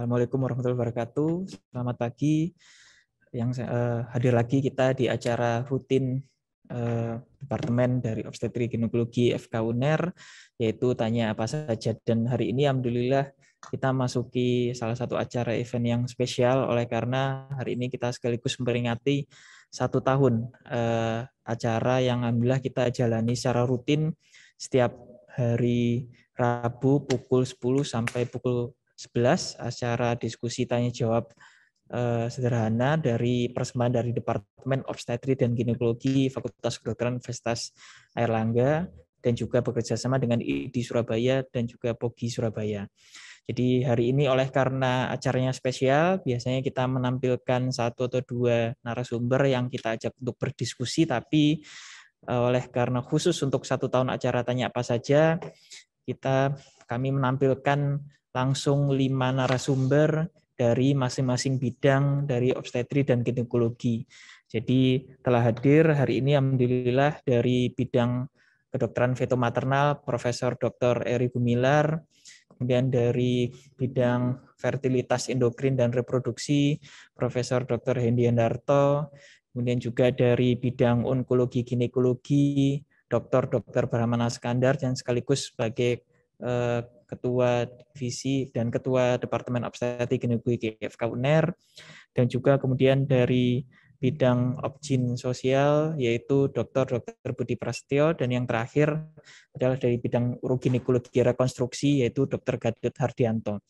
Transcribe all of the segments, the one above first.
Assalamualaikum warahmatullahi wabarakatuh. Selamat pagi. Yang uh, hadir lagi kita di acara rutin uh, departemen dari Obstetri ginekologi FK UNER yaitu tanya apa saja dan hari ini alhamdulillah kita masuki salah satu acara event yang spesial oleh karena hari ini kita sekaligus memperingati satu tahun uh, acara yang alhamdulillah kita jalani secara rutin setiap hari Rabu pukul 10 sampai pukul 11 acara diskusi tanya jawab eh, sederhana dari persembahan dari Departemen Obstetri dan Ginekologi Fakultas Kedokteran Universitas Airlangga dan juga bekerja sama dengan IDI Surabaya dan juga POGI Surabaya. Jadi hari ini oleh karena acaranya spesial, biasanya kita menampilkan satu atau dua narasumber yang kita ajak untuk berdiskusi, tapi eh, oleh karena khusus untuk satu tahun acara tanya apa saja, kita kami menampilkan langsung lima narasumber dari masing-masing bidang dari obstetri dan ginekologi. Jadi telah hadir hari ini alhamdulillah dari bidang kedokteran veto maternal Profesor Dr. Eri Gumilar, kemudian dari bidang fertilitas endokrin dan reproduksi Profesor Dr. Hendi Endarto, kemudian juga dari bidang onkologi ginekologi Dr. Dr. Brahmana Skandar dan sekaligus sebagai eh, Ketua Divisi dan Ketua Departemen Obstetri Ginekologi GFK UNER dan juga kemudian dari bidang objin sosial yaitu Dr. Dr. Budi Prasetyo dan yang terakhir adalah dari bidang uroginekologi rekonstruksi yaitu Dr. Gadot Hardianto.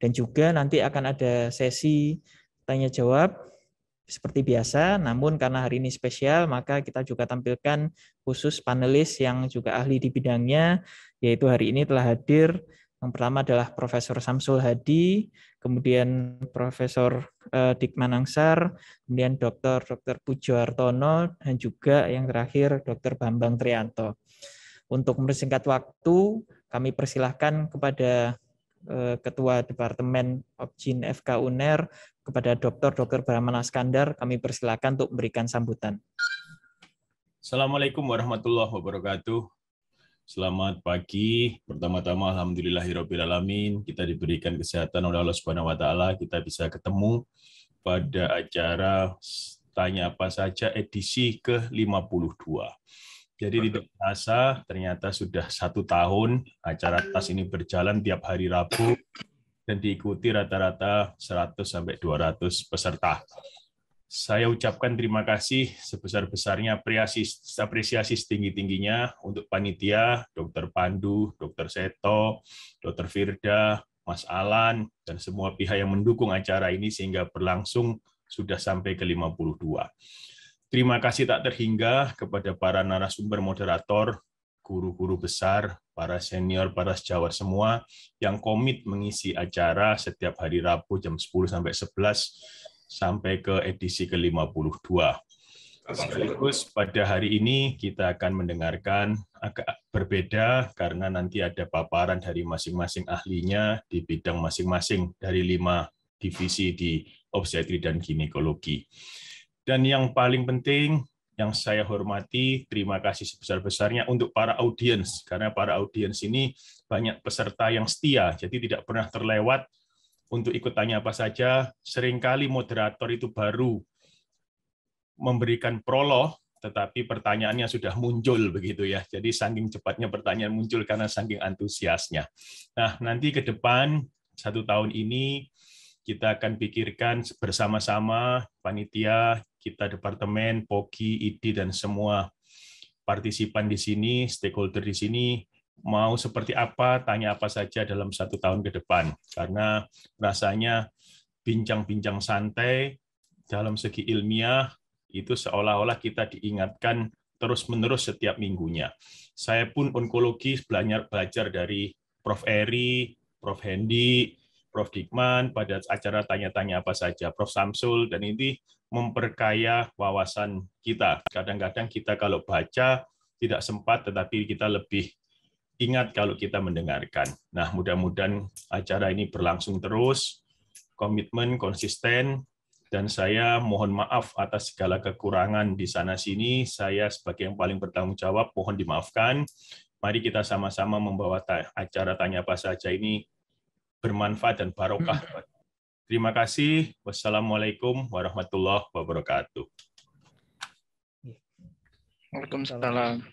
Dan juga nanti akan ada sesi tanya jawab seperti biasa, namun karena hari ini spesial, maka kita juga tampilkan khusus panelis yang juga ahli di bidangnya, yaitu hari ini telah hadir yang pertama adalah Profesor Samsul Hadi, kemudian Profesor eh, Dikman Angsar, kemudian Dr. Dr. Pujo Hartono, dan juga yang terakhir Dr. Bambang Trianto. Untuk mempersingkat waktu, kami persilahkan kepada eh, Ketua Departemen Opjin FK UNER, kepada Dr. Dr. Brahman Askandar, kami persilahkan untuk memberikan sambutan. Assalamualaikum warahmatullahi wabarakatuh. Selamat pagi. Pertama-tama alhamdulillahirobbilalamin kita diberikan kesehatan oleh Allah Subhanahu wa taala, kita bisa ketemu pada acara tanya apa saja edisi ke-52. Jadi Betul. tidak terasa ternyata sudah satu tahun acara tas ini berjalan tiap hari Rabu dan diikuti rata-rata 100 sampai 200 peserta. Saya ucapkan terima kasih sebesar-besarnya apresiasi setinggi-tingginya untuk panitia, Dr. Pandu, Dr. Seto, Dr. Firda, Mas Alan, dan semua pihak yang mendukung acara ini sehingga berlangsung sudah sampai ke 52. Terima kasih tak terhingga kepada para narasumber moderator, guru-guru besar, para senior, para sejawat semua yang komit mengisi acara setiap hari Rabu jam 10 sampai 11 sampai ke edisi ke-52. Sekaligus pada hari ini kita akan mendengarkan agak berbeda karena nanti ada paparan dari masing-masing ahlinya di bidang masing-masing dari lima divisi di obstetri dan ginekologi. Dan yang paling penting yang saya hormati, terima kasih sebesar-besarnya untuk para audiens, karena para audiens ini banyak peserta yang setia, jadi tidak pernah terlewat untuk ikut tanya apa saja. Seringkali moderator itu baru memberikan prolog, tetapi pertanyaannya sudah muncul begitu ya. Jadi saking cepatnya pertanyaan muncul karena saking antusiasnya. Nah, nanti ke depan satu tahun ini kita akan pikirkan bersama-sama panitia, kita departemen, POKI, ID, dan semua partisipan di sini, stakeholder di sini, mau seperti apa, tanya apa saja dalam satu tahun ke depan. Karena rasanya bincang-bincang santai dalam segi ilmiah itu seolah-olah kita diingatkan terus-menerus setiap minggunya. Saya pun onkologi belajar, belajar dari Prof. Eri, Prof. Hendy, Prof. Dikman pada acara tanya-tanya apa saja, Prof. Samsul, dan ini memperkaya wawasan kita. Kadang-kadang kita kalau baca tidak sempat, tetapi kita lebih ingat kalau kita mendengarkan. Nah, mudah-mudahan acara ini berlangsung terus, komitmen konsisten, dan saya mohon maaf atas segala kekurangan di sana-sini. Saya sebagai yang paling bertanggung jawab, mohon dimaafkan. Mari kita sama-sama membawa acara Tanya Apa Saja ini bermanfaat dan barokah. Hmm. Terima kasih. Wassalamualaikum warahmatullahi wabarakatuh. Waalaikumsalam.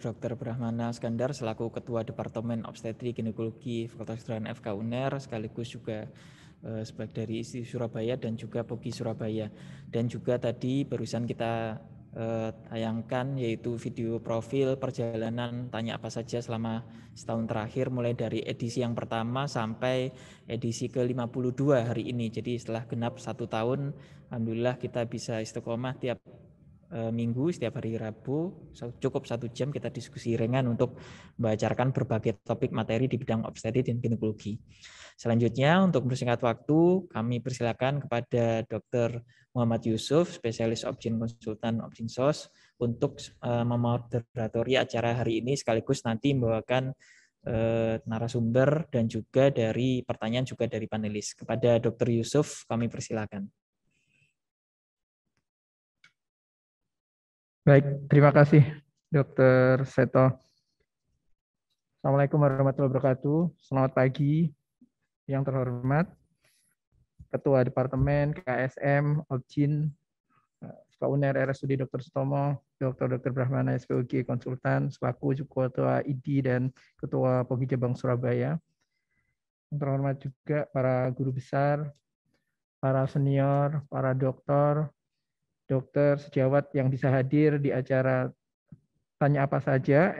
Dr. Brahmana Skandar selaku Ketua Departemen Obstetri Ginekologi Fakultas Kedokteran FK UNER sekaligus juga eh, sebagai dari isi Surabaya dan juga POGI Surabaya. Dan juga tadi barusan kita eh, tayangkan yaitu video profil perjalanan tanya apa saja selama setahun terakhir mulai dari edisi yang pertama sampai edisi ke-52 hari ini. Jadi setelah genap satu tahun, Alhamdulillah kita bisa istiqomah tiap Eh, minggu setiap hari Rabu cukup satu jam kita diskusi ringan untuk membacakan berbagai topik materi di bidang obstetri dan ginekologi. Selanjutnya untuk mempersingkat waktu kami persilakan kepada Dr. Muhammad Yusuf, spesialis Opjin Konsultan Opjin SOS untuk e, eh, memoderatori acara hari ini sekaligus nanti membawakan eh, narasumber dan juga dari pertanyaan juga dari panelis. Kepada Dr. Yusuf kami persilakan. Baik, terima kasih Dokter Seto. Assalamualaikum warahmatullahi wabarakatuh. Selamat pagi yang terhormat Ketua Departemen KSM Opjin eh, UNER RSUD Dr. Sutomo, Dr. Dr. Brahmana SPUG konsultan selaku Ketua ID dan Ketua Pogi Jabang Surabaya. Yang terhormat juga para guru besar, para senior, para dokter, dokter sejawat yang bisa hadir di acara Tanya Apa Saja,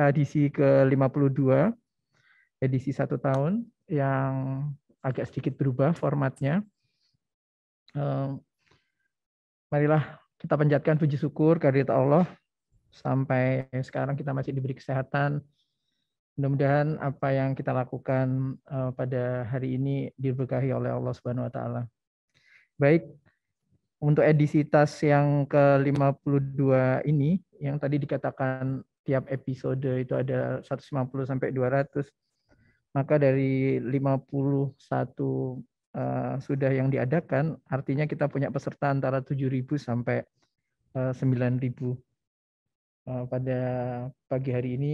edisi ke-52, edisi satu tahun, yang agak sedikit berubah formatnya. Marilah kita panjatkan puji syukur kehadirat Allah sampai sekarang kita masih diberi kesehatan. Mudah-mudahan apa yang kita lakukan eh, pada hari ini diberkahi oleh Allah Subhanahu wa taala. Baik, untuk edisi tas yang ke-52 ini yang tadi dikatakan tiap episode itu ada 150 sampai 200 maka dari 51 uh, eh, sudah yang diadakan artinya kita punya peserta antara 7.000 sampai uh, 9.000 uh, pada pagi hari ini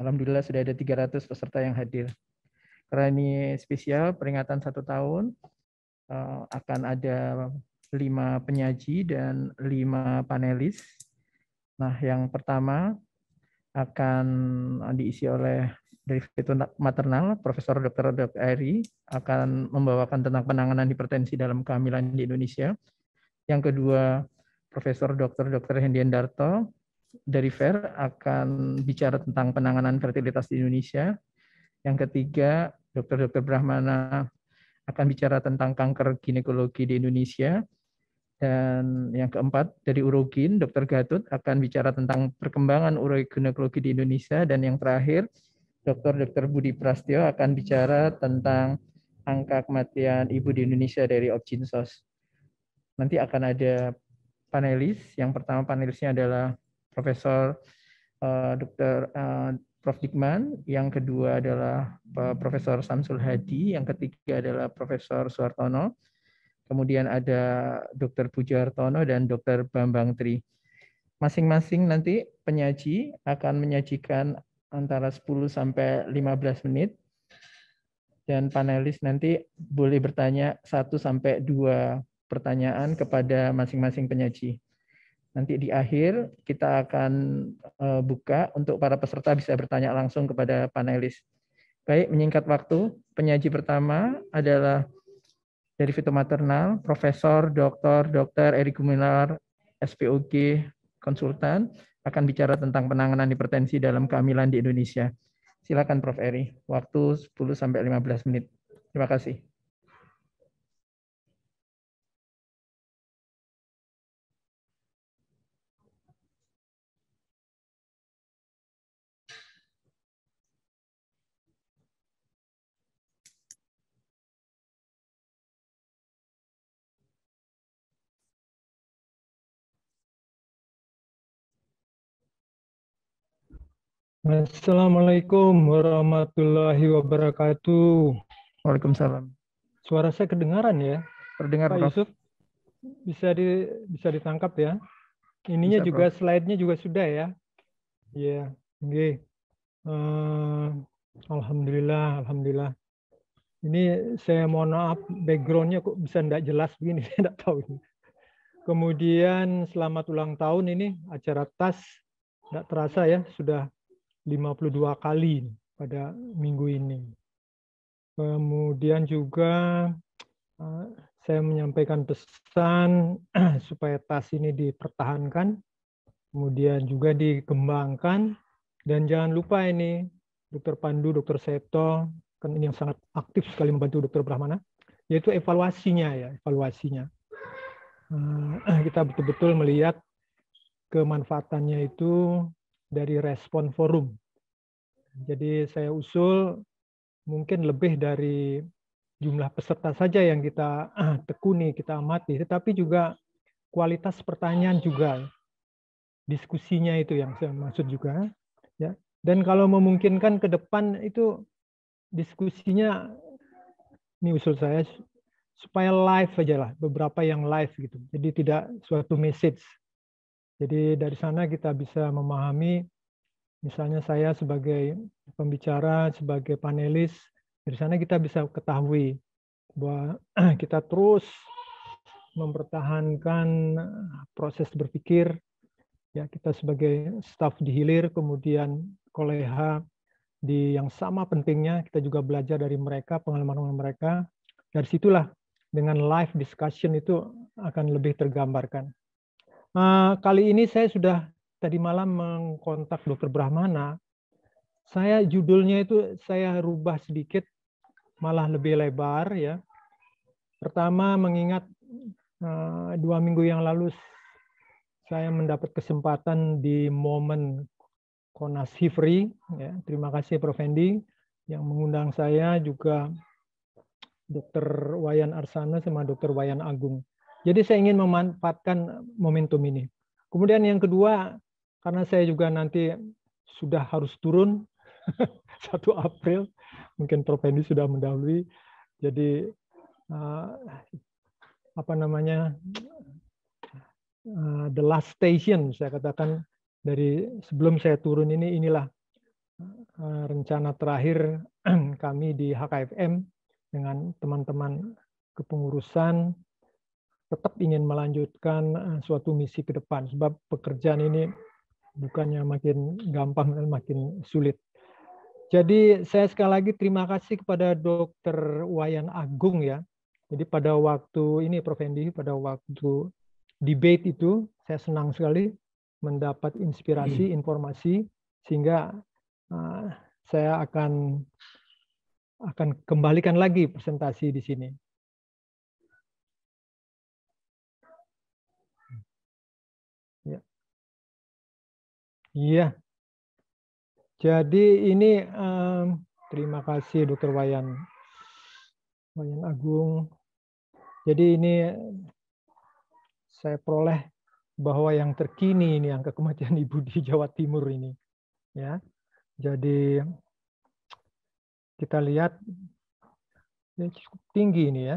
alhamdulillah sudah ada 300 peserta yang hadir karena ini spesial peringatan satu tahun eh, akan ada lima penyaji dan lima panelis. Nah, yang pertama akan diisi oleh dari Fitun Maternal, Profesor Dr. Dr. Airi akan membawakan tentang penanganan hipertensi dalam kehamilan di Indonesia. Yang kedua, Profesor Dr. Dr. Hendian Darto dari FAIR akan bicara tentang penanganan fertilitas di Indonesia. Yang ketiga, Dr. Dr. Brahmana akan bicara tentang kanker ginekologi di Indonesia. Dan yang keempat, dari urogin, Dr. Gatut akan bicara tentang perkembangan uroginekologi di Indonesia. Dan yang terakhir, Dr. Dr. Budi Prastio akan bicara tentang angka kematian ibu di Indonesia dari Opjinsos. Nanti akan ada panelis. Yang pertama panelisnya adalah Profesor uh, eh, Dr. Uh, eh, Prof. Dikman, yang kedua adalah eh, Profesor Samsul Hadi, yang ketiga adalah Profesor Suartono, kemudian ada Dr. Bujartono dan Dr. Bambang Tri. Masing-masing nanti penyaji akan menyajikan antara 10 sampai 15 menit dan panelis nanti boleh bertanya 1 sampai 2 pertanyaan kepada masing-masing penyaji. Nanti di akhir kita akan e, buka untuk para peserta bisa bertanya langsung kepada panelis. Baik, menyingkat waktu, penyaji pertama adalah dari Maternal, Profesor Dr. Dr. Eri Gumilar, SPOG konsultan akan bicara tentang penanganan hipertensi dalam kehamilan di Indonesia. Silakan Prof Eri, waktu 10 sampai 15 menit. Terima kasih. Assalamualaikum warahmatullahi wabarakatuh. Waalaikumsalam. Suara saya kedengaran ya? Terdengar, Pak Yusuf. Bisa di bisa ditangkap ya? Ininya bisa, juga slide-nya juga sudah ya? Iya, yeah. oke. Okay. Uh, eh, alhamdulillah, alhamdulillah. Ini saya mohon maaf Background nya kok bisa tidak jelas begini, saya tidak tahu. Ini. Kemudian selamat ulang tahun ini acara tas tidak terasa ya sudah 52 kali pada minggu ini. Kemudian juga eh, saya menyampaikan pesan supaya tas ini dipertahankan, kemudian juga dikembangkan, dan jangan lupa ini Dokter Pandu, Dokter Seto, kan ini yang sangat aktif sekali membantu Dokter Brahmana, yaitu evaluasinya ya, evaluasinya. Eh, kita betul-betul melihat kemanfaatannya itu dari respon forum. Jadi saya usul mungkin lebih dari jumlah peserta saja yang kita ah, tekuni, kita amati, tetapi juga kualitas pertanyaan juga diskusinya itu yang saya maksud juga ya. Dan kalau memungkinkan ke depan itu diskusinya ini usul saya supaya live aja lah beberapa yang live gitu. Jadi tidak suatu message jadi dari sana kita bisa memahami, misalnya saya sebagai pembicara, sebagai panelis, dari sana kita bisa ketahui bahwa kita terus mempertahankan proses berpikir, ya kita sebagai staf di hilir, kemudian koleha di yang sama pentingnya, kita juga belajar dari mereka, pengalaman mereka. Dari situlah dengan live discussion itu akan lebih tergambarkan. Eh, kali ini saya sudah tadi malam mengkontak Dokter Brahmana. Saya judulnya itu saya rubah sedikit, malah lebih lebar ya. Pertama mengingat uh, dua minggu yang lalu saya mendapat kesempatan di momen Konas Hifri. Ya. Terima kasih Prof. Endi yang mengundang saya juga Dokter Wayan Arsana sama Dokter Wayan Agung. Jadi saya ingin memanfaatkan momentum ini. Kemudian yang kedua, karena saya juga nanti sudah harus turun 1 April, mungkin Prof. Hendi sudah mendahului. Jadi eh, apa namanya eh, the last station saya katakan dari sebelum saya turun ini inilah eh, rencana terakhir kami di HKFM dengan teman-teman kepengurusan tetap ingin melanjutkan eh, suatu misi ke depan sebab pekerjaan ini bukannya makin gampang dan makin sulit. Jadi saya sekali lagi terima kasih kepada Dr. Wayan Agung ya. Jadi pada waktu ini Prof Hendi pada waktu debate itu saya senang sekali mendapat inspirasi, hmm. informasi sehingga uh, saya akan akan kembalikan lagi presentasi di sini. Iya. Jadi ini um, terima kasih Dokter Wayan Wayan Agung. Jadi ini saya peroleh bahwa yang terkini ini angka kematian ibu di Jawa Timur ini. Ya. Jadi kita lihat ya cukup tinggi ini ya.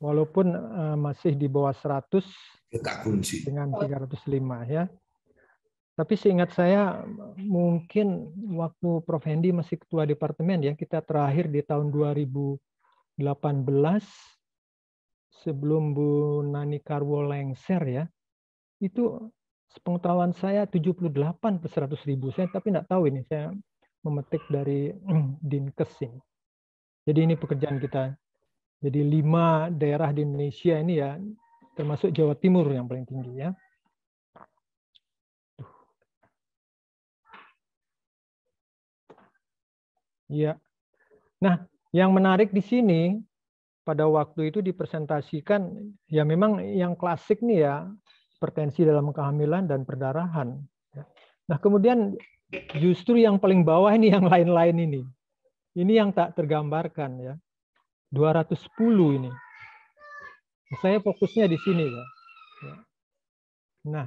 Walaupun uh, masih di bawah 100 dengan 305 ya. Tapi seingat saya mungkin waktu Prof. Hendi masih ketua departemen ya, kita terakhir di tahun 2018 sebelum Bu Nani Karwo lengser ya, itu sepengetahuan saya 78 per 100 ribu. Saya tapi nggak tahu ini, saya memetik dari Dinkes ini. Jadi ini pekerjaan kita. Jadi lima daerah di Indonesia ini ya, termasuk Jawa Timur yang paling tinggi ya Iya. Nah, yang menarik di sini pada waktu itu dipresentasikan ya memang yang klasik nih ya hipertensi dalam kehamilan dan perdarahan. Ya. Nah, kemudian justru yang paling bawah ini yang lain-lain ini. Ini yang tak tergambarkan ya. 210 ini. Saya fokusnya di sini ya. Nah,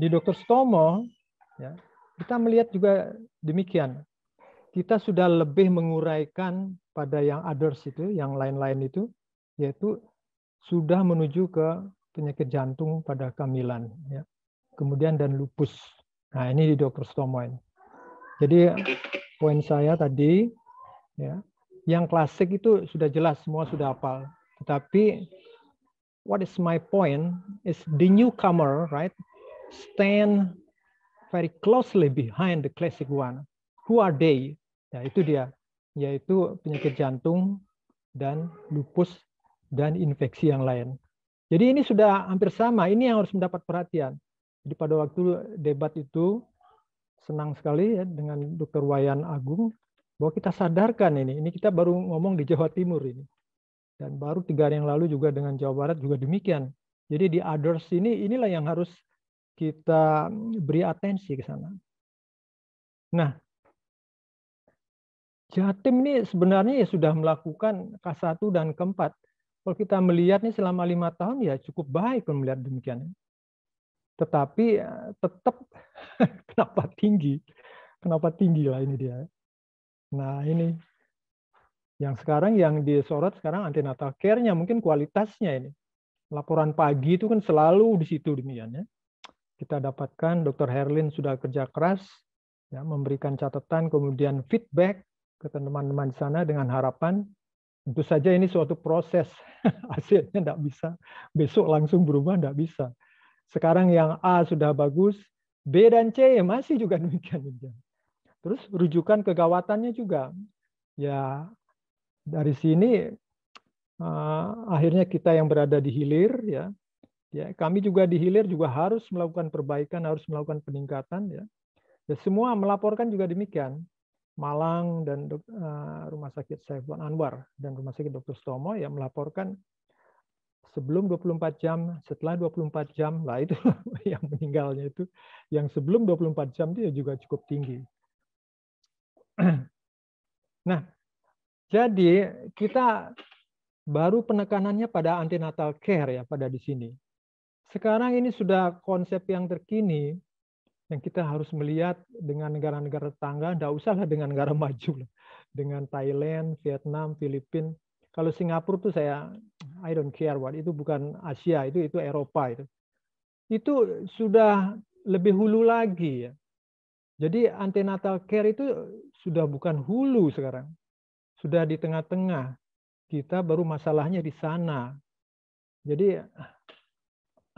di dokter Stomo ya, kita melihat juga demikian kita sudah lebih menguraikan pada yang others itu, yang lain-lain itu, yaitu sudah menuju ke penyakit jantung pada kehamilan, ya. kemudian dan lupus. Nah ini di dokter Stomoin. Jadi poin saya tadi, ya, yang klasik itu sudah jelas semua sudah hafal. Tetapi what is my point is the newcomer, right, stand very closely behind the classic one. Who are they? Ya, itu dia, yaitu penyakit jantung dan lupus dan infeksi yang lain. Jadi ini sudah hampir sama, ini yang harus mendapat perhatian. Jadi pada waktu debat itu senang sekali ya dengan Dr. Wayan Agung bahwa kita sadarkan ini. Ini kita baru ngomong di Jawa Timur ini. Dan baru tiga hari yang lalu juga dengan Jawa Barat juga demikian. Jadi di others ini inilah yang harus kita beri atensi ke sana. Nah, Jatim ini sebenarnya ya sudah melakukan K1 dan k keempat. Kalau kita melihat nih selama lima tahun ya cukup baik kalau melihat demikian. Tetapi eh, tetap kenapa tinggi? Kenapa tinggi lah ini dia. Nah ini yang sekarang yang disorot sekarang antenatal care-nya mungkin kualitasnya ini. Laporan pagi itu kan selalu di situ demikian ya. Kita dapatkan Dr. Herlin sudah kerja keras ya memberikan catatan kemudian feedback ke teman-teman di sana dengan harapan tentu saja ini suatu proses hasilnya tidak bisa besok langsung berubah tidak bisa sekarang yang A sudah bagus B dan C ya masih juga demikian juga terus rujukan kegawatannya juga ya dari sini eh, akhirnya kita yang berada di hilir ya ya kami juga di hilir juga harus melakukan perbaikan harus melakukan peningkatan ya, ya semua melaporkan juga demikian Malang dan uh, Rumah Sakit Saifullah Anwar dan Rumah Sakit Dr. Stomo yang melaporkan sebelum 24 jam, setelah 24 jam, lah itu yang meninggalnya itu, yang sebelum 24 jam itu juga cukup tinggi. Nah, jadi kita baru penekanannya pada antenatal care ya pada di sini. Sekarang ini sudah konsep yang terkini yang kita harus melihat dengan negara-negara tetangga, tidak usahlah dengan negara maju, dengan Thailand, Vietnam, Filipina. Kalau Singapura itu saya I don't care what itu bukan Asia itu itu Eropa itu itu sudah lebih hulu lagi ya. Jadi antenatal care itu sudah bukan hulu sekarang, sudah di tengah-tengah. Kita baru masalahnya di sana. Jadi ah,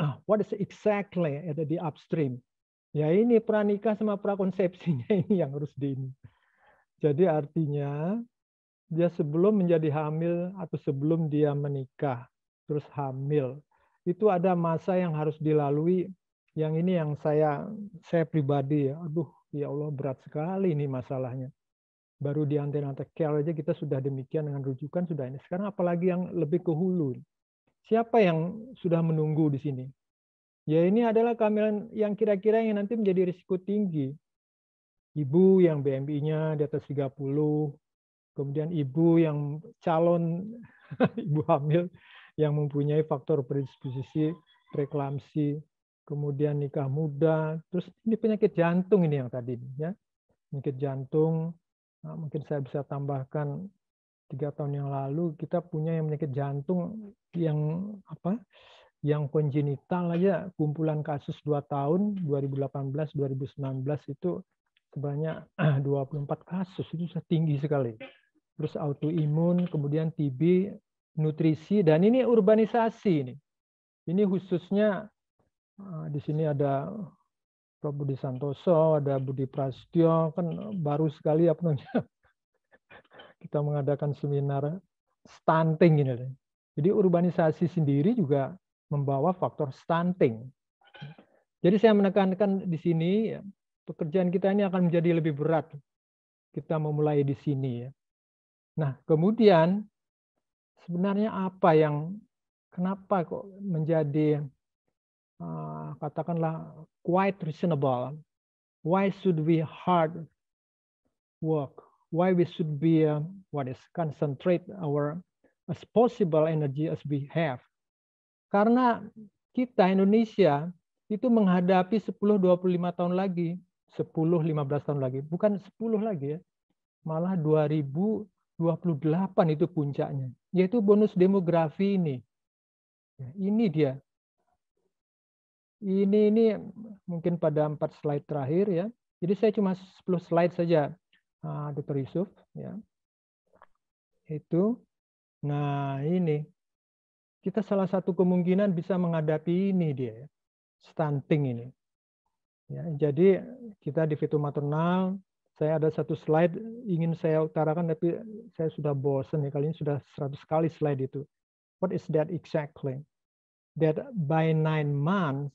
ah, what is exactly at the upstream? Ya ini pranikah sama prakonsepsinya ini yang harus di ini. Jadi artinya dia sebelum menjadi hamil atau sebelum dia menikah terus hamil itu ada masa yang harus dilalui yang ini yang saya saya pribadi ya aduh ya Allah berat sekali ini masalahnya baru di antena tekel aja kita sudah demikian dengan rujukan sudah ini sekarang apalagi yang lebih ke hulu siapa yang sudah menunggu di sini Ya ini adalah kehamilan yang kira-kira yang nanti menjadi risiko tinggi. Ibu yang BMI-nya di atas 30, kemudian ibu yang calon ibu hamil yang mempunyai faktor predisposisi preeklamsi, kemudian nikah muda, terus ini penyakit jantung ini yang tadi ya. Penyakit jantung nah, mungkin saya bisa tambahkan tiga tahun yang lalu kita punya yang penyakit jantung yang apa yang kongenital aja kumpulan kasus 2 tahun 2018 2019 itu sebanyak 24 kasus itu sudah tinggi sekali. Terus autoimun, kemudian TB, nutrisi dan ini urbanisasi ini. Ini khususnya eh, di sini ada Prof Budi Santoso, ada Budi Prasetyo kan baru sekali apa namanya kita mengadakan seminar stunting ini. Jadi urbanisasi sendiri juga membawa faktor stunting. Jadi saya menekankan di sini ya, pekerjaan kita ini akan menjadi lebih berat. Kita memulai di sini ya. Nah, kemudian sebenarnya apa yang kenapa kok menjadi ah, katakanlah quite reasonable. Why should we hard work? Why we should be um, what is concentrate our as possible energy as we have? Karena kita Indonesia itu menghadapi 10-25 tahun lagi, 10-15 tahun lagi, bukan 10 lagi ya, malah 2028 itu puncaknya, yaitu bonus demografi ini. Ya, ini dia. Ini ini mungkin pada empat slide terakhir ya. Jadi saya cuma 10 slide saja, ah, Dr. Yusuf. Ya. Itu, nah ini kita salah satu kemungkinan bisa menghadapi ini dia ya, stunting ini. Ya, jadi kita di fitur maternal, saya ada satu slide ingin saya utarakan tapi saya sudah bosen ya kali ini sudah 100 kali slide itu. What is that exactly? That by nine months,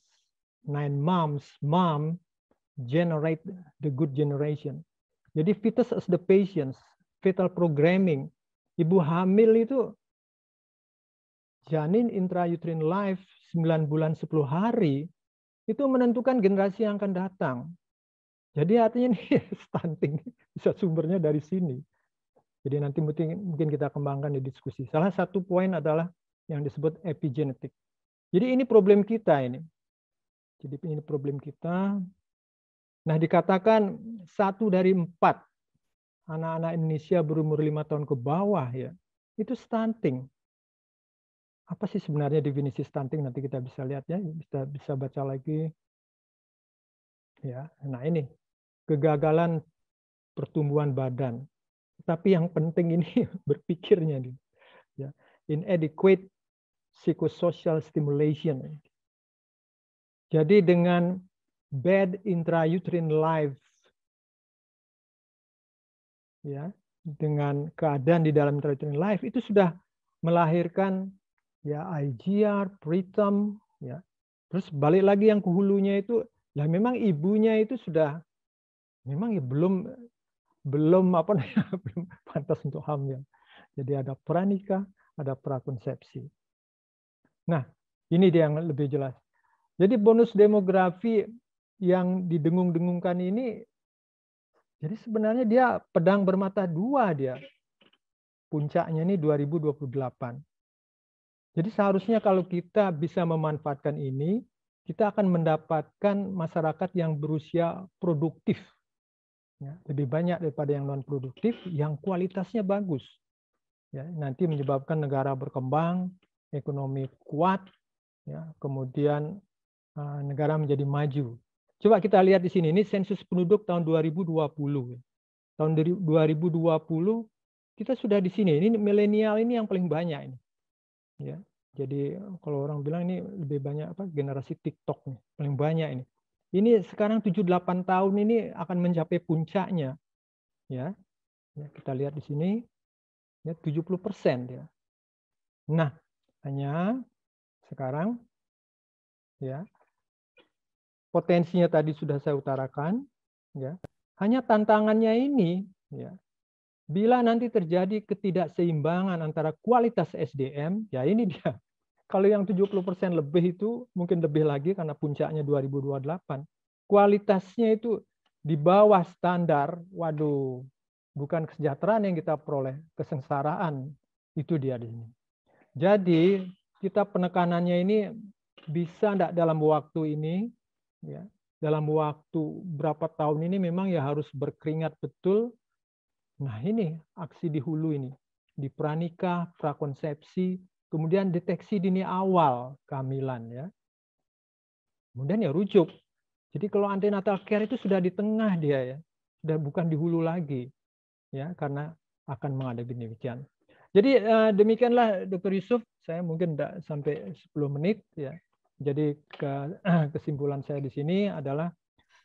nine moms, mom generate the good generation. Jadi fetus as the patients, fetal programming. Ibu hamil itu janin intrauterine life 9 bulan 10 hari itu menentukan generasi yang akan datang. Jadi artinya ini stunting bisa sumbernya dari sini. Jadi nanti mungkin kita kembangkan di diskusi. Salah satu poin adalah yang disebut epigenetik. Jadi ini problem kita ini. Jadi ini problem kita. Nah dikatakan satu dari empat anak-anak Indonesia berumur lima tahun ke bawah ya itu stunting apa sih sebenarnya definisi stunting nanti kita bisa lihat ya bisa bisa baca lagi ya nah ini kegagalan pertumbuhan badan tapi yang penting ini berpikirnya nih ya inadequate psychosocial stimulation jadi dengan bad intrauterine life ya dengan keadaan di dalam intrauterine life itu sudah melahirkan ya IGR, Pritam, ya. Terus balik lagi yang ke hulunya itu, lah memang ibunya itu sudah memang ya belum belum apa namanya belum pantas untuk hamil. Jadi ada pranikah, ada prakonsepsi. Nah, ini dia yang lebih jelas. Jadi bonus demografi yang didengung-dengungkan ini jadi sebenarnya dia pedang bermata dua dia. Puncaknya ini 2028. Jadi seharusnya kalau kita bisa memanfaatkan ini, kita akan mendapatkan masyarakat yang berusia produktif. Ya, lebih banyak daripada yang non-produktif, yang kualitasnya bagus. Ya, nanti menyebabkan negara berkembang, ekonomi kuat, ya, kemudian uh, negara menjadi maju. Coba kita lihat di sini, ini sensus penduduk tahun 2020. Tahun 2020 kita sudah di sini, ini milenial ini yang paling banyak. ini. Ya. Jadi kalau orang bilang ini lebih banyak apa generasi TikTok nih, paling banyak ini. Ini sekarang 78 delapan tahun ini akan mencapai puncaknya. Ya. ya kita lihat di sini ya 70% ya. Nah, hanya sekarang ya potensinya tadi sudah saya utarakan ya. Hanya tantangannya ini ya Bila nanti terjadi ketidakseimbangan antara kualitas SDM, ya ini dia kalau yang 70% lebih itu mungkin lebih lagi karena puncaknya 2028. Kualitasnya itu di bawah standar, waduh, bukan kesejahteraan yang kita peroleh, kesengsaraan itu dia di sini. Jadi kita penekanannya ini bisa enggak dalam waktu ini, ya, dalam waktu berapa tahun ini memang ya harus berkeringat betul. Nah ini aksi di hulu ini, di pranikah, prakonsepsi, Kemudian deteksi dini awal kehamilan ya. Kemudian ya rujuk. Jadi kalau antenatal care itu sudah di tengah dia ya, sudah bukan di hulu lagi ya karena akan menghadapi demikian. Jadi eh, demikianlah Dokter Yusuf, saya mungkin tidak sampai 10 menit ya. Jadi kesimpulan saya di sini adalah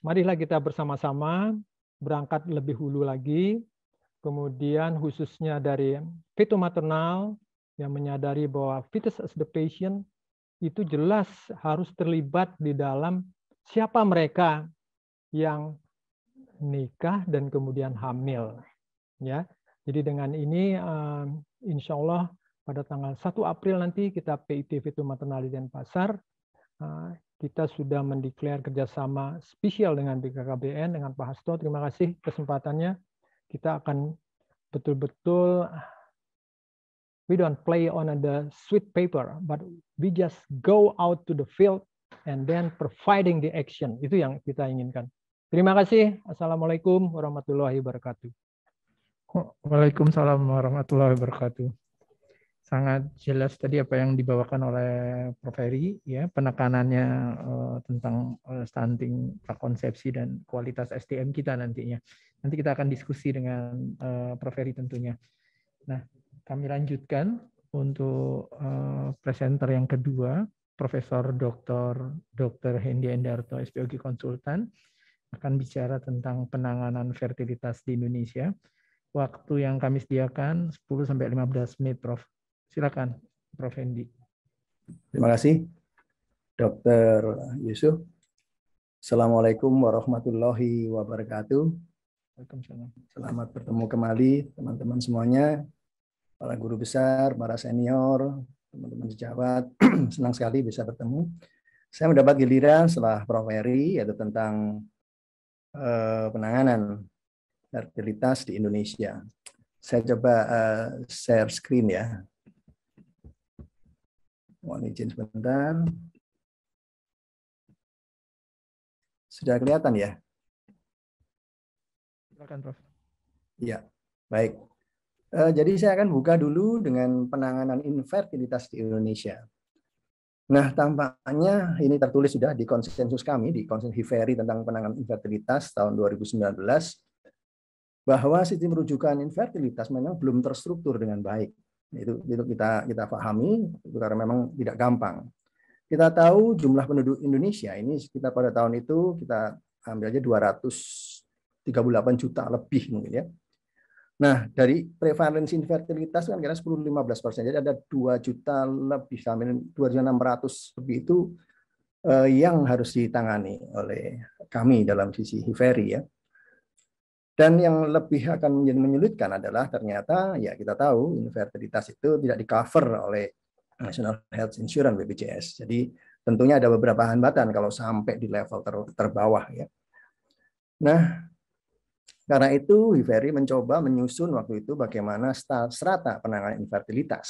marilah kita bersama-sama berangkat lebih hulu lagi, kemudian khususnya dari fitomaternal. maternal, yang menyadari bahwa fetus as the patient itu jelas harus terlibat di dalam siapa mereka yang nikah dan kemudian hamil. Ya, jadi dengan ini ehm, insya Allah pada tanggal 1 April nanti kita PITV itu Maternality dan Pasar ehm, kita sudah mendeklar kerjasama spesial dengan BKKBN dengan Pak Hasto. Terima kasih kesempatannya. Kita akan betul-betul we don't play on the sweet paper, but we just go out to the field and then providing the action. Itu yang kita inginkan. Terima kasih. Assalamualaikum warahmatullahi wabarakatuh. Waalaikumsalam warahmatullahi wabarakatuh. Sangat jelas tadi apa yang dibawakan oleh Prof. Eri, ya penekanannya uh, tentang uh, stunting, prakonsepsi dan kualitas SDM kita nantinya. Nanti kita akan diskusi dengan uh, Prof. Eri tentunya. Nah, kami lanjutkan untuk eh, presenter yang kedua, Profesor Dr. Dr. Hendi Endarto, SPOG Konsultan, akan bicara tentang penanganan fertilitas di Indonesia. Waktu yang kami sediakan 10-15 sampai menit, Prof. Silakan, Prof. Hendi. Terima kasih, Dr. Yusuf. Assalamualaikum warahmatullahi wabarakatuh. Selamat bertemu kembali teman-teman semuanya para guru besar, para senior, teman-teman sejawat. Senang sekali bisa bertemu. Saya mendapat giliran setelah Prof. Eri, yaitu tentang uh, penanganan fertilitas di Indonesia. Saya coba uh, share screen ya. Mohon izin sebentar. Sudah kelihatan ya? Silakan, Prof. Ya, baik. Eh, jadi saya akan buka dulu dengan penanganan infertilitas di Indonesia. Nah, tampaknya ini tertulis sudah di konsensus kami, di konsensus HIVERI tentang penanganan infertilitas tahun 2019, bahwa sistem rujukan infertilitas memang belum terstruktur dengan baik. Itu, itu kita kita pahami karena memang tidak gampang. Kita tahu jumlah penduduk Indonesia ini sekitar pada tahun itu kita ambil aja 238 juta lebih mungkin ya Nah, dari prevalensi infertilitas kan kira 10-15 persen. Jadi ada 2 juta lebih, 2.600 lebih itu eh, yang harus ditangani oleh kami dalam sisi HIVERI ya. Dan yang lebih akan menjadi menyulitkan adalah ternyata ya kita tahu infertilitas itu tidak di cover oleh National Health Insurance BPJS. Jadi tentunya ada beberapa hambatan kalau sampai di level ter terbawah ya. Nah, karena itu, Hiveri mencoba menyusun waktu itu bagaimana strata penanganan infertilitas.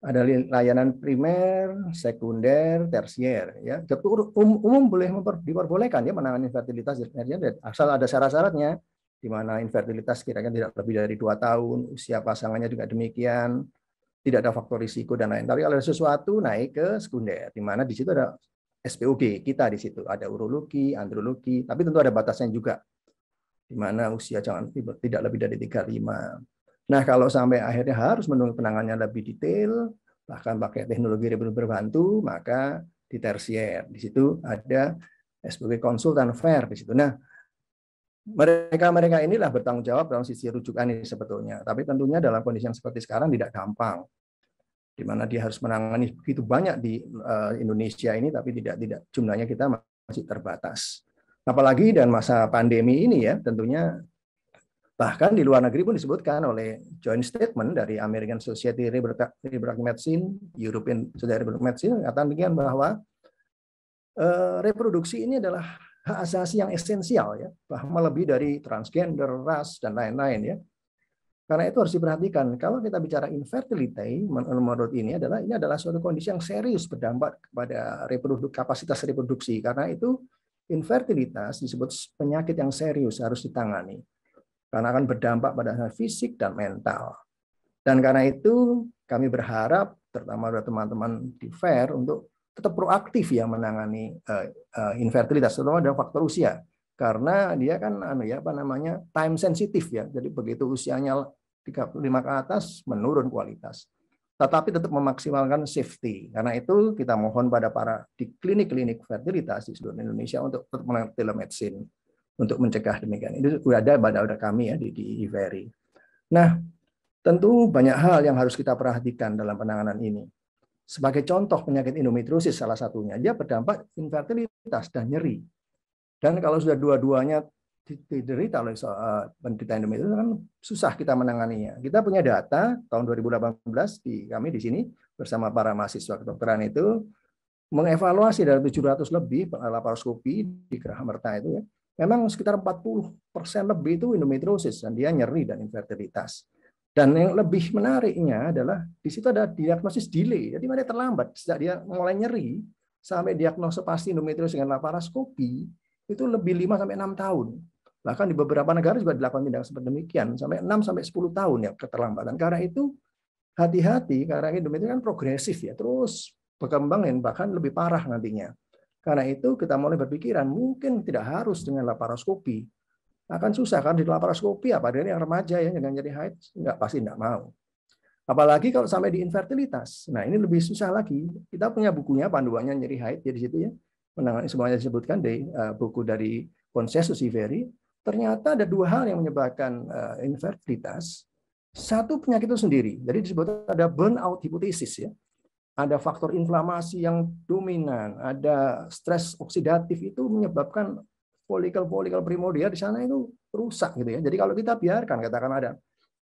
Ada layanan primer, sekunder, tersier. Ya, um, umum boleh memper, diperbolehkan ya menangani infertilitas asal ada syarat-syaratnya di mana infertilitas kira-kira tidak lebih dari dua tahun, usia pasangannya juga demikian, tidak ada faktor risiko dan lain. Tapi kalau ada sesuatu naik ke sekunder, di mana di situ ada SPOG kita di situ ada urologi, andrologi, tapi tentu ada batasnya juga di mana usia jangan tidak lebih dari 35. Nah, kalau sampai akhirnya harus menunggu penanganannya lebih detail, bahkan pakai teknologi yang berbantu, maka di tersier. Di situ ada eh, sebagai konsultan fair di situ. Nah, mereka-mereka inilah bertanggung jawab dalam sisi rujukan ini sebetulnya. Tapi tentunya dalam kondisi yang seperti sekarang tidak gampang. Di mana dia harus menangani begitu banyak di eh, Indonesia ini tapi tidak tidak jumlahnya kita masih terbatas. Apalagi dan masa pandemi ini ya, tentunya bahkan di luar negeri pun disebutkan oleh joint statement dari American Society of Reproductive Medicine, European Society of Reproductive Medicine, mengatakan demikian bahwa uh, reproduksi ini adalah hak asasi yang esensial ya, bahwa lebih dari transgender, ras dan lain-lain ya. Karena itu harus diperhatikan. Kalau kita bicara infertility, menurut ini adalah ini adalah suatu kondisi yang serius berdampak kepada reproduksi kapasitas reproduksi. Karena itu infertilitas disebut penyakit yang serius harus ditangani karena akan berdampak pada fisik dan mental. Dan karena itu kami berharap terutama dari teman-teman di FAIR untuk tetap proaktif ya menangani eh, eh, infertilitas terutama dari faktor usia karena dia kan anu ya apa namanya time sensitif ya jadi begitu usianya 35 ke atas menurun kualitas tetapi tetap memaksimalkan safety. Karena itu kita mohon pada para di klinik-klinik fertilitas di seluruh Indonesia untuk melakukan telemedicine untuk mencegah demikian. Itu sudah ada pada udah kami ya di, di Iveri. Nah, tentu banyak hal yang harus kita perhatikan dalam penanganan ini. Sebagai contoh penyakit endometriosis salah satunya, dia berdampak infertilitas dan nyeri. Dan kalau sudah dua-duanya diderita oleh uh, penderita endometriosis kan susah kita menanganinya. Kita punya data tahun 2018 di kami di sini bersama para mahasiswa kedokteran itu mengevaluasi dari 700 lebih laparoskopi di Merta itu ya. Memang sekitar 40 persen lebih itu endometriosis dan dia nyeri dan infertilitas. Dan yang lebih menariknya adalah di situ ada diagnosis delay. Jadi mana terlambat sejak dia mulai nyeri sampai diagnosa pasti endometriosis dengan laparoskopi itu lebih 5 sampai 6 tahun. Bahkan di beberapa negara juga dilakukan tindakan seperti demikian sampai 6 sampai 10 tahun ya keterlambatan. Karena itu hati-hati karena ini kan progresif ya, terus berkembang dan bahkan lebih parah nantinya. Karena itu kita mulai berpikiran mungkin tidak harus dengan laparoskopi. Akan susah kan di laparoskopi apalagi yang remaja ya dengan jadi haid nggak pasti nggak mau. Apalagi kalau sampai di infertilitas. Nah, ini lebih susah lagi. Kita punya bukunya panduannya nyeri haid ya di situ ya. Menangani semuanya disebutkan di eh, buku dari konsensus Iveri ternyata ada dua hal yang menyebabkan uh, eh, infertilitas. Satu penyakit itu sendiri, jadi disebut ada burnout hipotesis ya. Ada faktor inflamasi yang dominan, ada stres oksidatif itu menyebabkan folikel-folikel primordial di sana itu rusak gitu ya. Jadi kalau kita biarkan katakan ada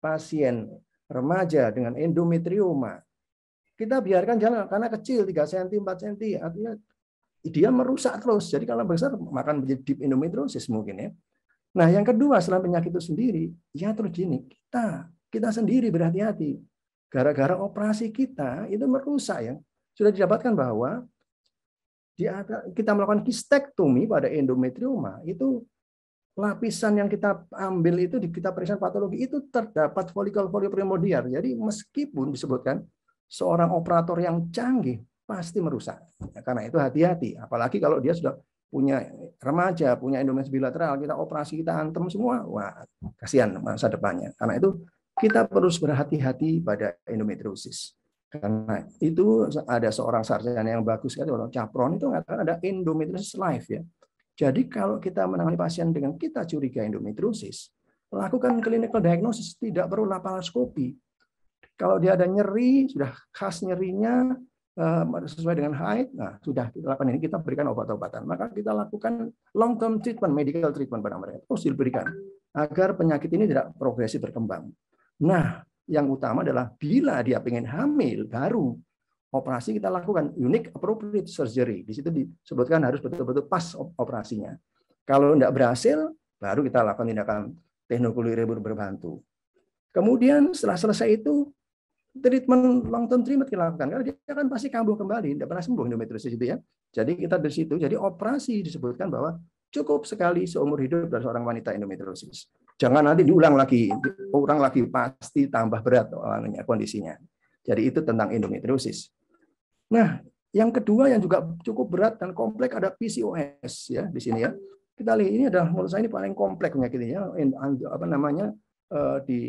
pasien remaja dengan endometrioma, kita biarkan jalan karena kecil 3 cm, 4 cm, artinya dia merusak terus. Jadi kalau besar makan menjadi deep endometriosis mungkin ya Nah, yang kedua selain penyakit itu sendiri, ya terus iatrogenic. Kita kita sendiri berhati-hati. Gara-gara operasi kita itu merusak ya. Sudah didapatkan bahwa kita melakukan kistektomi pada endometrioma itu lapisan yang kita ambil itu di kita periksa patologi itu terdapat folikel-folikel primordial. Jadi meskipun disebutkan seorang operator yang canggih pasti merusak. Nah, karena itu hati-hati, apalagi kalau dia sudah punya remaja, punya Indonesia bilateral, kita operasi, kita hantam semua, wah kasihan masa depannya. Karena itu kita perlu berhati-hati pada endometriosis. Karena itu ada seorang sarjana yang bagus sekali, orang Capron itu mengatakan ada endometriosis life ya. Jadi kalau kita menangani pasien dengan kita curiga endometriosis, lakukan clinical diagnosis, tidak perlu laparoskopi. Kalau dia ada nyeri, sudah khas nyerinya, sesuai dengan haid, nah sudah dilakukan ini kita berikan obat-obatan. Maka kita lakukan long term treatment, medical treatment pada mereka terus diberikan agar penyakit ini tidak progresi berkembang. Nah, yang utama adalah bila dia ingin hamil baru operasi kita lakukan unique appropriate surgery. Di situ disebutkan harus betul-betul pas operasinya. Kalau tidak berhasil, baru kita lakukan tindakan teknologi berbantu. Kemudian setelah selesai itu treatment long term treatment dilakukan lakukan karena dia akan pasti kambuh kembali, tidak pernah sembuh endometriosis itu ya. Jadi kita dari situ, jadi operasi disebutkan bahwa cukup sekali seumur hidup dari seorang wanita endometriosis. Jangan nanti diulang lagi, orang lagi pasti tambah berat kondisinya. Jadi itu tentang endometriosis. Nah, yang kedua yang juga cukup berat dan kompleks ada PCOS ya di sini ya. Kita lihat ini adalah menurut saya ini paling kompleks penyakitnya ya, apa namanya eh, di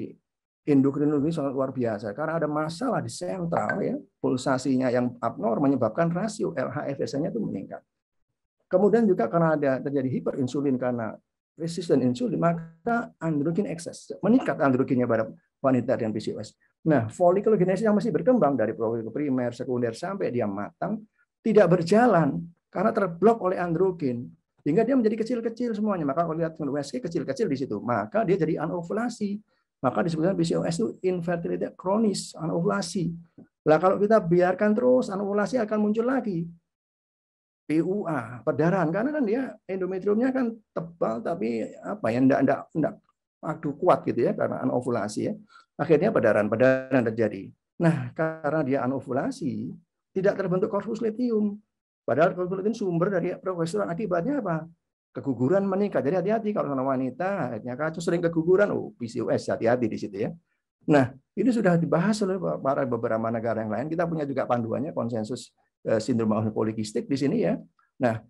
endokrinologi sangat luar biasa karena ada masalah di sentral ya pulsasinya yang abnormal menyebabkan rasio lh fsh nya itu meningkat. Kemudian juga karena ada terjadi hiperinsulin karena resisten insulin maka androgen excess meningkat androgennya pada wanita dengan PCOS. Nah, folikulogenesis yang masih berkembang dari prolikul primer, sekunder sampai dia matang tidak berjalan karena terblok oleh androgen sehingga dia menjadi kecil-kecil semuanya. Maka kalau lihat USG kecil-kecil di situ, maka dia jadi anovulasi maka disebutkan PCOS itu infertility kronis, anovulasi. Lah kalau kita biarkan terus anovulasi akan muncul lagi. PUA, perdarahan karena kan dia endometriumnya kan tebal tapi apa ya enggak enggak enggak aduh kuat gitu ya karena anovulasi ya. Akhirnya perdarahan-perdarahan terjadi. Nah, karena dia anovulasi, tidak terbentuk korpus litium. Padahal korpus litium sumber dari progesteron. Akibatnya apa? keguguran meningkat. Jadi hati-hati kalau sama wanita, akhirnya kacau sering keguguran, oh PCOS hati-hati di situ ya. Nah, ini sudah dibahas oleh para beberapa negara yang lain. Kita punya juga panduannya konsensus eh, sindrom ovum polikistik di sini ya. Nah,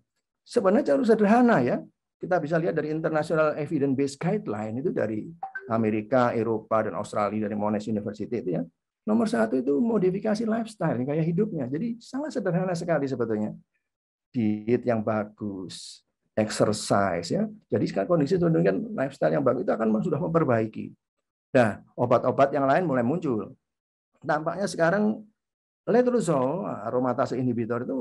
sebenarnya cara sederhana ya. Kita bisa lihat dari International Evidence Based Guideline itu dari Amerika, Eropa, dan Australia dari Monash University itu ya. Nomor satu itu modifikasi lifestyle, kayak hidupnya. Jadi sangat sederhana sekali sebetulnya. Diet yang bagus, exercise ya. Jadi sekarang kondisi itu kan lifestyle yang bagus itu akan sudah memperbaiki. Nah, obat-obat yang lain mulai muncul. Tampaknya sekarang letrozole, aromatase inhibitor itu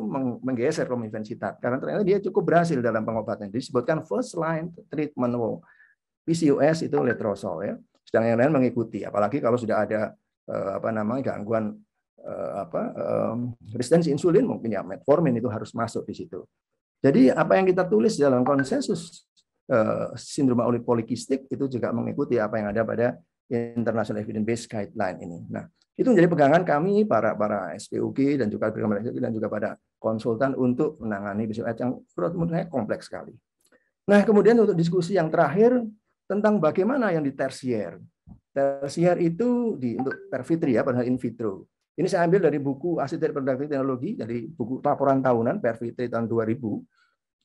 menggeser romifensitat karena ternyata dia cukup berhasil dalam pengobatan. Disebutkan first line treatment wow. PCOS itu letrozole ya. Sedang yang lain mengikuti, apalagi kalau sudah ada eh, apa namanya gangguan eh, apa eh, resistensi insulin mungkin ya metformin itu harus masuk di situ. Jadi apa yang kita tulis dalam konsensus eh, sindroma polikistik itu juga mengikuti apa yang ada pada International Evidence Based Guideline ini. Nah, itu menjadi pegangan kami para para SPUG dan juga dan juga pada konsultan untuk menangani bisu yang menurut saya kompleks sekali. Nah, kemudian untuk diskusi yang terakhir tentang bagaimana yang di tersier. Tersier itu di untuk per vitri ya, pada in vitro. Ini saya ambil dari buku Asisten Produktif Teknologi, dari buku laporan tahunan PRVT tahun 2000.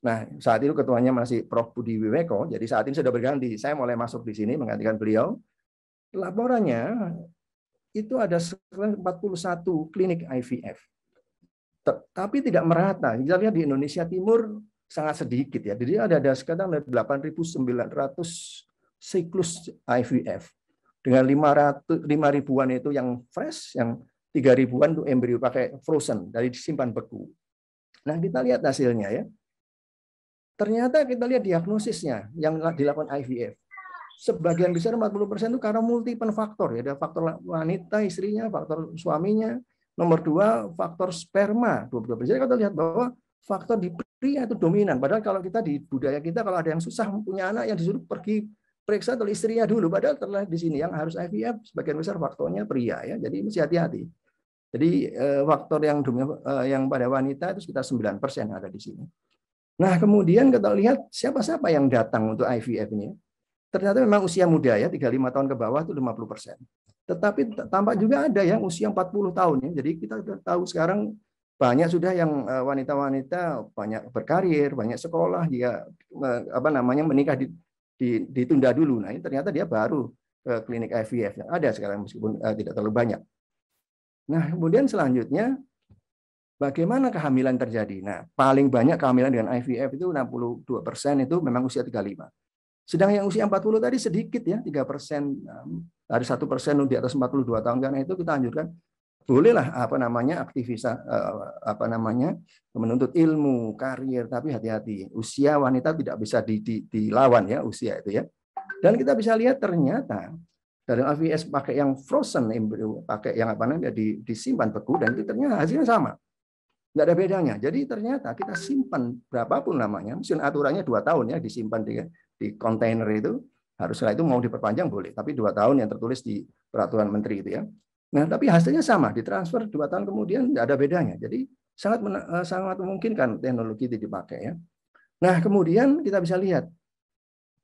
Nah, saat itu ketuanya masih Prof. Budi Wiweko, jadi saat ini sudah berganti. Saya mulai masuk di sini menggantikan beliau. Laporannya itu ada 41 klinik IVF. Tapi tidak merata. Kita lihat di Indonesia Timur sangat sedikit ya. Jadi ada ada sekarang 8.900 siklus IVF dengan 500 5 ribuan itu yang fresh yang tiga ribuan untuk embrio pakai frozen dari disimpan beku. Nah kita lihat hasilnya ya. Ternyata kita lihat diagnosisnya yang dilakukan IVF. Sebagian besar 40% itu karena multi faktor ya, ada faktor wanita, istrinya, faktor suaminya. Nomor dua faktor sperma 22%. Jadi kita lihat bahwa faktor di pria itu dominan. Padahal kalau kita di budaya kita kalau ada yang susah punya anak yang disuruh pergi periksa oleh istrinya dulu. Padahal terlihat di sini yang harus IVF sebagian besar faktornya pria ya. Jadi mesti hati-hati. Jadi eh, faktor yang dominan eh, yang pada wanita itu sekitar 9% persen ada di sini. Nah, kemudian kita lihat siapa-siapa yang datang untuk IVF ini. Ternyata memang usia muda ya, 35 tahun ke bawah itu 50%. Tetapi tampak juga ada yang usia 40 tahun ya. Jadi kita tahu sekarang banyak sudah yang eh, wanita-wanita banyak berkarir, banyak sekolah, dia apa namanya menikah di, di, ditunda dulu. Nah, ini ternyata dia baru ke klinik IVF. Ada sekarang meskipun tidak terlalu banyak. Nah, kemudian selanjutnya bagaimana kehamilan terjadi? Nah, paling banyak kehamilan dengan IVF itu 62% itu memang usia 35. Sedang yang usia 40 tadi sedikit ya, 3%. Dari 1% di atas 42 tahun karena itu kita anjurkan bolehlah apa namanya aktivis eh, apa namanya menuntut ilmu karir tapi hati-hati usia wanita tidak bisa dilawan ya usia itu ya dan kita bisa lihat ternyata dari AVS pakai yang frozen embryo, pakai yang apa namanya di, disimpan beku dan itu ternyata hasilnya sama. Enggak ada bedanya. Jadi ternyata kita simpan berapapun namanya, mesin aturannya dua tahun ya disimpan di di kontainer itu. Harus itu mau diperpanjang boleh, tapi dua tahun yang tertulis di peraturan menteri itu ya. Nah, tapi hasilnya sama, ditransfer dua tahun kemudian enggak ada bedanya. Jadi sangat eh, sangat memungkinkan teknologi itu dipakai ya. Nah, kemudian kita bisa lihat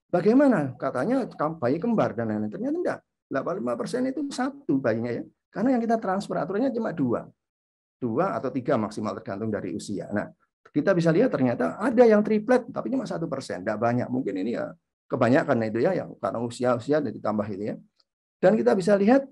bagaimana katanya bayi kembar dan lain-lain. Ternyata enggak 85% persen itu satu bayinya ya. Karena yang kita transfer aturannya cuma dua. Dua atau tiga maksimal tergantung dari usia. Nah, kita bisa lihat ternyata ada yang triplet tapi cuma satu persen, tidak banyak. Mungkin ini ya kebanyakan itu ya, yang karena usia-usia ditambah itu ya. Dan kita bisa lihat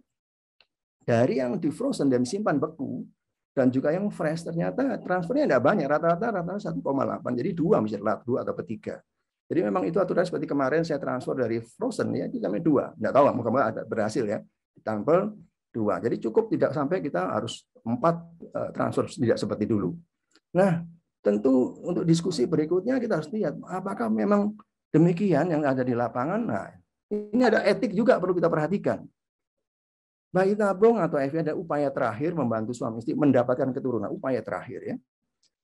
dari yang di frozen dan simpan beku dan juga yang fresh ternyata transfernya tidak banyak rata-rata rata-rata 1,8 jadi dua misalnya dua atau tiga jadi memang itu aturan seperti kemarin saya transfer dari frozen ya itu sampai dua. Tidak tahu moga-moga ada berhasil ya. Ditampel dua. Jadi cukup tidak sampai kita harus empat eh, transfer tidak seperti dulu. Nah tentu untuk diskusi berikutnya kita harus lihat apakah memang demikian yang ada di lapangan. Nah ini ada etik juga perlu kita perhatikan. Bayi tabung atau FI ada upaya terakhir membantu suami istri mendapatkan keturunan. Upaya terakhir ya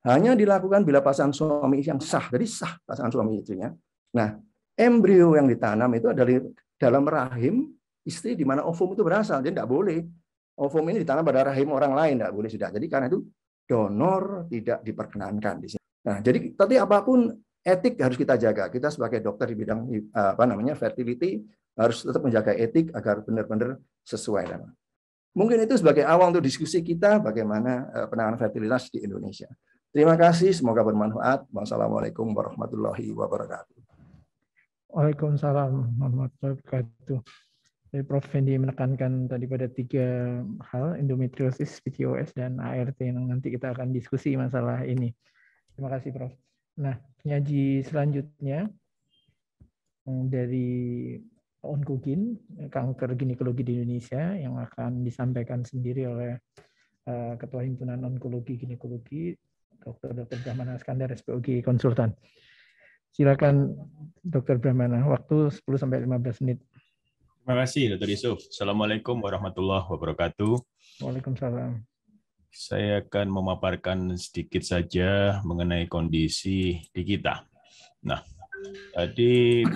hanya dilakukan bila pasangan suami yang sah. Jadi sah pasangan suami istrinya. Nah, embrio yang ditanam itu adalah dalam rahim istri di mana ovum itu berasal. Jadi tidak boleh ovum ini ditanam pada rahim orang lain, tidak boleh sudah. Jadi karena itu donor tidak diperkenankan di sini. Nah, jadi tadi apapun etik harus kita jaga. Kita sebagai dokter di bidang eh, apa namanya fertility harus tetap menjaga etik agar benar-benar sesuai dengan. Mungkin itu sebagai awal untuk diskusi kita bagaimana eh, penanganan fertilitas di Indonesia. Terima kasih, semoga bermanfaat. Wassalamualaikum warahmatullahi wabarakatuh. Waalaikumsalam warahmatullahi wabarakatuh. Jadi Prof. Fendi menekankan tadi pada tiga hal, endometriosis, PCOS, dan ART yang nah, nanti kita akan diskusi masalah ini. Terima kasih Prof. Nah, penyaji selanjutnya eh, dari Onkugin, kanker ginekologi di Indonesia yang akan disampaikan sendiri oleh eh, Ketua Himpunan Onkologi Ginekologi Dr. Dr. Brahmana Skandar, SPOG Konsultan. Silakan Dr. Brahmana, waktu 10 sampai 15 menit. Terima kasih Dr. Yusuf. Assalamualaikum warahmatullahi wabarakatuh. Waalaikumsalam. Saya akan memaparkan sedikit saja mengenai kondisi di kita. Nah, tadi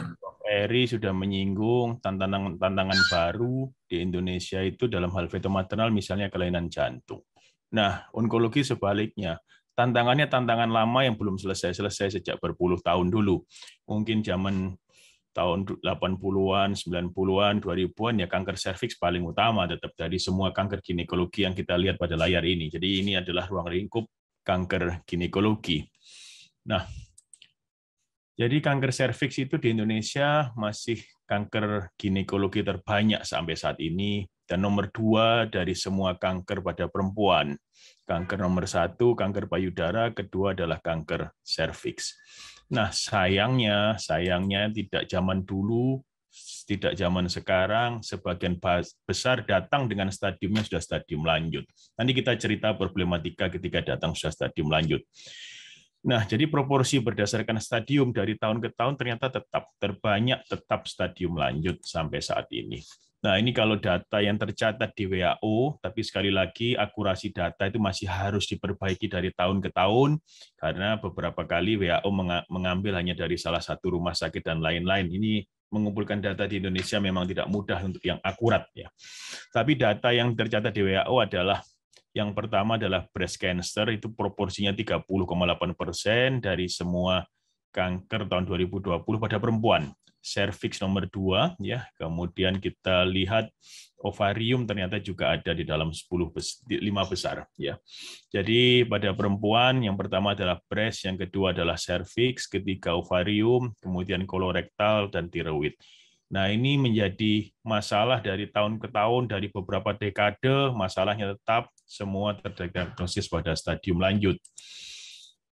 Eri sudah menyinggung tantangan-tantangan baru di Indonesia itu dalam hal fetomaternal, misalnya kelainan jantung. Nah, onkologi sebaliknya, tantangannya tantangan lama yang belum selesai-selesai sejak berpuluh tahun dulu. Mungkin zaman tahun 80-an, 90-an, 2000-an ya kanker serviks paling utama tetap dari semua kanker ginekologi yang kita lihat pada layar ini. Jadi ini adalah ruang lingkup kanker ginekologi. Nah, jadi kanker serviks itu di Indonesia masih kanker ginekologi terbanyak sampai saat ini dan nomor dua dari semua kanker pada perempuan. Kanker nomor satu, kanker payudara, kedua adalah kanker serviks. Nah, sayangnya, sayangnya tidak zaman dulu, tidak zaman sekarang, sebagian besar datang dengan stadiumnya sudah stadium lanjut. Nanti kita cerita problematika ketika datang sudah stadium lanjut. Nah, jadi proporsi berdasarkan stadium dari tahun ke tahun ternyata tetap terbanyak tetap stadium lanjut sampai saat ini. Nah, ini kalau data yang tercatat di WHO, tapi sekali lagi akurasi data itu masih harus diperbaiki dari tahun ke tahun karena beberapa kali WHO mengambil hanya dari salah satu rumah sakit dan lain-lain. Ini mengumpulkan data di Indonesia memang tidak mudah untuk yang akurat ya. Tapi data yang tercatat di WHO adalah yang pertama adalah breast cancer itu proporsinya 30,8 persen dari semua kanker tahun 2020 pada perempuan serviks nomor 2 ya. Kemudian kita lihat ovarium ternyata juga ada di dalam 10 5 besar ya. Jadi pada perempuan yang pertama adalah breast, yang kedua adalah serviks, ketiga ovarium, kemudian kolorektal dan tiroid. Nah, ini menjadi masalah dari tahun ke tahun, dari beberapa dekade, masalahnya tetap semua terdiagnosis pada stadium lanjut.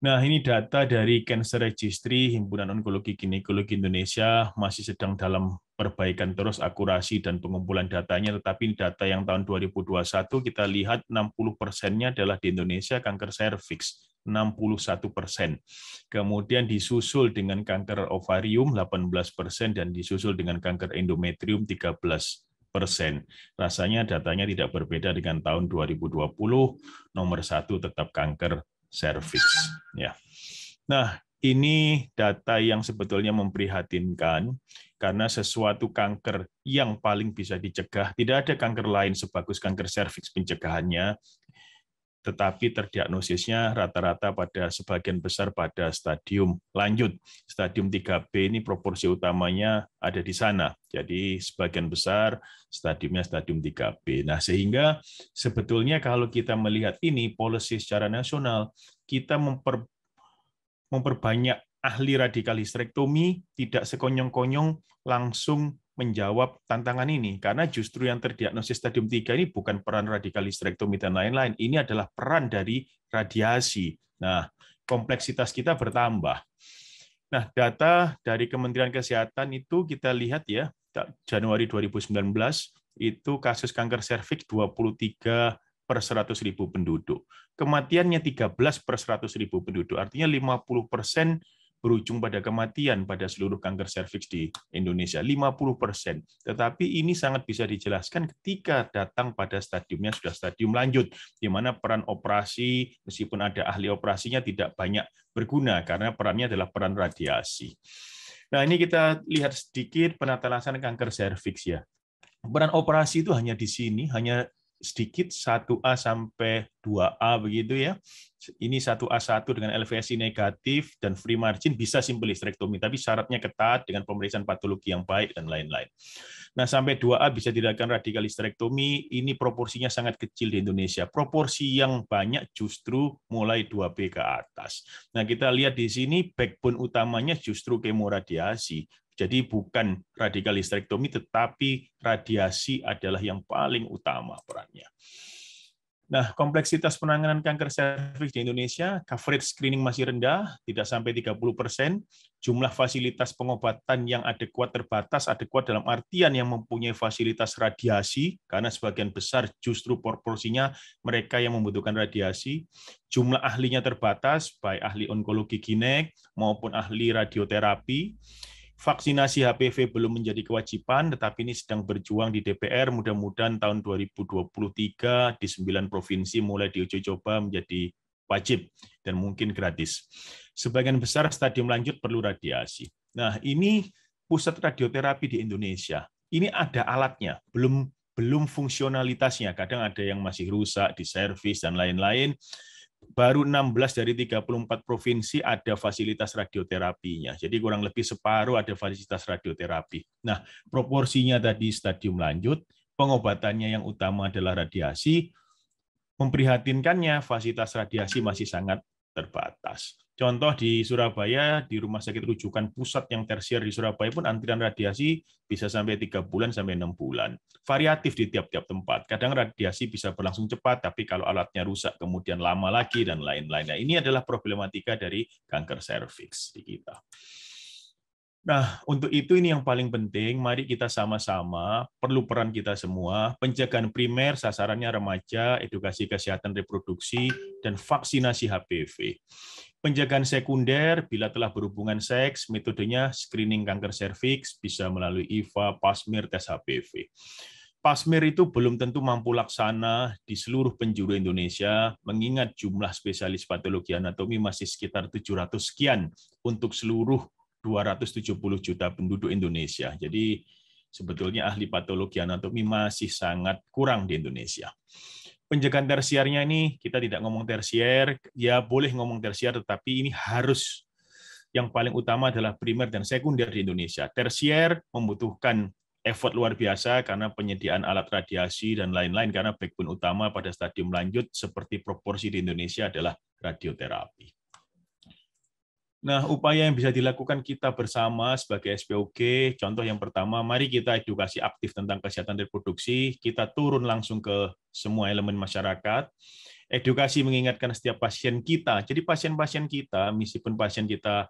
Nah, ini data dari Cancer Registry Himpunan Onkologi Ginekologi Indonesia masih sedang dalam perbaikan terus akurasi dan pengumpulan datanya, tetapi data yang tahun 2021 kita lihat 60 persennya adalah di Indonesia kanker serviks, 61 persen. Kemudian disusul dengan kanker ovarium 18 persen dan disusul dengan kanker endometrium 13 persen. Rasanya datanya tidak berbeda dengan tahun 2020, nomor satu tetap kanker service. Ya. Nah, ini data yang sebetulnya memprihatinkan karena sesuatu kanker yang paling bisa dicegah, tidak ada kanker lain sebagus kanker serviks pencegahannya tetapi terdiagnosisnya rata-rata pada sebagian besar pada stadium lanjut. Stadium 3B ini proporsi utamanya ada di sana. Jadi sebagian besar stadiumnya stadium 3B. Nah, sehingga sebetulnya kalau kita melihat ini polisi secara nasional, kita memper, memperbanyak ahli radikal histerektomi tidak sekonyong-konyong langsung menjawab tantangan ini karena justru yang terdiagnosis stadium 3 ini bukan peran radikal histerektomi dan lain-lain ini adalah peran dari radiasi nah kompleksitas kita bertambah nah data dari Kementerian Kesehatan itu kita lihat ya Januari 2019 itu kasus kanker serviks 23 per 100 ribu penduduk. Kematiannya 13 per 100 ribu penduduk. Artinya 50 persen berujung pada kematian pada seluruh kanker serviks di Indonesia, 50%. Tetapi ini sangat bisa dijelaskan ketika datang pada stadiumnya sudah stadium lanjut, di mana peran operasi, meskipun ada ahli operasinya, tidak banyak berguna, karena perannya adalah peran radiasi. Nah, ini kita lihat sedikit penatalasan kanker serviks ya. Peran operasi itu hanya di sini, hanya sedikit 1A sampai 2A begitu ya. Ini 1A1 dengan LVSI negatif dan free margin bisa simple hysterectomy, tapi syaratnya ketat dengan pemeriksaan patologi yang baik dan lain-lain. Nah, sampai 2A bisa dilakukan radikal hysterectomy, ini proporsinya sangat kecil di Indonesia. Proporsi yang banyak justru mulai 2B ke atas. Nah, kita lihat di sini backbone utamanya justru kemoradiasi. Jadi bukan radikal histerektomi, tetapi radiasi adalah yang paling utama perannya. Nah, kompleksitas penanganan kanker serviks di Indonesia, coverage screening masih rendah, tidak sampai 30 persen. Jumlah fasilitas pengobatan yang adekuat terbatas, adekuat dalam artian yang mempunyai fasilitas radiasi, karena sebagian besar justru proporsinya mereka yang membutuhkan radiasi. Jumlah ahlinya terbatas, baik ahli onkologi ginek maupun ahli radioterapi vaksinasi HPV belum menjadi kewajiban, tetapi ini sedang berjuang di DPR. Mudah-mudahan tahun 2023 di sembilan provinsi mulai diuji coba menjadi wajib dan mungkin gratis. Sebagian besar stadium lanjut perlu radiasi. Nah, ini pusat radioterapi di Indonesia. Ini ada alatnya, belum belum fungsionalitasnya. Kadang ada yang masih rusak di servis dan lain-lain baru 16 dari 34 provinsi ada fasilitas radioterapinya. Jadi kurang lebih separuh ada fasilitas radioterapi. Nah, proporsinya tadi stadium lanjut, pengobatannya yang utama adalah radiasi. Memprihatinkannya fasilitas radiasi masih sangat terbatas. Contoh di Surabaya, di rumah sakit rujukan pusat yang tersier di Surabaya pun antrian radiasi bisa sampai tiga bulan sampai enam bulan. Variatif di tiap-tiap tempat. Kadang radiasi bisa berlangsung cepat, tapi kalau alatnya rusak kemudian lama lagi dan lain-lain. Nah, ini adalah problematika dari kanker serviks di kita. Nah, untuk itu ini yang paling penting, mari kita sama-sama, perlu peran kita semua, penjagaan primer sasarannya remaja, edukasi kesehatan reproduksi, dan vaksinasi HPV. Penjagaan sekunder bila telah berhubungan seks, metodenya screening kanker serviks bisa melalui IVA, PASMIR, tes HPV. Pasmir itu belum tentu mampu laksana di seluruh penjuru Indonesia, mengingat jumlah spesialis patologi anatomi masih sekitar 700 sekian untuk seluruh 270 juta penduduk Indonesia. Jadi sebetulnya ahli patologi anatomi masih sangat kurang di Indonesia penjagaan tersiarnya ini kita tidak ngomong tersier, ya boleh ngomong tersier tetapi ini harus yang paling utama adalah primer dan sekunder di Indonesia. Tersier membutuhkan effort luar biasa karena penyediaan alat radiasi dan lain-lain karena backbone utama pada stadium lanjut seperti proporsi di Indonesia adalah radioterapi. Nah, upaya yang bisa dilakukan kita bersama sebagai SPOG, contoh yang pertama, mari kita edukasi aktif tentang kesehatan reproduksi, kita turun langsung ke semua elemen masyarakat, edukasi mengingatkan setiap pasien kita. Jadi pasien-pasien kita, meskipun pasien kita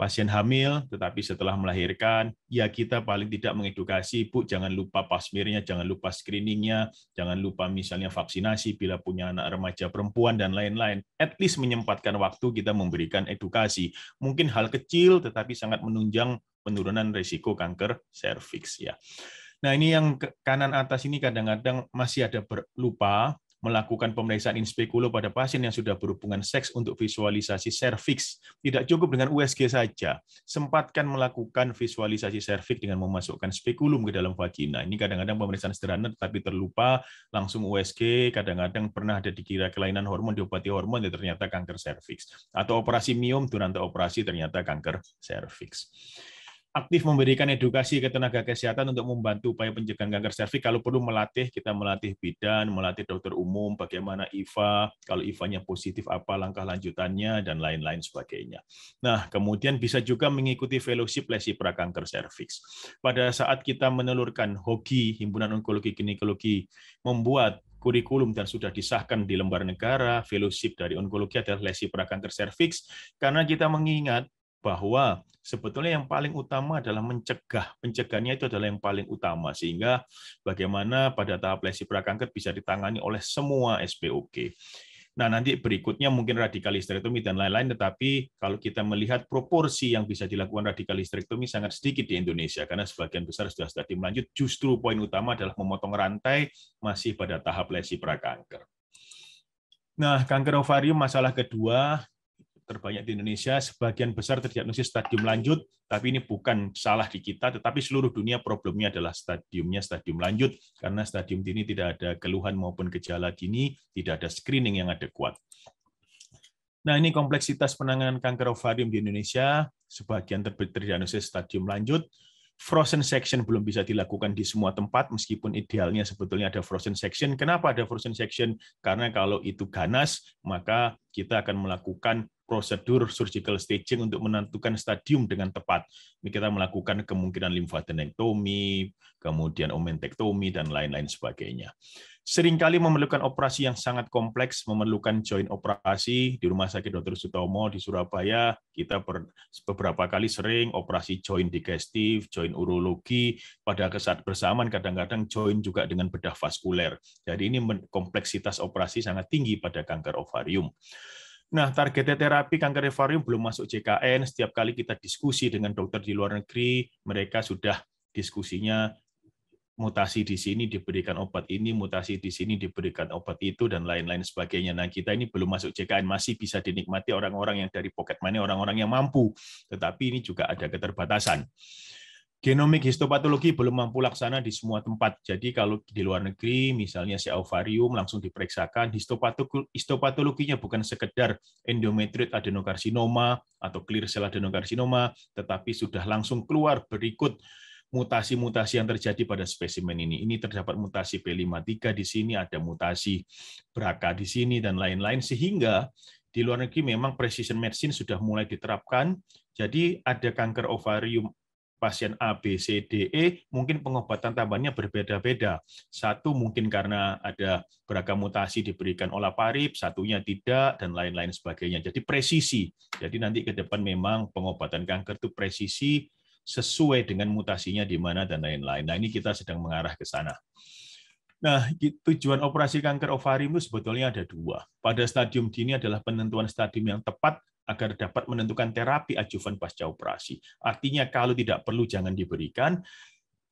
pasien hamil, tetapi setelah melahirkan, ya kita paling tidak mengedukasi, ibu jangan lupa pasmirnya, jangan lupa screeningnya, jangan lupa misalnya vaksinasi bila punya anak remaja perempuan, dan lain-lain. At least menyempatkan waktu kita memberikan edukasi. Mungkin hal kecil, tetapi sangat menunjang penurunan risiko kanker serviks. ya. Nah ini yang kanan atas ini kadang-kadang masih ada lupa melakukan pemeriksaan in speculo pada pasien yang sudah berhubungan seks untuk visualisasi serviks. Tidak cukup dengan USG saja. Sempatkan melakukan visualisasi serviks dengan memasukkan spekulum ke dalam vagina. Ini kadang-kadang pemeriksaan sederhana tapi terlupa langsung USG, kadang-kadang pernah ada dikira kelainan hormon diobati hormon dan ya ternyata kanker serviks atau operasi miom durante operasi ternyata kanker serviks aktif memberikan edukasi ke tenaga kesehatan untuk membantu upaya pencegahan kanker serviks. Kalau perlu melatih, kita melatih bidan, melatih dokter umum, bagaimana IVA, kalau IVA-nya positif apa langkah lanjutannya dan lain-lain sebagainya. Nah, kemudian bisa juga mengikuti fellowship lesi kanker serviks. Pada saat kita menelurkan hoki Himpunan Onkologi Ginekologi, membuat kurikulum dan sudah disahkan di lembar negara, fellowship dari onkologi adalah lesi kanker serviks, karena kita mengingat bahwa sebetulnya yang paling utama adalah mencegah. Pencegahannya itu adalah yang paling utama sehingga bagaimana pada tahap lesi prakanker bisa ditangani oleh semua SPOK. Nah, nanti berikutnya mungkin radikal histerektomi dan lain-lain, tetapi kalau kita melihat proporsi yang bisa dilakukan radikal histerektomi sangat sedikit di Indonesia, karena sebagian besar sudah tadi melanjut, justru poin utama adalah memotong rantai masih pada tahap lesi prakanker. Nah, kanker ovarium masalah kedua terbanyak di Indonesia, sebagian besar terdiagnosis stadium lanjut, tapi ini bukan salah di kita, tetapi seluruh dunia problemnya adalah stadiumnya stadium lanjut, karena stadium dini tidak ada keluhan maupun gejala dini, tidak ada screening yang adekuat. Nah, ini kompleksitas penanganan kanker ovarium di Indonesia, sebagian terdiagnosis stadium lanjut, frozen section belum bisa dilakukan di semua tempat meskipun idealnya sebetulnya ada frozen section. Kenapa ada frozen section? Karena kalau itu ganas, maka kita akan melakukan prosedur surgical staging untuk menentukan stadium dengan tepat. Ini kita melakukan kemungkinan limfadenektomi, kemudian omentektomi, dan lain-lain sebagainya. Seringkali memerlukan operasi yang sangat kompleks, memerlukan joint operasi di Rumah Sakit Dr. Sutomo di Surabaya. Kita beberapa kali sering operasi joint digestif, joint urologi, pada saat bersamaan kadang-kadang joint juga dengan bedah vaskuler. Jadi ini kompleksitas operasi sangat tinggi pada kanker ovarium. Nah, targetnya terapi kanker ovarium belum masuk JKN. Setiap kali kita diskusi dengan dokter di luar negeri, mereka sudah diskusinya mutasi di sini diberikan obat ini, mutasi di sini diberikan obat itu, dan lain-lain sebagainya. Nah, kita ini belum masuk JKN, masih bisa dinikmati orang-orang yang dari pocket money, orang-orang yang mampu. Tetapi ini juga ada keterbatasan genomik histopatologi belum mampu laksana di semua tempat. Jadi kalau di luar negeri, misalnya si ovarium langsung diperiksakan, histopatologinya bukan sekedar endometrium adenokarsinoma atau clear cell adenokarsinoma, tetapi sudah langsung keluar berikut mutasi-mutasi yang terjadi pada spesimen ini. Ini terdapat mutasi P53 di sini, ada mutasi BRCA di sini, dan lain-lain, sehingga di luar negeri memang precision medicine sudah mulai diterapkan. Jadi ada kanker ovarium pasien A, B, C, D, E, mungkin pengobatan tambahannya berbeda-beda. Satu mungkin karena ada beragam mutasi diberikan parip, satunya tidak, dan lain-lain sebagainya. Jadi presisi. Jadi nanti ke depan memang pengobatan kanker itu presisi sesuai dengan mutasinya di mana dan lain-lain. Nah ini kita sedang mengarah ke sana. Nah, tujuan operasi kanker ovarium itu sebetulnya ada dua. Pada stadium dini adalah penentuan stadium yang tepat agar dapat menentukan terapi adjuvan pasca operasi. Artinya kalau tidak perlu jangan diberikan,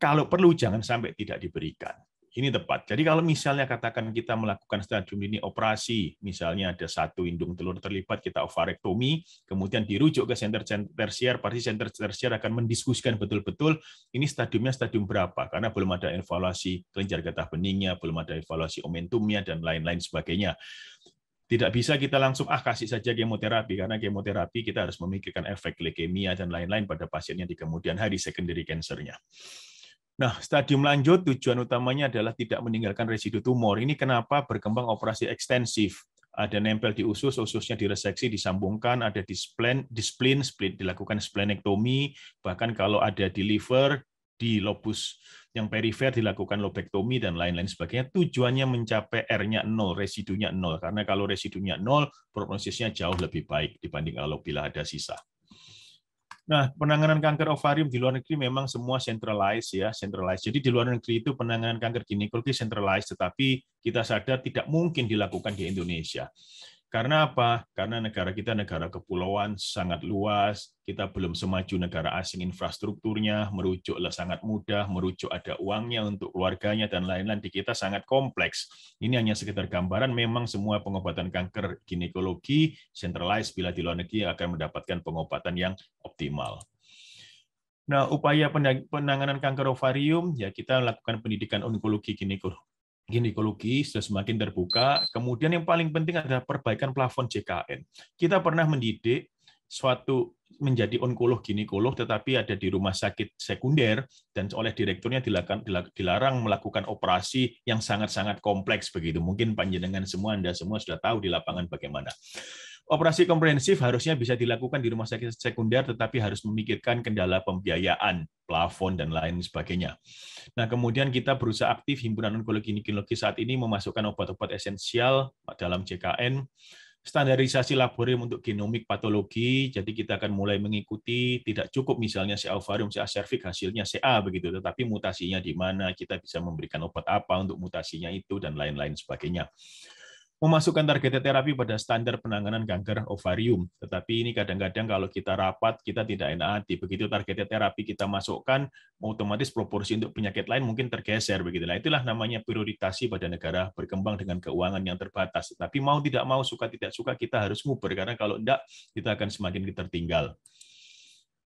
kalau perlu jangan sampai tidak diberikan. Ini tepat. Jadi kalau misalnya katakan kita melakukan stadium ini operasi, misalnya ada satu indung telur terlibat, kita ovarektomi, kemudian dirujuk ke center tersier, pasti center tersier akan mendiskusikan betul-betul ini stadiumnya stadium berapa, karena belum ada evaluasi kelenjar getah beningnya, belum ada evaluasi momentumnya dan lain-lain sebagainya. Tidak bisa kita langsung ah kasih saja kemoterapi karena kemoterapi kita harus memikirkan efek leukemia dan lain-lain pada pasiennya di kemudian hari secondary cancernya. Nah, stadium lanjut tujuan utamanya adalah tidak meninggalkan residu tumor. Ini kenapa berkembang operasi ekstensif. Ada nempel di usus, ususnya direseksi, disambungkan, ada di spleen, split dilakukan splenectomy, bahkan kalau ada di liver, di lobus yang perifer dilakukan lobektomi dan lain-lain sebagainya. Tujuannya mencapai R-nya nol, residunya nol. Karena kalau residunya nol, prognosisnya jauh lebih baik dibanding kalau bila ada sisa. Nah, penanganan kanker ovarium di luar negeri memang semua centralized ya, centralized. Jadi di luar negeri itu penanganan kanker ginekologi centralized, tetapi kita sadar tidak mungkin dilakukan di Indonesia. Karena apa? Karena negara kita negara kepulauan sangat luas, kita belum semaju negara asing infrastrukturnya, merujuklah sangat mudah, merujuk ada uangnya untuk keluarganya, dan lain-lain di kita sangat kompleks. Ini hanya sekedar gambaran, memang semua pengobatan kanker ginekologi centralized bila di luar negeri akan mendapatkan pengobatan yang optimal. Nah, upaya penanganan kanker ovarium, ya kita lakukan pendidikan onkologi ginekologi ginekologi sudah semakin terbuka. Kemudian yang paling penting adalah perbaikan plafon JKN. Kita pernah mendidik suatu menjadi onkolog ginekolog tetapi ada di rumah sakit sekunder dan oleh direkturnya dilarang, dilarang melakukan operasi yang sangat-sangat kompleks begitu. Mungkin panjenengan semua Anda semua sudah tahu di lapangan bagaimana. Operasi komprehensif harusnya bisa dilakukan di rumah sakit sekunder, tetapi harus memikirkan kendala pembiayaan, plafon, dan lain sebagainya. Nah, kemudian kita berusaha aktif himpunan onkologi ginekologi saat ini memasukkan obat-obat esensial dalam JKN, standarisasi laboratorium untuk genomik patologi, jadi kita akan mulai mengikuti, tidak cukup misalnya CA ovarium, CA cervix, hasilnya CA begitu, tetapi mutasinya di mana, kita bisa memberikan obat apa untuk mutasinya itu, dan lain-lain sebagainya memasukkan target terapi pada standar penanganan kanker ovarium. Tetapi ini kadang-kadang kalau kita rapat, kita tidak enak hati. Begitu target terapi kita masukkan, otomatis proporsi untuk penyakit lain mungkin tergeser. Begitulah. Itulah namanya prioritasi pada negara berkembang dengan keuangan yang terbatas. Tapi mau tidak mau, suka tidak suka, kita harus nguber. Karena kalau tidak, kita akan semakin tertinggal.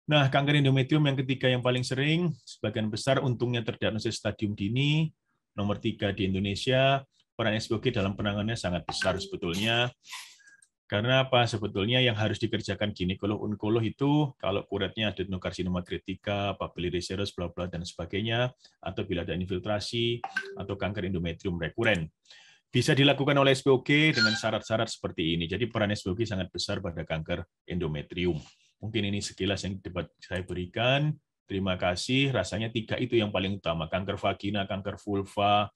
Nah, kanker endometrium yang ketiga yang paling sering, sebagian besar untungnya terdiagnosis stadium dini, nomor tiga di Indonesia, peran SPOG dalam penanganannya sangat besar sebetulnya. Karena apa? Sebetulnya yang harus dikerjakan gini ginekolog onkolog itu kalau kuratnya adenokarsinoma kritika, papillary serous, bla bla dan sebagainya atau bila ada infiltrasi atau kanker endometrium rekuren. Bisa dilakukan oleh SPOG dengan syarat-syarat seperti ini. Jadi peran SPOG sangat besar pada kanker endometrium. Mungkin ini sekilas yang dapat saya berikan. Terima kasih. Rasanya tiga itu yang paling utama. Kanker vagina, kanker vulva,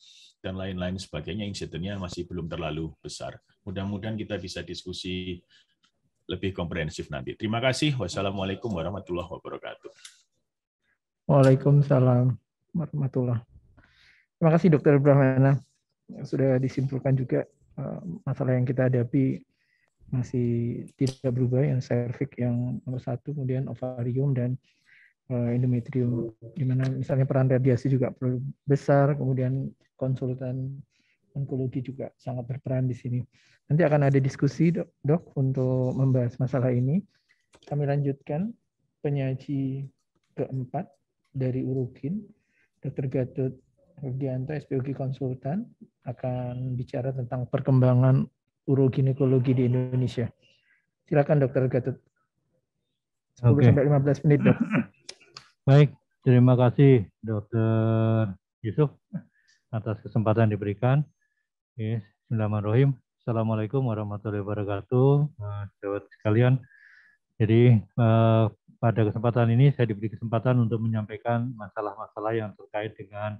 dan lain-lain sebagainya insidennya masih belum terlalu besar. Mudah-mudahan kita bisa diskusi lebih komprehensif nanti. Terima kasih. Wassalamualaikum warahmatullahi wabarakatuh. Waalaikumsalam warahmatullahi Terima kasih Dr. Brahmana. Sudah disimpulkan juga eh, masalah yang kita hadapi masih tidak berubah yang serviks yang nomor satu kemudian ovarium dan Eh, endometrium gimana misalnya peran radiasi juga perlu besar kemudian konsultan onkologi juga sangat berperan di sini nanti akan ada diskusi dok, dok untuk membahas masalah ini kami lanjutkan penyaji keempat dari Urukin Dokter Gatot Rudianto SpOg konsultan akan bicara tentang perkembangan uroginekologi di Indonesia silakan Dokter Gatot 10 okay. sampai 15 menit dok Baik, terima kasih dokter Yusuf atas kesempatan diberikan. Bismillahirrahmanirrahim. Assalamualaikum warahmatullahi wabarakatuh. Eh, sahabat sekalian, jadi eh, pada kesempatan ini saya diberi kesempatan untuk menyampaikan masalah-masalah yang terkait dengan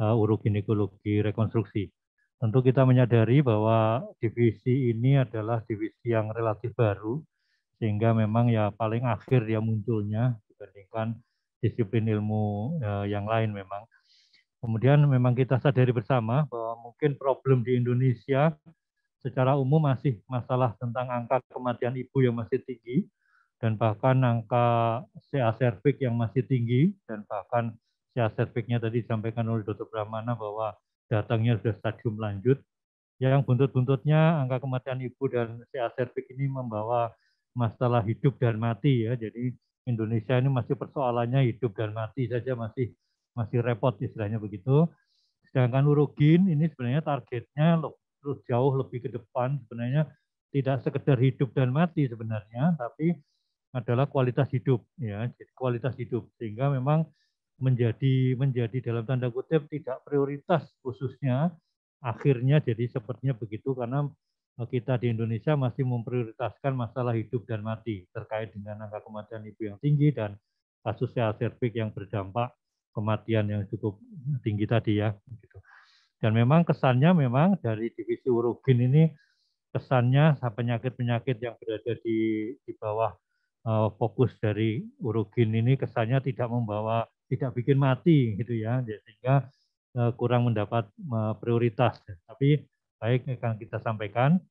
eh, ginekologi rekonstruksi. Tentu kita menyadari bahwa divisi ini adalah divisi yang relatif baru, sehingga memang ya paling akhir dia munculnya dibandingkan disiplin ilmu eh, yang lain memang. Kemudian memang kita sadari bersama bahwa mungkin problem di Indonesia secara umum masih masalah tentang angka kematian ibu yang masih tinggi dan bahkan angka CA cervix yang masih tinggi dan bahkan CA cervixnya tadi disampaikan oleh Dr. Brahmana bahwa datangnya sudah stadium lanjut yang buntut-buntutnya angka kematian ibu dan CA cervix ini membawa masalah hidup dan mati ya. Jadi Indonesia ini masih persoalannya hidup dan mati saja masih masih repot istilahnya begitu. Sedangkan urugin ini sebenarnya targetnya terus jauh lebih ke depan sebenarnya tidak sekedar hidup dan mati sebenarnya, tapi adalah kualitas hidup ya, kualitas hidup sehingga memang menjadi menjadi dalam tanda kutip tidak prioritas khususnya akhirnya jadi sepertinya begitu karena kita di Indonesia masih memprioritaskan masalah hidup dan mati terkait dengan angka kematian ibu yang tinggi dan kasusnya serviks yang berdampak kematian yang cukup tinggi tadi ya. Gitu. Dan memang kesannya memang dari divisi urogen ini kesannya penyakit-penyakit yang berada di, di bawah uh, fokus dari urogen ini kesannya tidak membawa tidak bikin mati gitu ya sehingga uh, kurang mendapat uh, prioritas. Tapi baik akan kita sampaikan.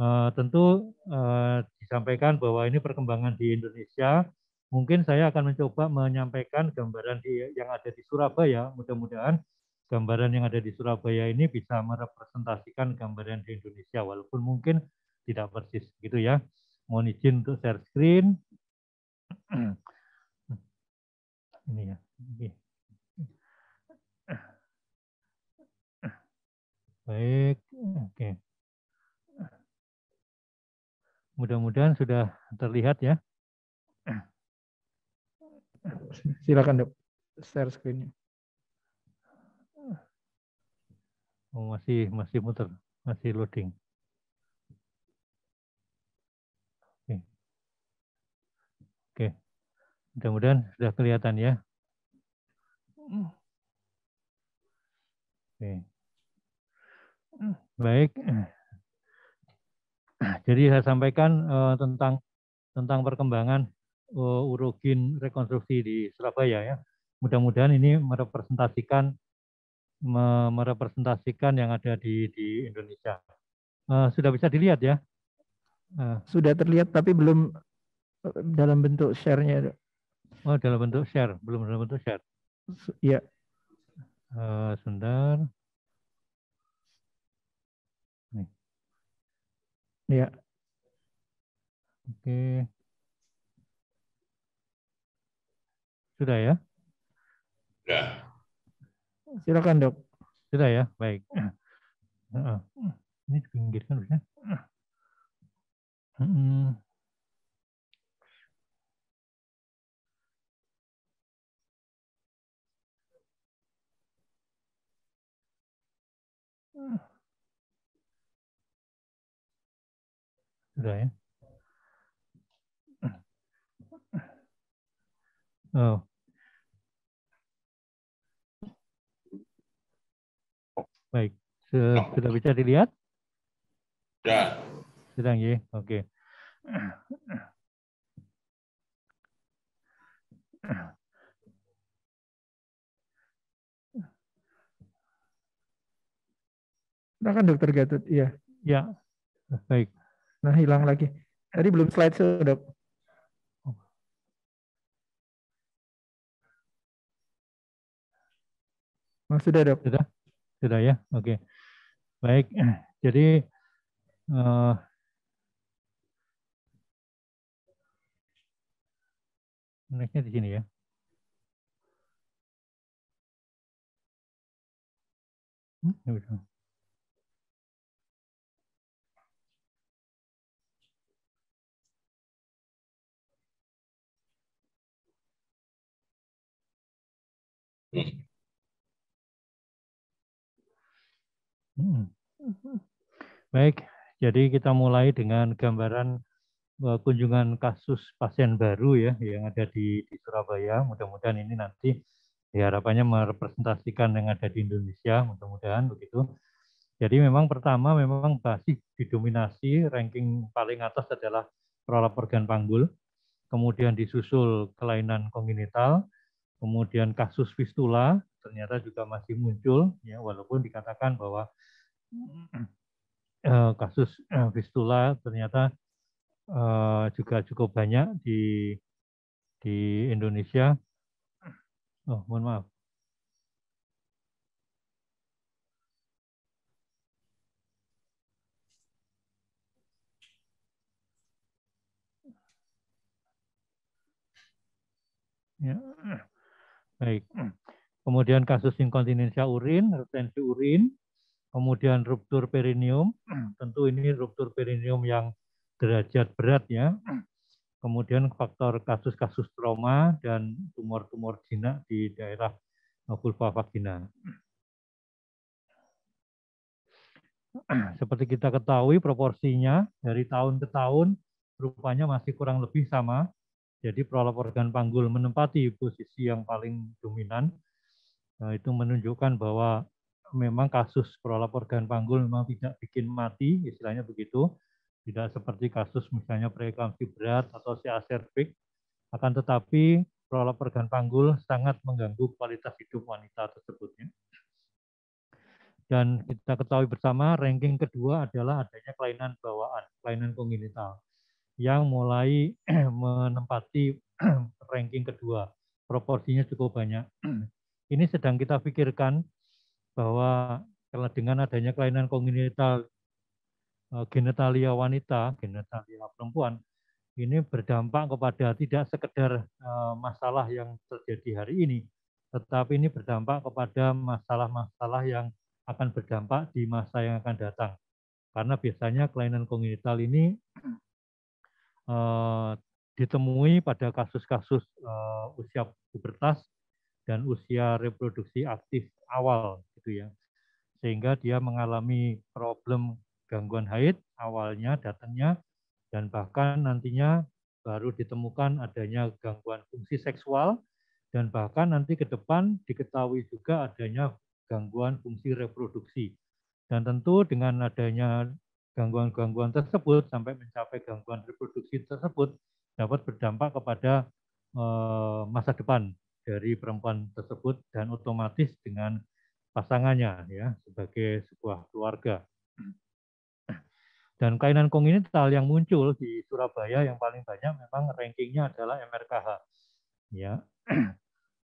Eh, tentu eh, disampaikan bahwa ini perkembangan di Indonesia. Mungkin saya akan mencoba menyampaikan gambaran di, yang ada di Surabaya. Mudah-mudahan gambaran yang ada di Surabaya ini bisa merepresentasikan gambaran di Indonesia, walaupun mungkin tidak persis gitu ya. Mohon izin untuk share screen. Ini ya. Baik. Oke. Mudah-mudahan sudah terlihat ya. Silakan dok, share screen-nya. Oh, masih masih muter, masih loading. Oke, oke. Mudah-mudahan sudah kelihatan ya. Oke. Baik. Jadi saya sampaikan uh, tentang tentang perkembangan uh, urogin rekonstruksi di Surabaya ya. Mudah-mudahan ini merepresentasikan me merepresentasikan yang ada di di Indonesia. Uh, sudah bisa dilihat ya? Uh. Sudah terlihat tapi belum dalam bentuk share Oh, dalam bentuk share, belum dalam bentuk share. Ya. Uh, sebentar. Iya. Oke. Sudah ya? Sudah. Silakan dok. Sudah ya, baik. Ini dipinggirkan ya. Hmm. Udah ya. Oh. Baik, sudah bisa dilihat? Sudah. Ya. Sedang ya, oke. Okay. Silakan dokter Gatot, iya. Ya, baik. Nah, hilang lagi. Tadi belum slide sudah. Oh. oh. sudah, Dok. Sudah. Sudah ya. Oke. Okay. Baik. Jadi uh, nextnya di sini ya. Hmm, Hmm. hmm. Baik, jadi kita mulai dengan gambaran eh, kunjungan kasus pasien baru ya yang ada di, di Surabaya. Mudah-mudahan ini nanti diharapannya merepresentasikan yang ada di Indonesia. Mudah-mudahan begitu. Jadi memang pertama memang masih didominasi ranking paling atas adalah prolap organ panggul, kemudian disusul kelainan kongenital, Kemudian kasus fistula ternyata juga masih muncul, ya walaupun dikatakan bahwa eh, kasus eh, fistula ternyata eh, juga cukup banyak di di Indonesia. Oh, mohon maaf. Ya. Baik. Hmm. Kemudian kasus inkontinensia urin, retensi urin, kemudian ruptur perineum. Hmm. Tentu ini ruptur perineum yang derajat berat ya. Hmm. Kemudian faktor kasus-kasus trauma dan tumor-tumor jinak di daerah vulva vagina. Seperti kita ketahui proporsinya dari tahun ke tahun rupanya masih kurang lebih sama jadi prolap organ panggul menempati posisi yang paling dominan. Nah, itu menunjukkan bahwa memang kasus prolap organ panggul memang tidak bikin mati, istilahnya begitu. Tidak seperti kasus misalnya preeklamsi berat atau si aservik. Akan tetapi prolap organ panggul sangat mengganggu kualitas hidup wanita tersebutnya. Dan kita ketahui bersama ranking kedua adalah adanya kelainan bawaan, kelainan kongenital yang mulai menempati ranking kedua. Proporsinya cukup banyak. Ini sedang kita pikirkan bahwa dengan adanya kelainan kongenital eh, genitalia wanita, genitalia perempuan, ini berdampak kepada tidak sekedar eh, masalah yang terjadi hari ini, tetapi ini berdampak kepada masalah-masalah yang akan berdampak di masa yang akan datang. Karena biasanya kelainan kongenital ini Eh, ditemui pada kasus-kasus eh, usia pubertas dan usia reproduksi aktif awal gitu ya. Sehingga dia mengalami problem gangguan haid awalnya datangnya dan bahkan nantinya baru ditemukan adanya gangguan fungsi seksual dan bahkan nanti ke depan diketahui juga adanya gangguan fungsi reproduksi. Dan tentu dengan adanya gangguan-gangguan tersebut sampai mencapai gangguan reproduksi tersebut dapat berdampak kepada eh, masa depan dari perempuan tersebut dan otomatis dengan pasangannya ya sebagai sebuah keluarga. Dan kainan kongenital yang muncul di Surabaya yang paling banyak memang rankingnya adalah MRKH. Ya.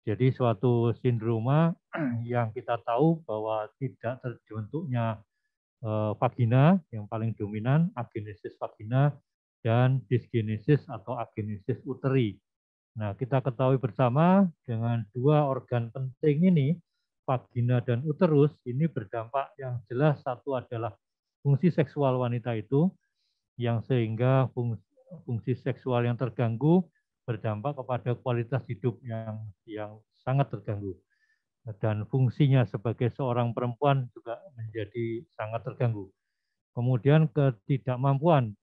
Jadi suatu sindroma yang kita tahu bahwa tidak terbentuknya Eh, vagina yang paling dominan, agenesis vagina dan disgenesis atau agenesis uteri. Nah, kita ketahui bersama dengan dua organ penting ini, vagina dan uterus, ini berdampak yang jelas satu adalah fungsi seksual wanita itu yang sehingga fungsi, fungsi seksual yang terganggu berdampak kepada kualitas hidup yang yang sangat terganggu dan fungsinya sebagai seorang perempuan juga menjadi sangat terganggu. Kemudian ketidakmampuan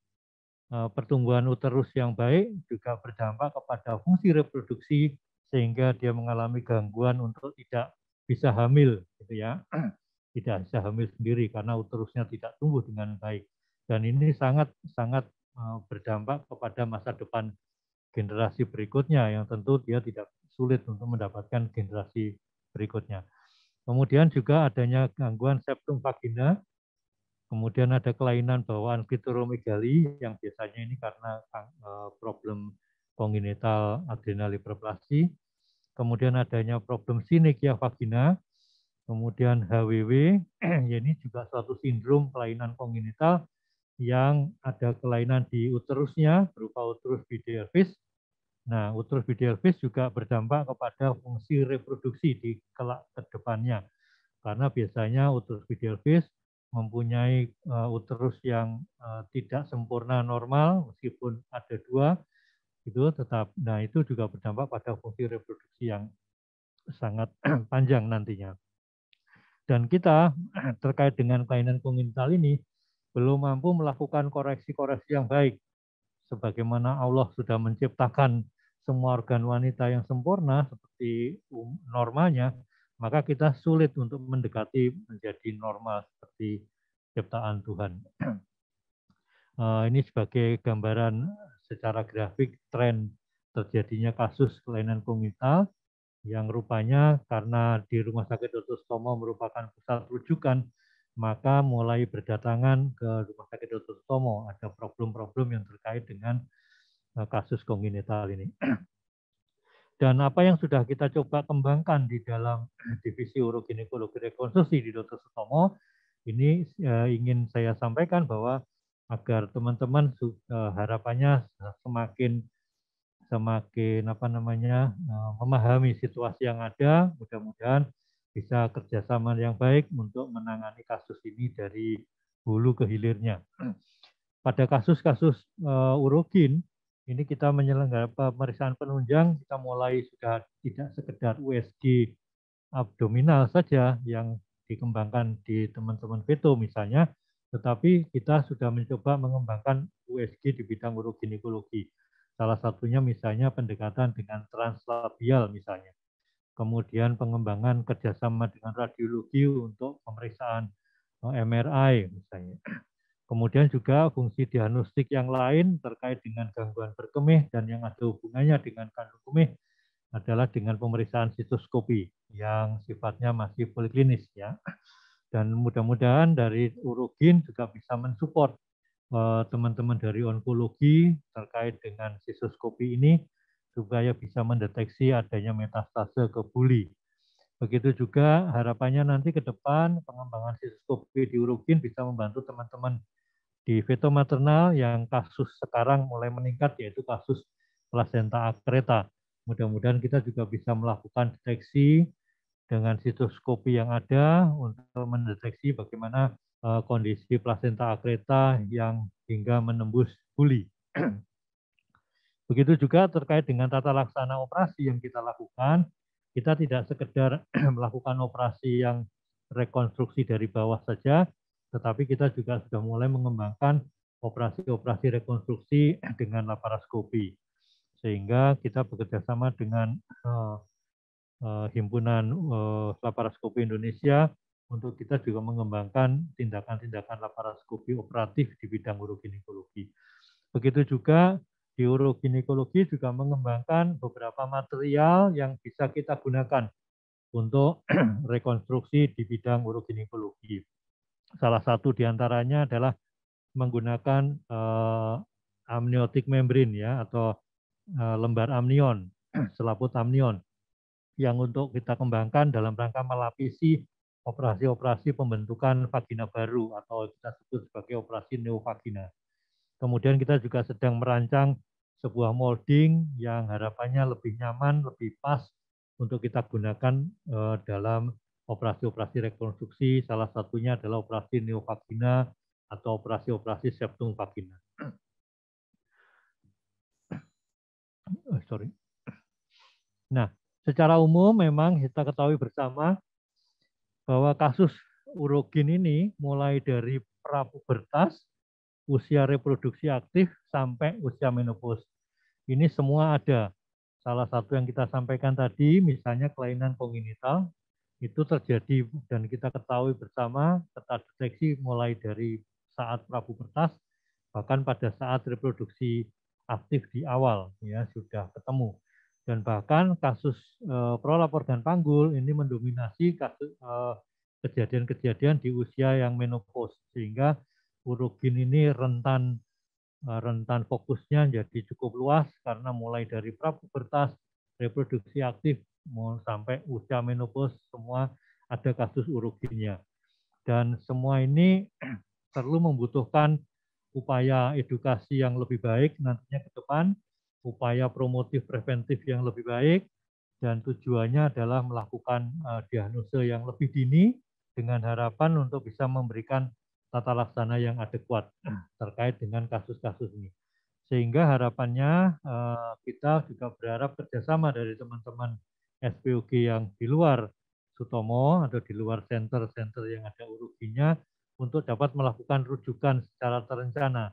eh, pertumbuhan uterus yang baik juga berdampak kepada fungsi reproduksi sehingga dia mengalami gangguan untuk tidak bisa hamil gitu ya. Tidak bisa hamil sendiri karena uterusnya tidak tumbuh dengan baik. Dan ini sangat sangat eh, berdampak kepada masa depan generasi berikutnya yang tentu dia tidak sulit untuk mendapatkan generasi berikutnya. Kemudian juga adanya gangguan septum vagina, kemudian ada kelainan bawaan klitoromegali yang biasanya ini karena e, problem kongenital adrenal hiperplasi, kemudian adanya problem sinekia ya vagina, kemudian HWW, ya ini juga suatu sindrom kelainan kongenital yang ada kelainan di uterusnya berupa uterus dervis, Nah, uterus bidelvis juga berdampak kepada fungsi reproduksi di kelak kedepannya. Karena biasanya uterus bidelvis mempunyai uh, eh, uterus yang uh, tidak sempurna normal meskipun ada dua itu tetap nah itu juga berdampak pada fungsi reproduksi yang sangat panjang nantinya dan kita terkait dengan kelainan kongenital ini belum mampu melakukan koreksi-koreksi yang baik sebagaimana Allah sudah menciptakan semua organ wanita yang sempurna seperti um, normalnya, maka kita sulit untuk mendekati menjadi normal seperti ciptaan Tuhan. Eh, ini sebagai gambaran secara grafik tren terjadinya kasus kelainan kongital yang rupanya karena di Rumah Sakit Dr. Stomo merupakan pusat rujukan, maka mulai berdatangan ke Rumah Sakit Dr. Stomo. Ada problem-problem yang terkait dengan Eh, kasus kongenital ini. Dan apa yang sudah kita coba kembangkan di dalam divisi uroginekologi rekonstruksi di Dr. Sutomo, ini eh, ingin saya sampaikan bahwa agar teman-teman eh, harapannya semakin semakin apa namanya memahami situasi yang ada, mudah-mudahan bisa kerjasama yang baik untuk menangani kasus ini dari hulu ke hilirnya. Pada kasus-kasus urogin ini kita menyelenggarakan pemeriksaan penunjang, kita mulai sudah tidak sekedar USG abdominal saja yang dikembangkan di teman-teman veto misalnya, tetapi kita sudah mencoba mengembangkan USG di bidang uroginekologi. Salah satunya misalnya pendekatan dengan translabial misalnya. Kemudian pengembangan kerjasama dengan radiologi untuk pemeriksaan eh, MRI misalnya. Kemudian juga fungsi diagnostik yang lain terkait dengan gangguan berkemih dan yang ada hubungannya dengan kandung kemih adalah dengan pemeriksaan sitoskopi yang sifatnya masih poliklinis ya. Dan mudah-mudahan dari urogin juga bisa mensupport eh, teman-teman dari onkologi terkait dengan sitoskopi ini supaya bisa mendeteksi adanya metastase ke buli. Begitu juga harapannya nanti ke depan pengembangan sitoskopi di urogin bisa membantu teman-teman di veto maternal yang kasus sekarang mulai meningkat yaitu kasus plasenta akreta. Mudah-mudahan kita juga bisa melakukan deteksi dengan sitoskopi yang ada untuk mendeteksi bagaimana eh, kondisi plasenta akreta yang hingga menembus buli. Begitu juga terkait dengan tata laksana operasi yang kita lakukan, kita tidak sekedar melakukan operasi yang rekonstruksi dari bawah saja, tetapi kita juga sudah mulai mengembangkan operasi-operasi rekonstruksi dengan laparoskopi. Sehingga kita bekerjasama dengan uh, uh, himpunan uh, laparoskopi Indonesia untuk kita juga mengembangkan tindakan-tindakan laparoskopi operatif di bidang uroginekologi. Begitu juga di uroginekologi juga mengembangkan beberapa material yang bisa kita gunakan untuk rekonstruksi di bidang uroginekologi. Salah satu diantaranya adalah menggunakan uh, amniotic membrane ya atau uh, lembar amnion, selaput amnion yang untuk kita kembangkan dalam rangka melapisi operasi-operasi pembentukan vagina baru atau kita sebut sebagai operasi neovagina. Kemudian kita juga sedang merancang sebuah molding yang harapannya lebih nyaman, lebih pas untuk kita gunakan eh, dalam operasi-operasi rekonstruksi, salah satunya adalah operasi neovagina atau operasi-operasi septum vagina. Oh, sorry. Nah, secara umum memang kita ketahui bersama bahwa kasus urogen ini mulai dari prapubertas, usia reproduksi aktif sampai usia menopause. Ini semua ada. Salah satu yang kita sampaikan tadi misalnya kelainan kongenital itu terjadi dan kita ketahui bersama peta deteksi mulai dari saat prabu pertas bahkan pada saat reproduksi aktif di awal ya sudah ketemu dan bahkan kasus e, prolapor dan panggul ini mendominasi kasus eh, kejadian-kejadian di usia yang menopause sehingga urugin ini rentan eh, rentan fokusnya jadi cukup luas karena mulai dari prabu prapubertas, reproduksi aktif mau sampai usia menopause semua ada kasus uruginya Dan semua ini perlu membutuhkan upaya edukasi yang lebih baik nantinya ke depan, upaya promotif preventif yang lebih baik, dan tujuannya adalah melakukan uh, diagnose yang lebih dini dengan harapan untuk bisa memberikan tata laksana yang adekuat terkait dengan kasus-kasus ini. Sehingga harapannya uh, kita juga berharap kerjasama dari teman-teman SPOG yang di luar Sutomo atau di luar center-center yang ada uruginya untuk dapat melakukan rujukan secara terencana.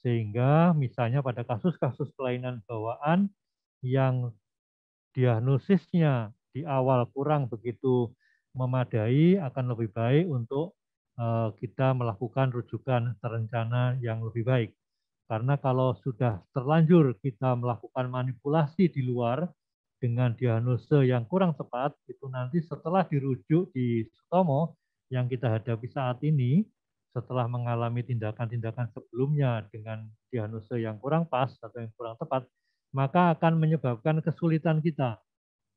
Sehingga misalnya pada kasus-kasus kelainan bawaan yang diagnosisnya di awal kurang begitu memadai akan lebih baik untuk eh, kita melakukan rujukan terencana yang lebih baik. Karena kalau sudah terlanjur kita melakukan manipulasi di luar, dengan diagnose yang kurang tepat itu nanti setelah dirujuk di Sutomo yang kita hadapi saat ini setelah mengalami tindakan-tindakan sebelumnya dengan diagnose yang kurang pas atau yang kurang tepat maka akan menyebabkan kesulitan kita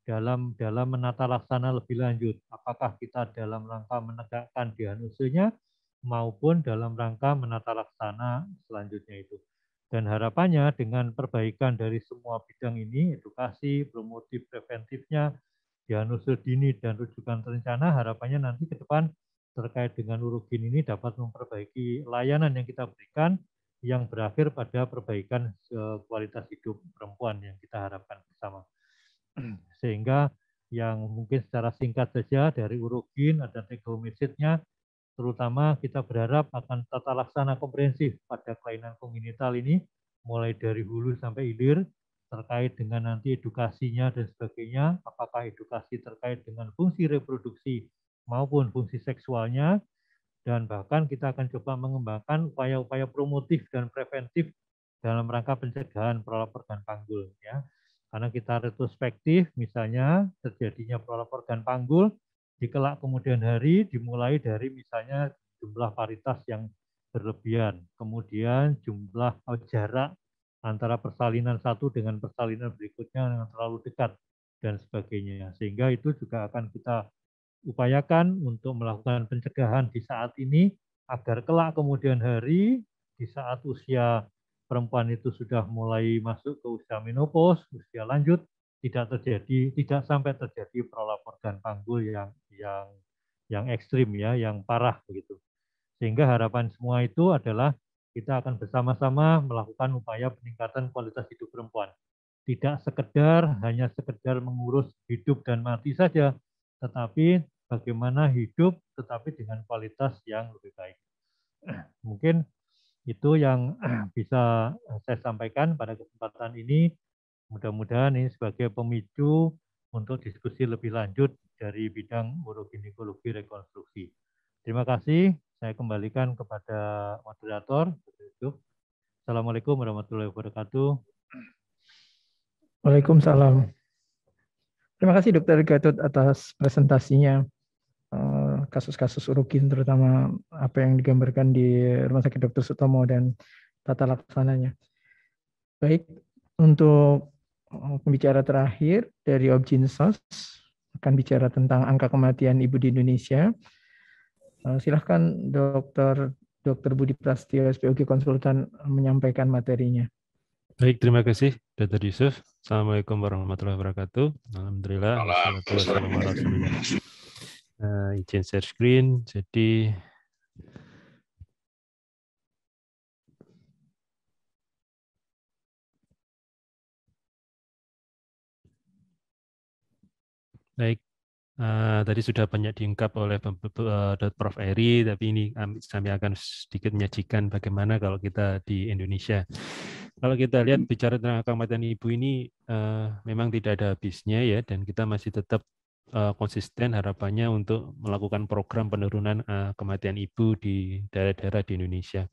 dalam dalam menata laksana lebih lanjut apakah kita dalam rangka menegakkan diagnosenya maupun dalam rangka menata laksana selanjutnya itu dan harapannya dengan perbaikan dari semua bidang ini, edukasi, promotif, preventifnya, diagnosa dini, dan rujukan rencana, harapannya nanti ke depan terkait dengan urugin ini dapat memperbaiki layanan yang kita berikan yang berakhir pada perbaikan eh, kualitas hidup perempuan yang kita harapkan bersama. Sehingga yang mungkin secara singkat saja dari urugin ada tegomesetnya Terutama kita berharap akan tata laksana komprehensif pada kelainan kongenital ini, mulai dari hulu sampai hilir, terkait dengan nanti edukasinya dan sebagainya, apakah edukasi terkait dengan fungsi reproduksi maupun fungsi seksualnya, dan bahkan kita akan coba mengembangkan upaya-upaya promotif dan preventif dalam rangka pencegahan prolap organ panggul. Ya. Karena kita retrospektif, misalnya terjadinya prolap organ panggul, di kelak kemudian hari dimulai dari misalnya jumlah paritas yang berlebihan, kemudian jumlah oh, jarak antara persalinan satu dengan persalinan berikutnya yang terlalu dekat dan sebagainya. Sehingga itu juga akan kita upayakan untuk melakukan pencegahan di saat ini agar kelak kemudian hari di saat usia perempuan itu sudah mulai masuk ke usia menopause, usia lanjut, tidak terjadi tidak sampai terjadi prolapor dan panggul yang yang yang ekstrim ya, yang parah begitu. Sehingga harapan semua itu adalah kita akan bersama-sama melakukan upaya peningkatan kualitas hidup perempuan. Tidak sekedar hanya sekedar mengurus hidup dan mati saja, tetapi bagaimana hidup tetapi dengan kualitas yang lebih baik. Mungkin itu yang bisa saya sampaikan pada kesempatan ini. Mudah-mudahan ini sebagai pemicu untuk diskusi lebih lanjut dari bidang uroginekologi rekonstruksi. Terima kasih. Saya kembalikan kepada moderator. Assalamualaikum warahmatullahi wabarakatuh. Waalaikumsalam. Terima kasih Dr. Gatot atas presentasinya. Eh, kasus-kasus urukin terutama apa yang digambarkan di Rumah Sakit Dr. Sutomo dan tata laksananya. Baik, untuk Eh, pembicara terakhir dari Objinsos akan bicara tentang angka kematian ibu di Indonesia. Eh, silahkan Dr. Dr. Budi Prastio, SPOG Konsultan, menyampaikan materinya. Baik, terima kasih Dr. Yusuf. Assalamualaikum warahmatullahi wabarakatuh. Alhamdulillah. Assalamualaikum warahmatullahi wabarakatuh. Uh, izin share screen. Jadi Baik, uh, tadi sudah banyak diungkap oleh uh, Prof. Eri, tapi ini kami akan sedikit menyajikan bagaimana kalau kita di Indonesia. Kalau kita lihat bicara tentang kematian ibu ini uh, memang tidak ada habisnya ya, dan kita masih tetap uh, konsisten harapannya untuk melakukan program penurunan uh, kematian ibu di daerah-daerah di Indonesia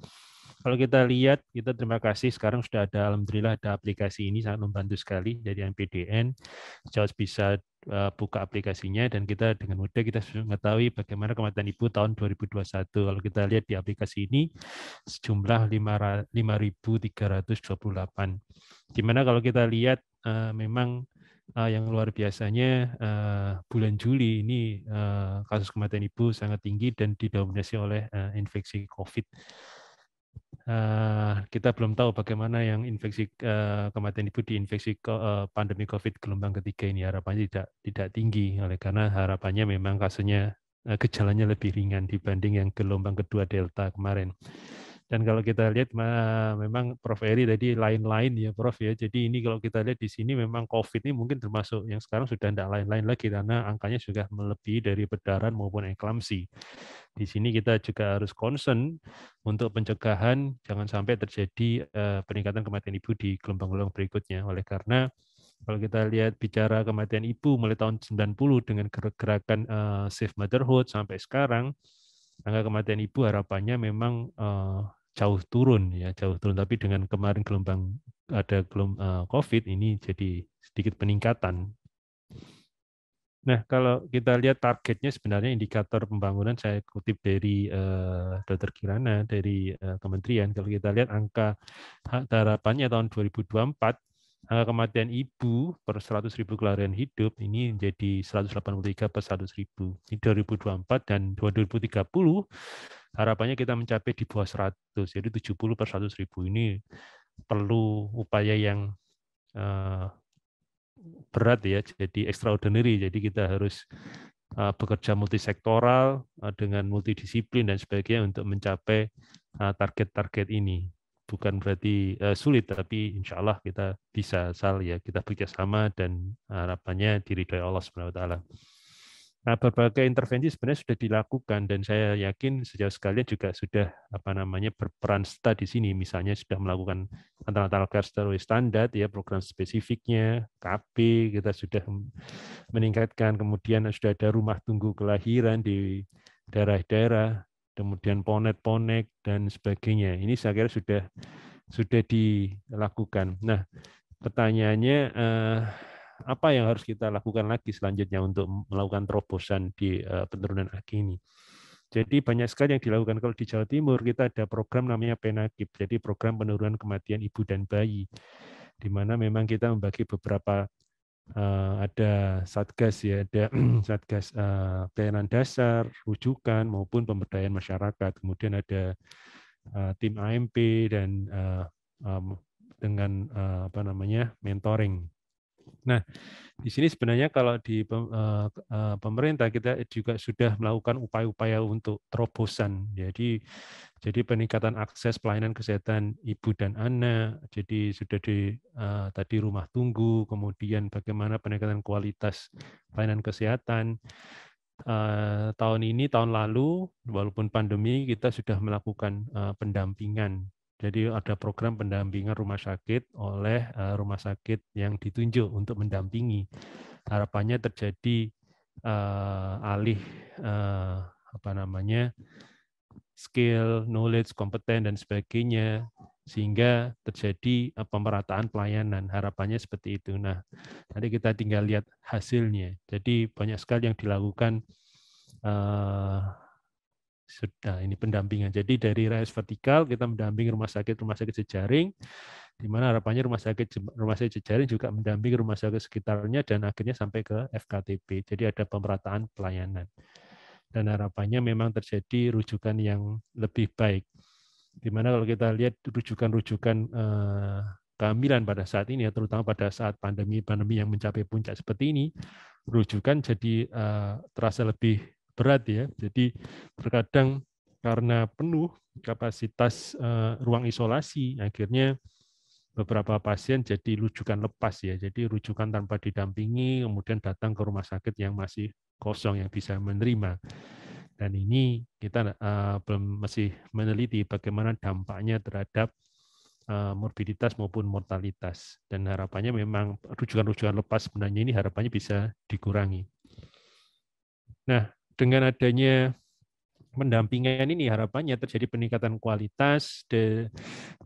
kalau kita lihat, kita terima kasih sekarang sudah ada, alhamdulillah ada aplikasi ini sangat membantu sekali dari MPDN. Jauh bisa eh, buka aplikasinya dan kita dengan mudah kita sudah mengetahui bagaimana kematian ibu tahun 2021. Kalau kita lihat di aplikasi ini sejumlah 5.328. Dimana kalau kita lihat eh, memang eh, yang luar biasanya bulan Juli ini kasus kematian ibu sangat tinggi dan didominasi oleh infeksi COVID uh, kita belum tahu bagaimana yang infeksi eh, kematian ibu di infeksi eh, pandemi COVID gelombang ketiga ini harapannya tidak tidak tinggi oleh karena harapannya memang kasusnya gejalanya lebih ringan dibanding yang gelombang kedua delta kemarin. Dan kalau kita lihat memang Prof. Eri tadi lain-lain ya Prof ya. Jadi ini kalau kita lihat di sini memang COVID ini mungkin termasuk yang sekarang sudah tidak lain-lain lagi karena angkanya sudah melebihi dari bedaran maupun eklamsi. Di sini kita juga harus concern untuk pencegahan jangan sampai terjadi eh, peningkatan kematian ibu di gelombang-gelombang berikutnya. Oleh karena kalau kita lihat bicara kematian ibu mulai tahun 90 dengan gerakan eh, Safe Motherhood sampai sekarang, angka kematian ibu harapannya memang eh, jauh turun ya jauh turun tapi dengan kemarin gelombang ada gelombang eh, COVID ini jadi sedikit peningkatan. Nah, kalau kita lihat targetnya sebenarnya indikator pembangunan saya kutip dari uh, eh, Dr. Kirana dari uh, kementerian. Kalau kita lihat angka harapannya tahun 2024 angka kematian ibu per 100 ribu kelarian hidup ini menjadi 183 per 100 ribu. Ini 2024 dan 2030 harapannya kita mencapai di bawah 100 jadi 70 per 100 ribu ini perlu upaya yang eh, berat ya jadi extraordinary jadi kita harus eh, bekerja multisektoral eh, dengan multidisiplin dan sebagainya untuk mencapai target-target ini bukan berarti sulit tapi insya Allah kita bisa sal ya kita bekerja sama dan harapannya diridhoi Allah subhanahu wa taala. Nah, berbagai intervensi sebenarnya sudah dilakukan dan saya yakin sejauh sekali juga sudah apa namanya berperan serta di sini misalnya sudah melakukan antara-antara teroris standar ya program spesifiknya KP kita sudah meningkatkan kemudian sudah ada rumah tunggu kelahiran di daerah-daerah kemudian ponet-ponek dan sebagainya ini saya kira sudah sudah dilakukan. Nah pertanyaannya eh, apa yang harus kita lakukan lagi selanjutnya untuk melakukan terobosan di eh, penurunan aki ini. Jadi banyak sekali yang dilakukan kalau di Jawa Timur kita ada program namanya PENAKIP. jadi program penurunan kematian ibu dan bayi, di mana memang kita membagi beberapa eh, ada satgas ya, ada satgas eh, pelayanan dasar, rujukan maupun pemberdayaan masyarakat, kemudian ada tim AMP dan dengan apa namanya mentoring Nah, di sini sebenarnya kalau di eh, eh, pemerintah kita juga sudah melakukan upaya-upaya untuk terobosan. Jadi jadi peningkatan akses pelayanan kesehatan ibu dan anak, jadi sudah di eh, tadi rumah tunggu, kemudian bagaimana peningkatan kualitas pelayanan kesehatan. tahun ini, tahun lalu, walaupun pandemi, kita sudah melakukan pendampingan jadi ada program pendampingan rumah sakit oleh eh, rumah sakit yang ditunjuk untuk mendampingi. Harapannya terjadi uh, alih uh, apa namanya skill, knowledge, kompeten dan sebagainya sehingga terjadi pemerataan pelayanan harapannya seperti itu. Nah, nanti kita tinggal lihat hasilnya. Jadi banyak sekali yang dilakukan sudah ini pendampingan. Jadi dari rais vertikal kita mendampingi rumah sakit rumah sakit sejaring, di mana harapannya rumah sakit rumah sakit sejaring juga mendampingi rumah sakit sekitarnya dan akhirnya sampai ke FKTP. Jadi ada pemerataan pelayanan dan harapannya memang terjadi rujukan yang lebih baik. Di mana kalau kita lihat rujukan-rujukan eh, kehamilan pada saat ini, ya, terutama pada saat pandemi-pandemi yang mencapai puncak seperti ini, rujukan jadi eh, terasa lebih berat ya. Jadi terkadang karena penuh kapasitas eh, ruang isolasi, akhirnya beberapa pasien jadi rujukan lepas ya. Jadi rujukan tanpa didampingi, kemudian datang ke rumah sakit yang masih kosong yang bisa menerima. Dan ini kita eh, belum masih meneliti bagaimana dampaknya terhadap eh, morbiditas maupun mortalitas. Dan harapannya memang rujukan-rujukan lepas sebenarnya ini harapannya bisa dikurangi. Nah, dengan adanya pendampingan ini harapannya terjadi peningkatan kualitas, de,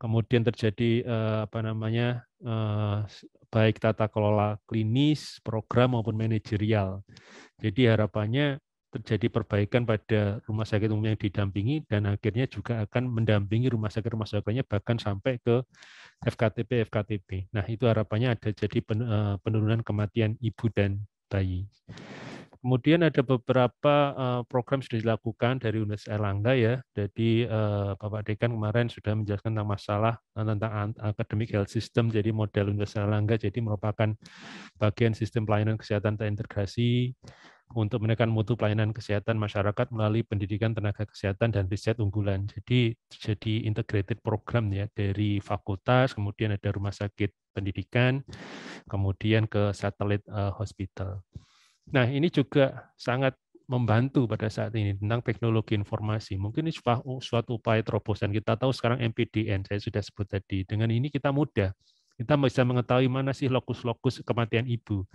kemudian terjadi eh, apa namanya eh, baik tata kelola klinis, program maupun manajerial. Jadi harapannya terjadi perbaikan pada rumah sakit umum yang didampingi dan akhirnya juga akan mendampingi rumah sakit rumah sakitnya bahkan sampai ke FKTP FKTP. Nah itu harapannya ada jadi eh, penurunan kematian ibu dan bayi. Kemudian ada beberapa uh, program sudah dilakukan dari Universitas Erlangga ya. Jadi uh, Bapak Dekan kemarin sudah menjelaskan tentang masalah uh, tentang academic health system. Jadi model Universitas Erlangga jadi merupakan bagian sistem pelayanan kesehatan terintegrasi untuk menekan mutu pelayanan kesehatan masyarakat melalui pendidikan tenaga kesehatan dan riset unggulan. Jadi jadi integrated program ya dari fakultas, kemudian ada rumah sakit pendidikan, kemudian ke satelit uh, hospital. Nah, ini juga sangat membantu pada saat ini tentang teknologi informasi. Mungkin ini suatu upaya terobosan. Kita tahu sekarang MPDN, saya sudah sebut tadi. Dengan ini kita mudah. Kita bisa mengetahui mana sih lokus-lokus kematian ibu.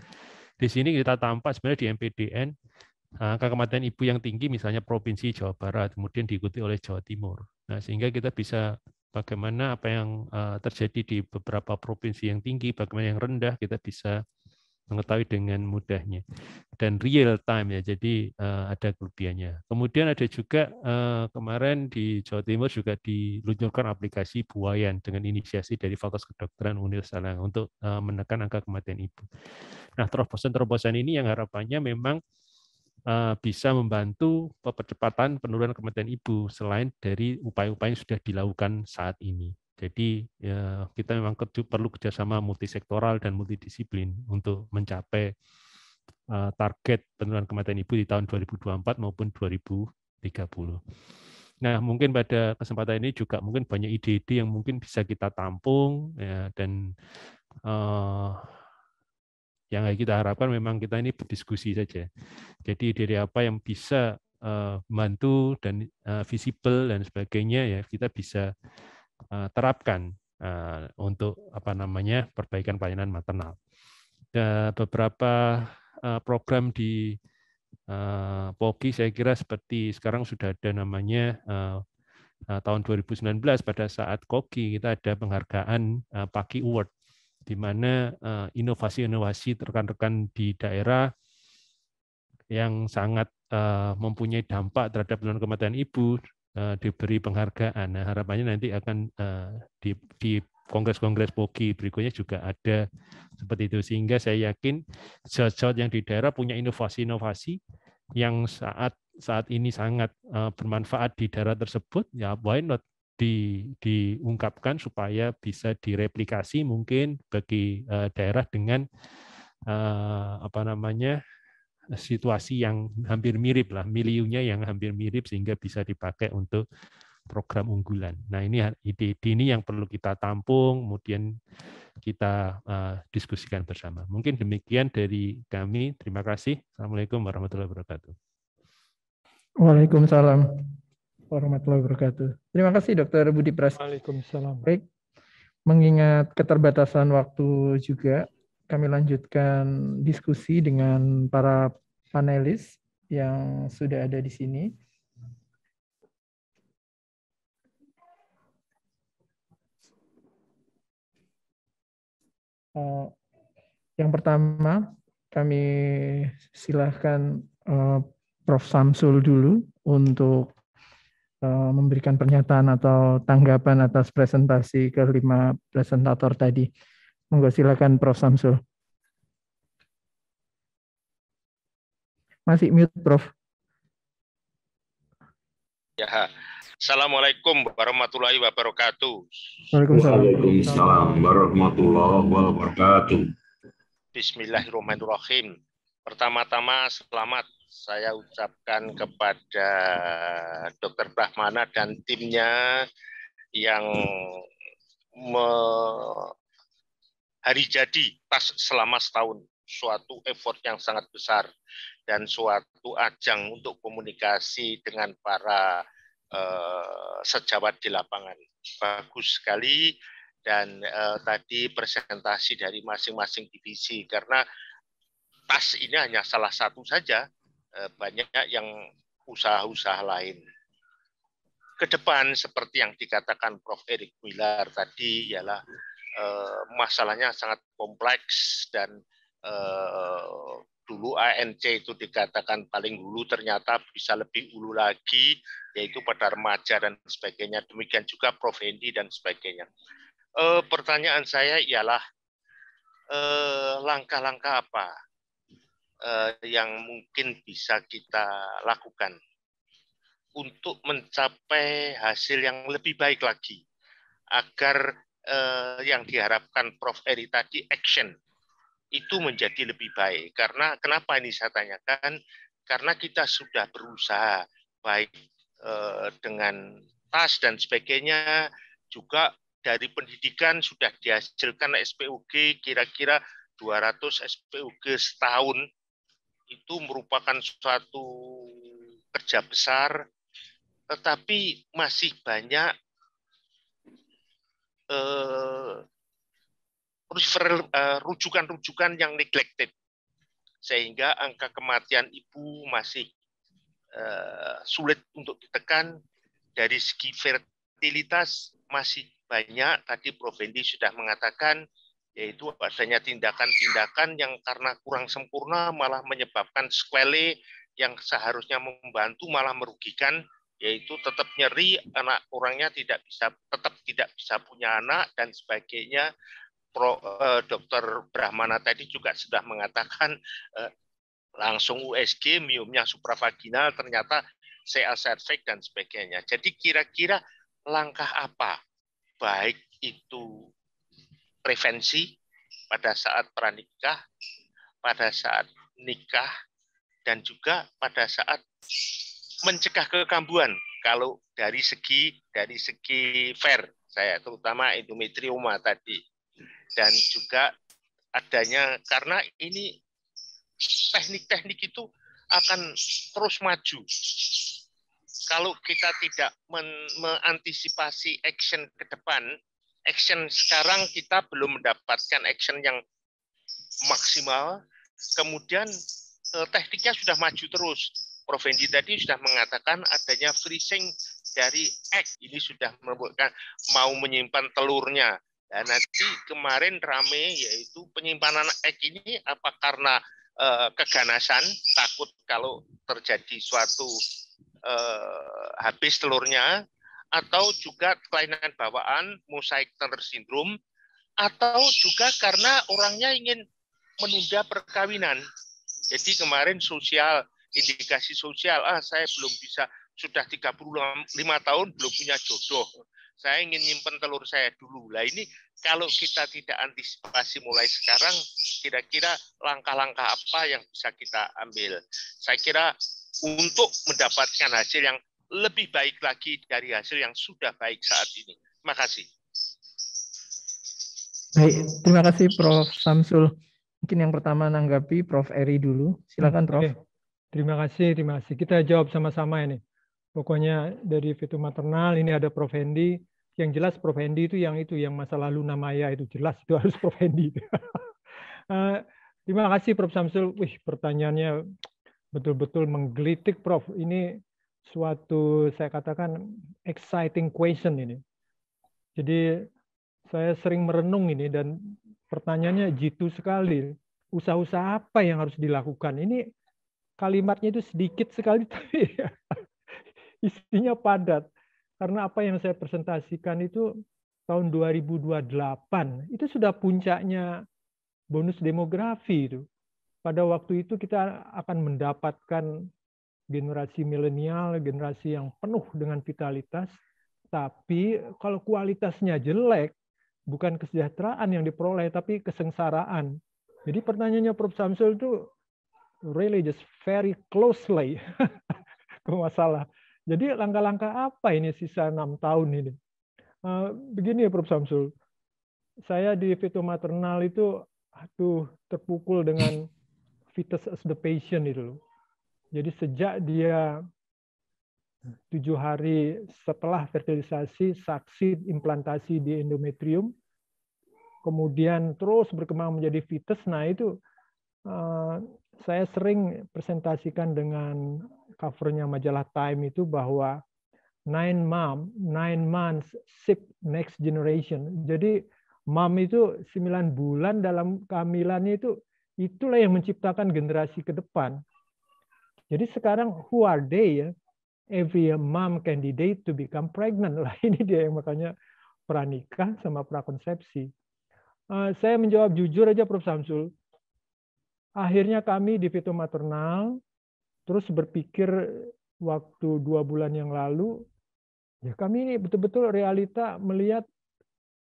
Di sini kita tampak sebenarnya di MPDN, angka eh, kematian ibu yang tinggi misalnya Provinsi Jawa Barat, kemudian diikuti oleh Jawa Timur. Nah, sehingga kita bisa bagaimana apa yang eh, terjadi di beberapa provinsi yang tinggi, bagaimana yang rendah, kita bisa mengetahui dengan mudahnya dan real time ya jadi uh, ada kelebihannya kemudian ada juga uh, kemarin di Jawa Timur juga diluncurkan aplikasi buayan dengan inisiasi dari Fakultas Kedokteran Universitas Erlangga untuk uh, menekan angka kematian ibu nah terobosan-terobosan ini yang harapannya memang bisa membantu percepatan penurunan kematian ibu selain dari upaya-upaya yang sudah dilakukan saat ini jadi ya, kita memang kerja, perlu kerjasama multisektoral dan multidisiplin untuk mencapai eh, target penurunan kematian ibu di tahun 2024 maupun 2030. Nah, mungkin pada kesempatan ini juga mungkin banyak ide-ide yang mungkin bisa kita tampung ya, dan uh, yang kita harapkan memang kita ini berdiskusi saja. Jadi dari apa yang bisa uh, eh, membantu dan uh, visible dan sebagainya ya kita bisa Eh, terapkan eh, untuk apa namanya perbaikan pelayanan maternal. Ada beberapa eh, program di POKI saya kira seperti sekarang sudah ada namanya tahun 2019 pada saat KOKI kita ada penghargaan PAKI Award di mana inovasi-inovasi rekan-rekan di daerah yang sangat mempunyai dampak terhadap penurunan kematian ibu Eh, diberi penghargaan. Nah, harapannya nanti akan eh, di, di kongres-kongres POKI berikutnya juga ada seperti itu. Sehingga saya yakin jod yang di daerah punya inovasi-inovasi yang saat saat ini sangat eh, bermanfaat di daerah tersebut, ya why not di, diungkapkan supaya bisa direplikasi mungkin bagi daerah dengan apa namanya situasi yang hampir mirip lah, miliunya yang hampir mirip sehingga bisa dipakai untuk program unggulan. Nah ini ide-ide ini yang perlu kita tampung, kemudian kita eh, diskusikan bersama. Mungkin demikian dari kami. Terima kasih. Assalamualaikum warahmatullahi wabarakatuh. Waalaikumsalam warahmatullahi wabarakatuh. Terima kasih Dr. Budi Pras. Waalaikumsalam. Baik, mengingat keterbatasan waktu juga, kami lanjutkan diskusi dengan para panelis yang sudah ada di sini. Eh, yang pertama, kami silakan eh, Prof. Samsul dulu untuk eh, memberikan pernyataan atau tanggapan atas presentasi kelima presentator tadi. Monggo silakan Prof Samsul. Masih mute Prof. Ya. Assalamualaikum warahmatullahi wabarakatuh. Waalaikumsalam warahmatullahi wabarakatuh. Bismillahirrahmanirrahim. Pertama-tama selamat saya ucapkan kepada Dr. Rahmana dan timnya yang hari jadi pas selama setahun suatu effort yang sangat besar dan suatu ajang untuk komunikasi dengan para uh, sejawat di lapangan. Bagus sekali dan uh, tadi presentasi dari masing-masing divisi karena tas ini hanya salah satu saja, uh, banyak yang usaha-usaha lain. Ke depan seperti yang dikatakan Prof. Erik Miller tadi ialah Eh, masalahnya sangat kompleks dan eh, dulu ANC itu dikatakan paling dulu ternyata bisa lebih ulu lagi yaitu pada remaja dan sebagainya demikian juga Prof Hendi dan sebagainya. Eh, pertanyaan saya ialah langkah-langkah apa yang mungkin bisa kita lakukan untuk mencapai hasil yang lebih baik lagi agar eh, yang diharapkan Prof. Eri tadi action itu menjadi lebih baik. Karena kenapa ini saya tanyakan? Karena kita sudah berusaha baik eh, dengan tas dan sebagainya juga dari pendidikan sudah dihasilkan SPUG kira-kira 200 SPUG setahun itu merupakan suatu kerja besar tetapi masih banyak Eh, eh, rujukan-rujukan yang neglected sehingga angka kematian ibu masih eh, sulit untuk ditekan dari segi fertilitas masih banyak tadi Prof Hendi sudah mengatakan yaitu adanya tindakan-tindakan yang karena kurang sempurna malah menyebabkan sekali yang seharusnya membantu malah merugikan yaitu tetap nyeri anak orangnya tidak bisa tetap tidak bisa punya anak dan sebagainya. Pro, eh, Dr. Brahmana tadi juga sudah mengatakan eh, langsung USG, miumnya supravaginal, ternyata CA cervix dan sebagainya. Jadi kira-kira langkah apa baik itu prevensi pada saat pranikah, pada saat nikah, dan juga pada saat mencegah kekambuhan kalau dari segi dari segi fair saya terutama endometrioma tadi dan juga adanya karena ini teknik-teknik itu akan terus maju. Kalau kita tidak men mengantisipasi action ke depan, action sekarang kita belum mendapatkan action yang maksimal. Kemudian eh, tekniknya sudah maju terus. Prof. Hendi tadi sudah mengatakan adanya freezing dari egg. Ini sudah membuatkan mau menyimpan telurnya. Dan nanti kemarin rame yaitu penyimpanan egg ini apa karena e, keganasan, takut kalau terjadi suatu e, habis telurnya, atau juga kelainan bawaan, mosaik Turner syndrome, atau juga karena orangnya ingin menunda perkawinan. Jadi kemarin sosial indikasi sosial, ah saya belum bisa, sudah 35 tahun belum punya jodoh. Saya ingin nyimpen telur saya dulu. Lah ini kalau kita tidak antisipasi mulai sekarang, kira-kira langkah-langkah apa yang bisa kita ambil? Saya kira untuk mendapatkan hasil yang lebih baik lagi dari hasil yang sudah baik saat ini. Terima kasih. Baik, terima kasih Prof. Samsul. Mungkin yang pertama nanggapi Prof. Eri dulu. Silakan Prof. okay. Terima kasih, terima kasih. Kita jawab sama-sama ini. Pokoknya dari fitur Maternal ini ada Prof. Hendi. Yang jelas Prof. Hendi itu yang itu, yang masa lalu namaya itu jelas itu harus Prof. Hendi. Eh, terima kasih Prof. Samsul. Wih, pertanyaannya betul-betul menggelitik Prof. Ini suatu saya katakan exciting question ini. Jadi saya sering merenung ini dan pertanyaannya jitu sekali. Usaha-usaha apa yang harus dilakukan? Ini kalimatnya itu sedikit sekali tapi ya, isinya padat. Karena apa yang saya presentasikan itu tahun 2028 itu sudah puncaknya bonus demografi itu. Pada waktu itu kita akan mendapatkan generasi milenial, generasi yang penuh dengan vitalitas. Tapi kalau kualitasnya jelek, bukan kesejahteraan yang diperoleh, tapi kesengsaraan. Jadi pertanyaannya Prof. Samsul itu really just very closely ke masalah. Jadi langkah-langkah apa ini sisa enam tahun ini? Eh, begini ya Prof Samsul, saya di fito maternal itu aduh terpukul dengan fetus as the patient itu Jadi sejak dia tujuh hari setelah fertilisasi saksi implantasi di endometrium, kemudian terus berkembang menjadi fetus. Nah itu eh, saya sering presentasikan dengan covernya majalah Time itu bahwa nine mom, nine months sick next generation. Jadi mom itu 9 bulan dalam kehamilannya itu itulah yang menciptakan generasi ke depan. Jadi sekarang who are they ya? Every mom candidate to become pregnant lah ini dia yang makanya pranikah sama prakonsepsi. Uh, saya menjawab jujur aja Prof Samsul. Akhirnya kami di Vito Maternal terus berpikir waktu dua bulan yang lalu, ya kami ini betul-betul realita melihat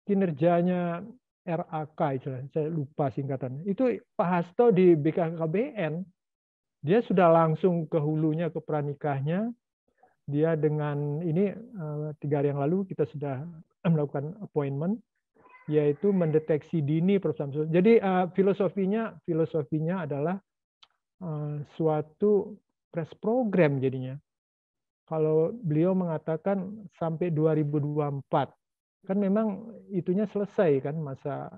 kinerjanya RAK, saya lupa singkatannya Itu Pak Hasto di BKKBN, dia sudah langsung ke hulunya, ke pranikahnya. Dia dengan ini eh, tiga hari yang lalu kita sudah melakukan appointment yaitu mendeteksi dini program Jadi uh, filosofinya filosofinya adalah uh, suatu press program jadinya. Kalau beliau mengatakan sampai 2024 kan memang itunya selesai kan masa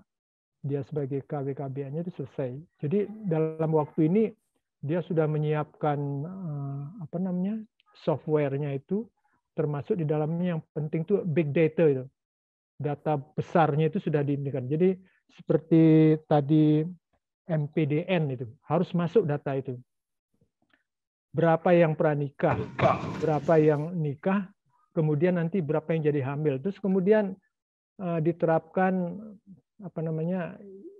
dia sebagai KWKBN-nya itu selesai. Jadi dalam waktu ini dia sudah menyiapkan uh, apa namanya softwarenya itu termasuk di dalamnya yang penting itu big data itu data besarnya itu sudah diindikan. Jadi seperti tadi MPDN itu harus masuk data itu. Berapa yang pranikah, berapa yang nikah, kemudian nanti berapa yang jadi hamil. Terus kemudian eh, diterapkan apa namanya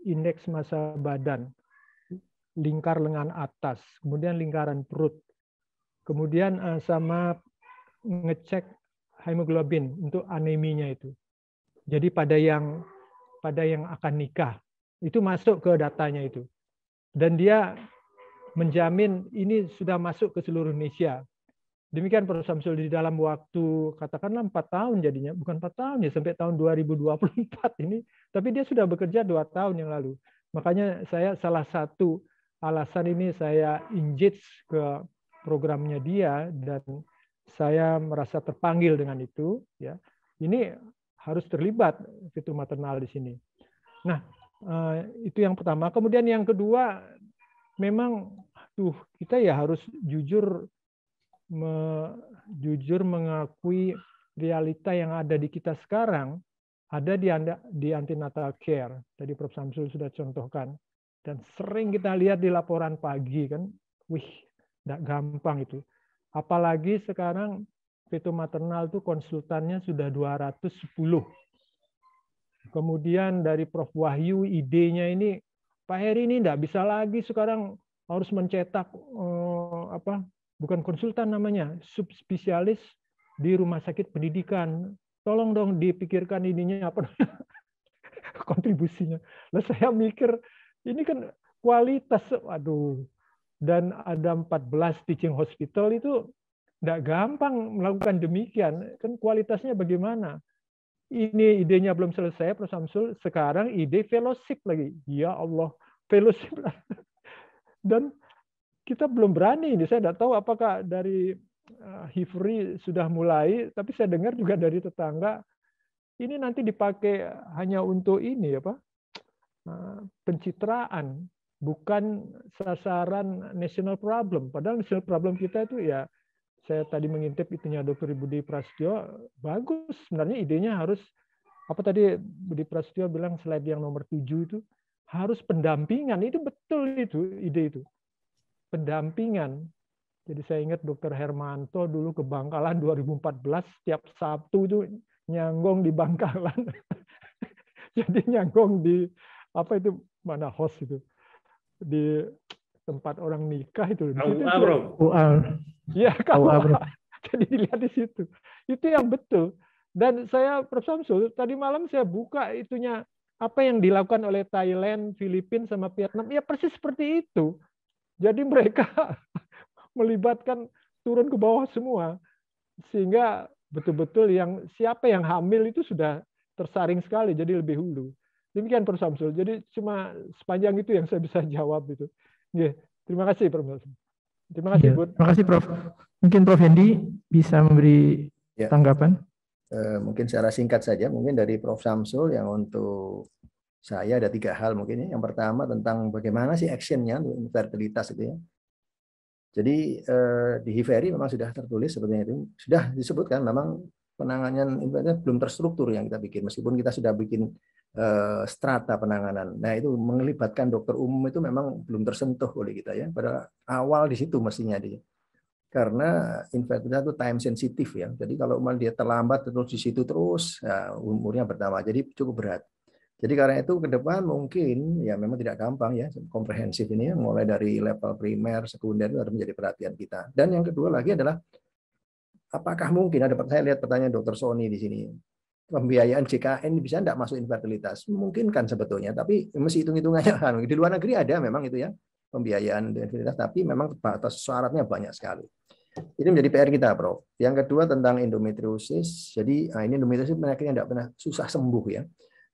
indeks massa badan, lingkar lengan atas, kemudian lingkaran perut, kemudian eh, sama ngecek hemoglobin untuk aneminya itu. Jadi pada yang pada yang akan nikah itu masuk ke datanya itu. Dan dia menjamin ini sudah masuk ke seluruh Indonesia. Demikian Prof. Samsul di dalam waktu katakanlah empat tahun jadinya, bukan empat tahun ya sampai tahun 2024 ini, tapi dia sudah bekerja dua tahun yang lalu. Makanya saya salah satu alasan ini saya injit ke programnya dia dan saya merasa terpanggil dengan itu ya. Ini harus terlibat fitur maternal di sini. Nah, eh, itu yang pertama. Kemudian yang kedua, memang tuh kita ya harus jujur me, jujur mengakui realita yang ada di kita sekarang ada di anda, di antenatal care. Tadi Prof Samsul sudah contohkan dan sering kita lihat di laporan pagi kan, wih, tidak gampang itu. Apalagi sekarang Veto maternal itu konsultannya sudah 210. Kemudian dari Prof. Wahyu idenya ini Pak Heri ini tidak bisa lagi sekarang harus mencetak eh, apa bukan konsultan namanya subspesialis di rumah sakit pendidikan. Tolong dong dipikirkan ininya apa kontribusinya. Lalu saya mikir ini kan kualitas aduh dan ada 14 teaching hospital itu tidak gampang melakukan demikian. Kan kualitasnya bagaimana? Ini idenya belum selesai, Prof. Samsul. Sekarang ide fellowship lagi. Ya Allah, fellowship. Dan kita belum berani. Ini saya tidak tahu apakah dari eh, Hifri sudah mulai, tapi saya dengar juga dari tetangga ini nanti dipakai hanya untuk ini apa eh, pencitraan, bukan sasaran national problem. Padahal national problem kita itu ya saya tadi mengintip itunya Dr. Budi Prasetyo, bagus. Sebenarnya idenya harus, apa tadi Budi Prasetyo bilang slide yang nomor 7 itu, harus pendampingan. Itu betul itu, ide itu. Pendampingan. Jadi saya ingat Dokter Hermanto dulu ke Bangkalan 2014, setiap Sabtu itu nyanggong di Bangkalan. Jadi nyanggong di, apa itu, mana host itu. Di tempat orang nikah itu. Iya, Ya, bro. Jadi dilihat di situ. Itu yang betul. Dan saya Prof Samsul tadi malam saya buka itunya apa yang dilakukan oleh Thailand, Filipina sama Vietnam. Ya persis seperti itu. Jadi mereka melibatkan turun ke bawah semua sehingga betul-betul yang siapa yang hamil itu sudah tersaring sekali jadi lebih hulu. Demikian Prof Samsul. Jadi cuma sepanjang itu yang saya bisa jawab itu. Ya, Terima kasih Prof Samsul. Terima kasih, ya. Bud. Terima kasih, Prof. Mungkin Prof. Hendi bisa memberi ya. tanggapan. E, mungkin secara singkat saja, mungkin dari Prof. Samsul yang untuk saya ada tiga hal mungkin. Ya. Yang pertama tentang bagaimana sih actionnya untuk infertilitas itu ya. Jadi e, di HIVERI memang sudah tertulis sepertinya itu sudah disebutkan memang penanganan infertilitas belum terstruktur yang kita bikin meskipun kita sudah bikin Eh, strata penanganan. Nah, itu melibatkan dokter umum itu memang belum tersentuh oleh kita ya. Pada awal di situ mestinya di karena infertilitas itu time sensitif ya. Jadi kalau dia terlambat terus di situ terus, ya umurnya bertambah. Jadi cukup berat. Jadi karena itu ke depan mungkin ya memang tidak gampang ya komprehensif ini ya, mulai dari level primer, sekunder itu harus menjadi perhatian kita. Dan yang kedua lagi adalah apakah mungkin ada saya lihat pertanyaan Dokter Sony di sini pembiayaan JKN bisa tidak masuk infertilitas? mungkin kan sebetulnya, tapi mesti hitung-hitungannya kan. Di luar negeri ada memang itu ya pembiayaan infertilitas, tapi memang batas syaratnya banyak sekali. Ini menjadi PR kita, Bro. Yang kedua tentang endometriosis. Jadi nah ini endometriosis penyakit tidak pernah susah sembuh ya.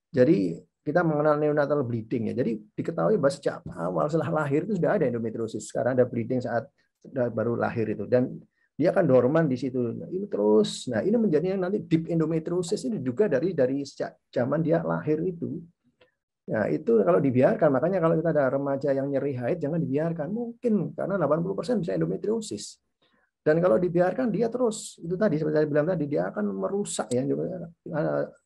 Jadi kita mengenal neonatal bleeding ya. Jadi diketahui bahwa sejak awal setelah lahir itu sudah ada endometriosis. Sekarang ada bleeding saat baru lahir itu dan dia akan dorman di situ. Nah, ini terus. Nah, ini menjadi yang nanti deep endometriosis ini juga dari dari sejak zaman dia lahir itu. Nah, itu kalau dibiarkan, makanya kalau kita ada remaja yang nyeri haid jangan dibiarkan. Mungkin karena 80% bisa endometriosis. Dan kalau dibiarkan dia terus itu tadi seperti saya bilang tadi dia akan merusak ya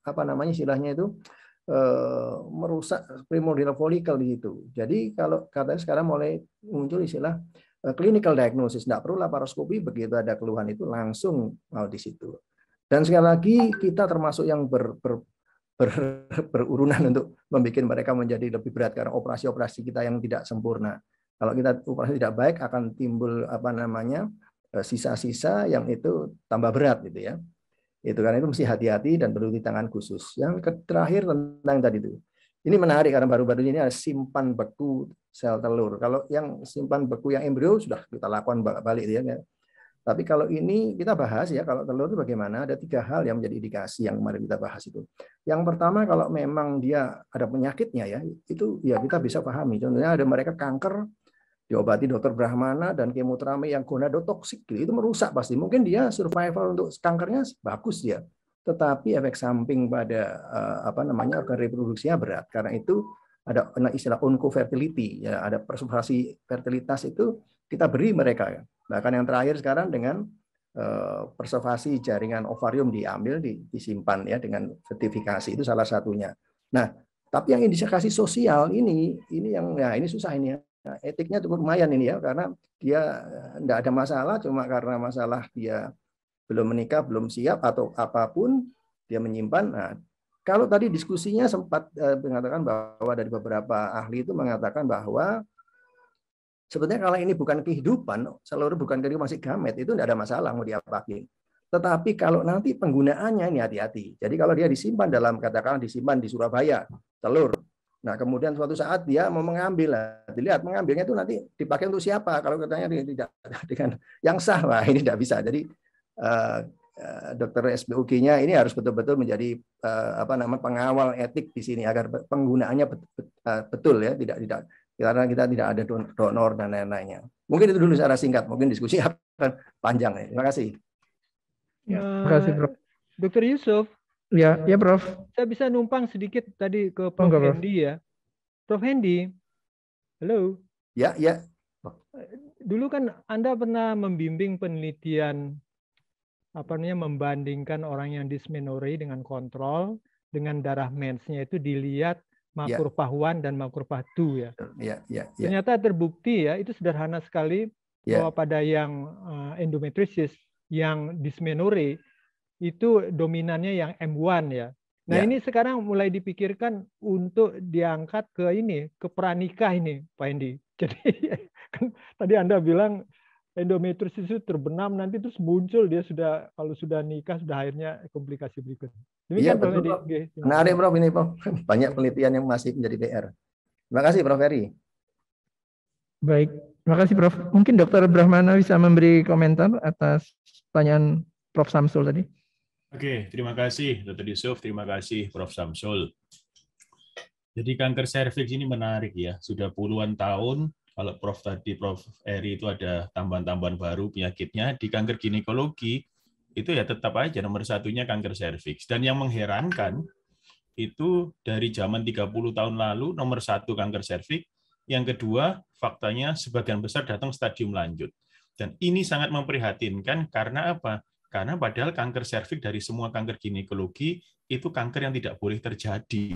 apa namanya istilahnya itu eh, merusak primordial folikel di situ. Jadi kalau katanya sekarang mulai muncul istilah Eh, clinical diagnosis, tidak perlu laparoskopi, begitu ada keluhan itu langsung mau di situ. Dan sekali lagi kita termasuk yang ber, ber, ber, berurunan untuk membuat mereka menjadi lebih berat karena operasi-operasi kita yang tidak sempurna. Kalau kita operasi tidak baik akan timbul apa namanya eh, sisa-sisa yang itu tambah berat gitu ya. Itu karena itu mesti hati-hati dan perlu di tangan khusus. Yang terakhir tentang tadi itu ini menarik karena baru-baru ini ada simpan beku sel telur. Kalau yang simpan beku yang embrio sudah kita lakukan balik dia. Ya. Tapi kalau ini kita bahas ya kalau telur itu bagaimana? Ada tiga hal yang menjadi indikasi yang kemarin kita bahas itu. Yang pertama kalau memang dia ada penyakitnya ya itu ya kita bisa pahami. Contohnya ada mereka kanker diobati dokter Brahmana dan kemoterapi yang gonadotoksik itu merusak pasti. Mungkin dia survival untuk kankernya bagus ya tetapi efek samping pada eh, apa namanya organ reproduksinya berat. Karena itu ada istilah oncofertility, ya ada persubrasi fertilitas itu kita beri mereka. Ya. Bahkan yang terakhir sekarang dengan eh, preservasi jaringan ovarium diambil disimpan ya dengan sertifikasi itu salah satunya. Nah, tapi yang indikasi sosial ini ini yang ya ini susah ini ya. Nah, etiknya cukup lumayan ini ya karena dia tidak eh, ada masalah cuma karena masalah dia belum menikah, belum siap atau apapun dia menyimpan. Nah, kalau tadi diskusinya sempat eh, mengatakan bahwa dari beberapa ahli itu mengatakan bahwa sebetulnya kalau ini bukan kehidupan, seluruh bukan dari masih gamet itu tidak ada masalah mau diapakin. Tetapi kalau nanti penggunaannya ini hati-hati. Jadi kalau dia disimpan dalam katakan disimpan di Surabaya telur. Nah kemudian suatu saat dia mau mengambil, nah, dilihat mengambilnya itu nanti dipakai untuk siapa? Kalau katanya tidak dengan yang sah, wah ini tidak bisa. Jadi Eh, eh, dokter SBUK-nya ini harus betul-betul menjadi eh, apa namanya pengawal etik di sini agar penggunaannya betul, ya tidak tidak karena kita tidak ada donor dan lain-lainnya. Mungkin itu dulu secara singkat, mungkin diskusi akan panjang ya. Terima kasih. Ya. Terima kasih, Prof. Dokter Yusuf. Ya, ya, Prof. Saya bisa numpang sedikit tadi ke oh, Prof. Enggak, Hendy ya. Prof. Hendy. Halo. Ya, ya. Dulu kan Anda pernah membimbing penelitian apa namanya membandingkan orang yang dismenorrhea dengan kontrol dengan darah mensnya itu dilihat ya. makrofah yeah. 1 dan makrofah 2 ya. Yeah, yeah, yeah. Ya. Ternyata terbukti ya itu sederhana sekali yeah. bahwa pada yang uh, endometriosis yang dismenore itu dominannya yang M1 ya. Nah, yeah. ini sekarang mulai dipikirkan untuk diangkat ke ini ke pranikah ini Pak Endi. Jadi kan tadi Anda bilang endometriosis itu terbenam nanti terus muncul dia sudah kalau sudah nikah sudah akhirnya komplikasi berikut. Demikian ya, betul, Prof. Di, Menarik Prof ini Prof. Banyak penelitian yang masih menjadi PR. Terima kasih Prof Ferry. Baik, terima kasih Prof. Mungkin Dokter Brahmana bisa memberi komentar atas pertanyaan Prof Samsul tadi. Oke, terima kasih Dr. Yusuf, terima kasih Prof Samsul. Jadi kanker serviks ini menarik ya, sudah puluhan tahun kalau Prof tadi Prof Eri itu ada tambahan-tambahan baru penyakitnya di kanker ginekologi itu ya tetap aja nomor satunya kanker serviks dan yang mengherankan itu dari zaman 30 tahun lalu nomor satu kanker serviks yang kedua faktanya sebagian besar datang stadium lanjut dan ini sangat memprihatinkan karena apa karena padahal kanker serviks dari semua kanker ginekologi itu kanker yang tidak boleh terjadi.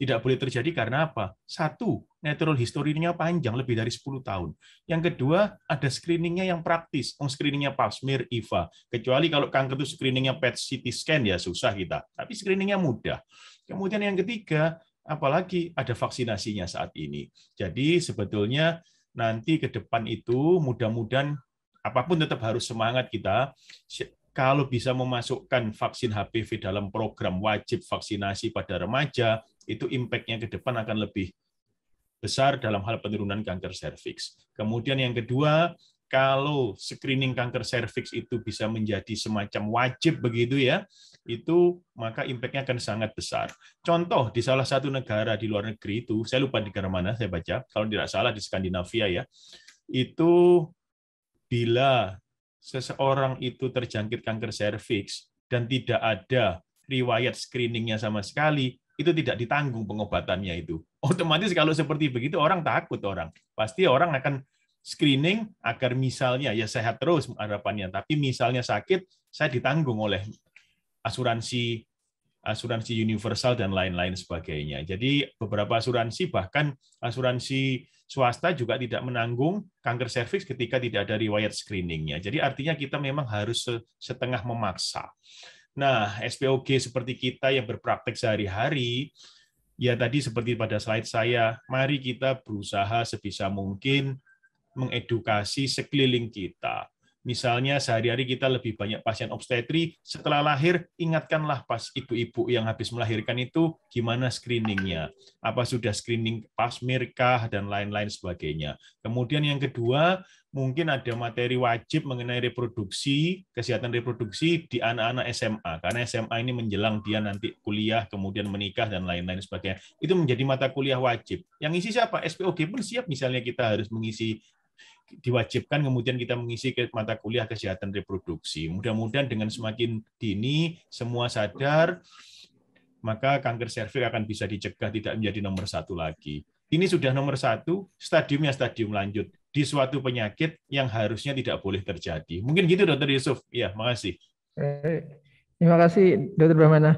Tidak boleh terjadi karena apa? Satu, natural historinya panjang, lebih dari 10 tahun. Yang kedua, ada screeningnya yang praktis. Oh, screeningnya pap smear, IVA. Kecuali kalau kanker itu screeningnya PET CT scan, ya susah kita. Tapi screeningnya mudah. Kemudian yang ketiga, apalagi ada vaksinasinya saat ini. Jadi sebetulnya nanti ke depan itu mudah-mudahan apapun tetap harus semangat kita kalau bisa memasukkan vaksin HPV dalam program wajib vaksinasi pada remaja, itu impact-nya ke depan akan lebih besar dalam hal penurunan kanker serviks. Kemudian yang kedua, kalau screening kanker serviks itu bisa menjadi semacam wajib begitu ya, itu maka impact-nya akan sangat besar. Contoh di salah satu negara di luar negeri itu, saya lupa negara mana saya baca, kalau tidak salah di Skandinavia ya, itu bila seseorang itu terjangkit kanker serviks dan tidak ada riwayat screeningnya sama sekali, itu tidak ditanggung pengobatannya itu. Otomatis kalau seperti begitu orang takut orang. Pasti orang akan screening agar misalnya ya sehat terus harapannya, tapi misalnya sakit saya ditanggung oleh asuransi asuransi universal dan lain-lain sebagainya. Jadi beberapa asuransi bahkan asuransi swasta juga tidak menanggung kanker serviks ketika tidak ada riwayat screeningnya. Jadi artinya kita memang harus setengah memaksa. Nah, SPOG seperti kita yang berpraktek sehari-hari, ya tadi seperti pada slide saya, mari kita berusaha sebisa mungkin mengedukasi sekeliling kita Misalnya sehari-hari kita lebih banyak pasien obstetri, setelah lahir ingatkanlah pas ibu-ibu yang habis melahirkan itu gimana screeningnya, apa sudah screening pas mirkah dan lain-lain sebagainya. Kemudian yang kedua, mungkin ada materi wajib mengenai reproduksi, kesehatan reproduksi di anak-anak SMA, karena SMA ini menjelang dia nanti kuliah, kemudian menikah, dan lain-lain sebagainya. Itu menjadi mata kuliah wajib. Yang isi siapa? SPOG pun siap misalnya kita harus mengisi diwajibkan kemudian kita mengisi ke mata kuliah kesehatan reproduksi. Mudah-mudahan dengan semakin dini semua sadar, maka kanker serviks akan bisa dicegah tidak menjadi nomor satu lagi. Ini sudah nomor satu, stadiumnya stadium lanjut di suatu penyakit yang harusnya tidak boleh terjadi. Mungkin gitu Dokter Yusuf. Ya, makasih. Terima kasih Dokter Bramana.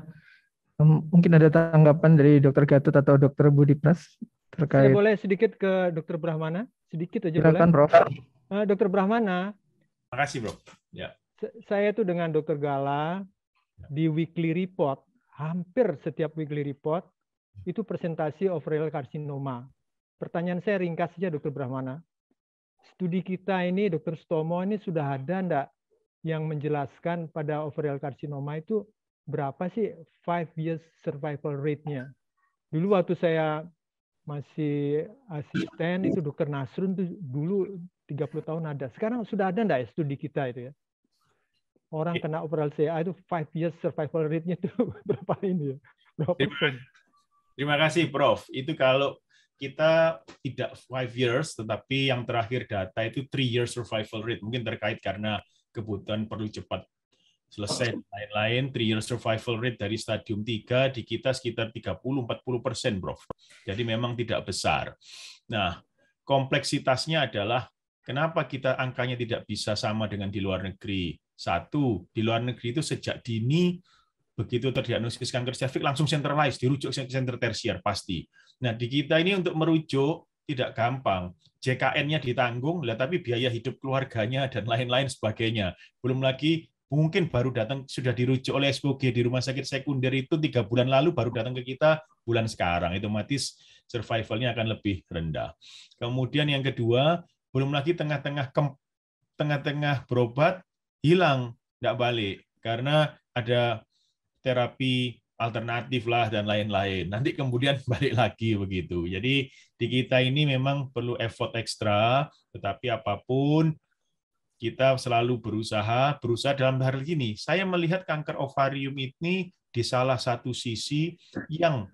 Mungkin ada tanggapan dari Dokter Gatot atau Dokter Budi Pras terkait. Saya boleh sedikit ke Dokter Brahmana sedikit aja Silakan, boleh? Prof. Eh, dokter Brahmana. Makasih, Bro. Ya. Saya tuh dengan Dokter Gala ya. di weekly report, hampir setiap weekly report itu presentasi of real carcinoma. Pertanyaan saya ringkas saja, Dokter Brahmana. Studi kita ini, Dokter Stomo ini sudah ada enggak yang menjelaskan pada ovarial karsinoma itu berapa sih five years survival rate-nya? Dulu waktu saya masih asisten itu dokter Nasrun tuh dulu 30 tahun ada. Sekarang sudah ada enggak ya studi kita itu ya? Orang iya. kena operal CA itu 5 years survival rate-nya itu berapa ini ya? Berapa? Terima, terima kasih Prof. Itu kalau kita tidak 5 years tetapi yang terakhir data itu 3 years survival rate. Mungkin terkait karena kebutuhan perlu cepat selesai lain-lain. Three year survival rate dari stadium 3 di kita sekitar 30-40 persen, Bro. Jadi memang tidak besar. Nah, kompleksitasnya adalah kenapa kita angkanya tidak bisa sama dengan di luar negeri. Satu, di luar negeri itu sejak dini begitu terdiagnosis kanker cervix langsung centralized, dirujuk ke center tersier pasti. Nah, di kita ini untuk merujuk tidak gampang. JKN-nya ditanggung, lah tapi biaya hidup keluarganya dan lain-lain sebagainya. Belum lagi mungkin baru datang sudah dirujuk oleh SPOG di rumah sakit sekunder itu tiga bulan lalu baru datang ke kita bulan sekarang itu otomatis survivalnya akan lebih rendah kemudian yang kedua belum lagi tengah-tengah tengah-tengah berobat hilang tidak balik karena ada terapi alternatif lah dan lain-lain nanti kemudian balik lagi begitu jadi di kita ini memang perlu effort ekstra tetapi apapun kita selalu berusaha, berusaha dalam hal ini. Saya melihat kanker ovarium ini di salah satu sisi yang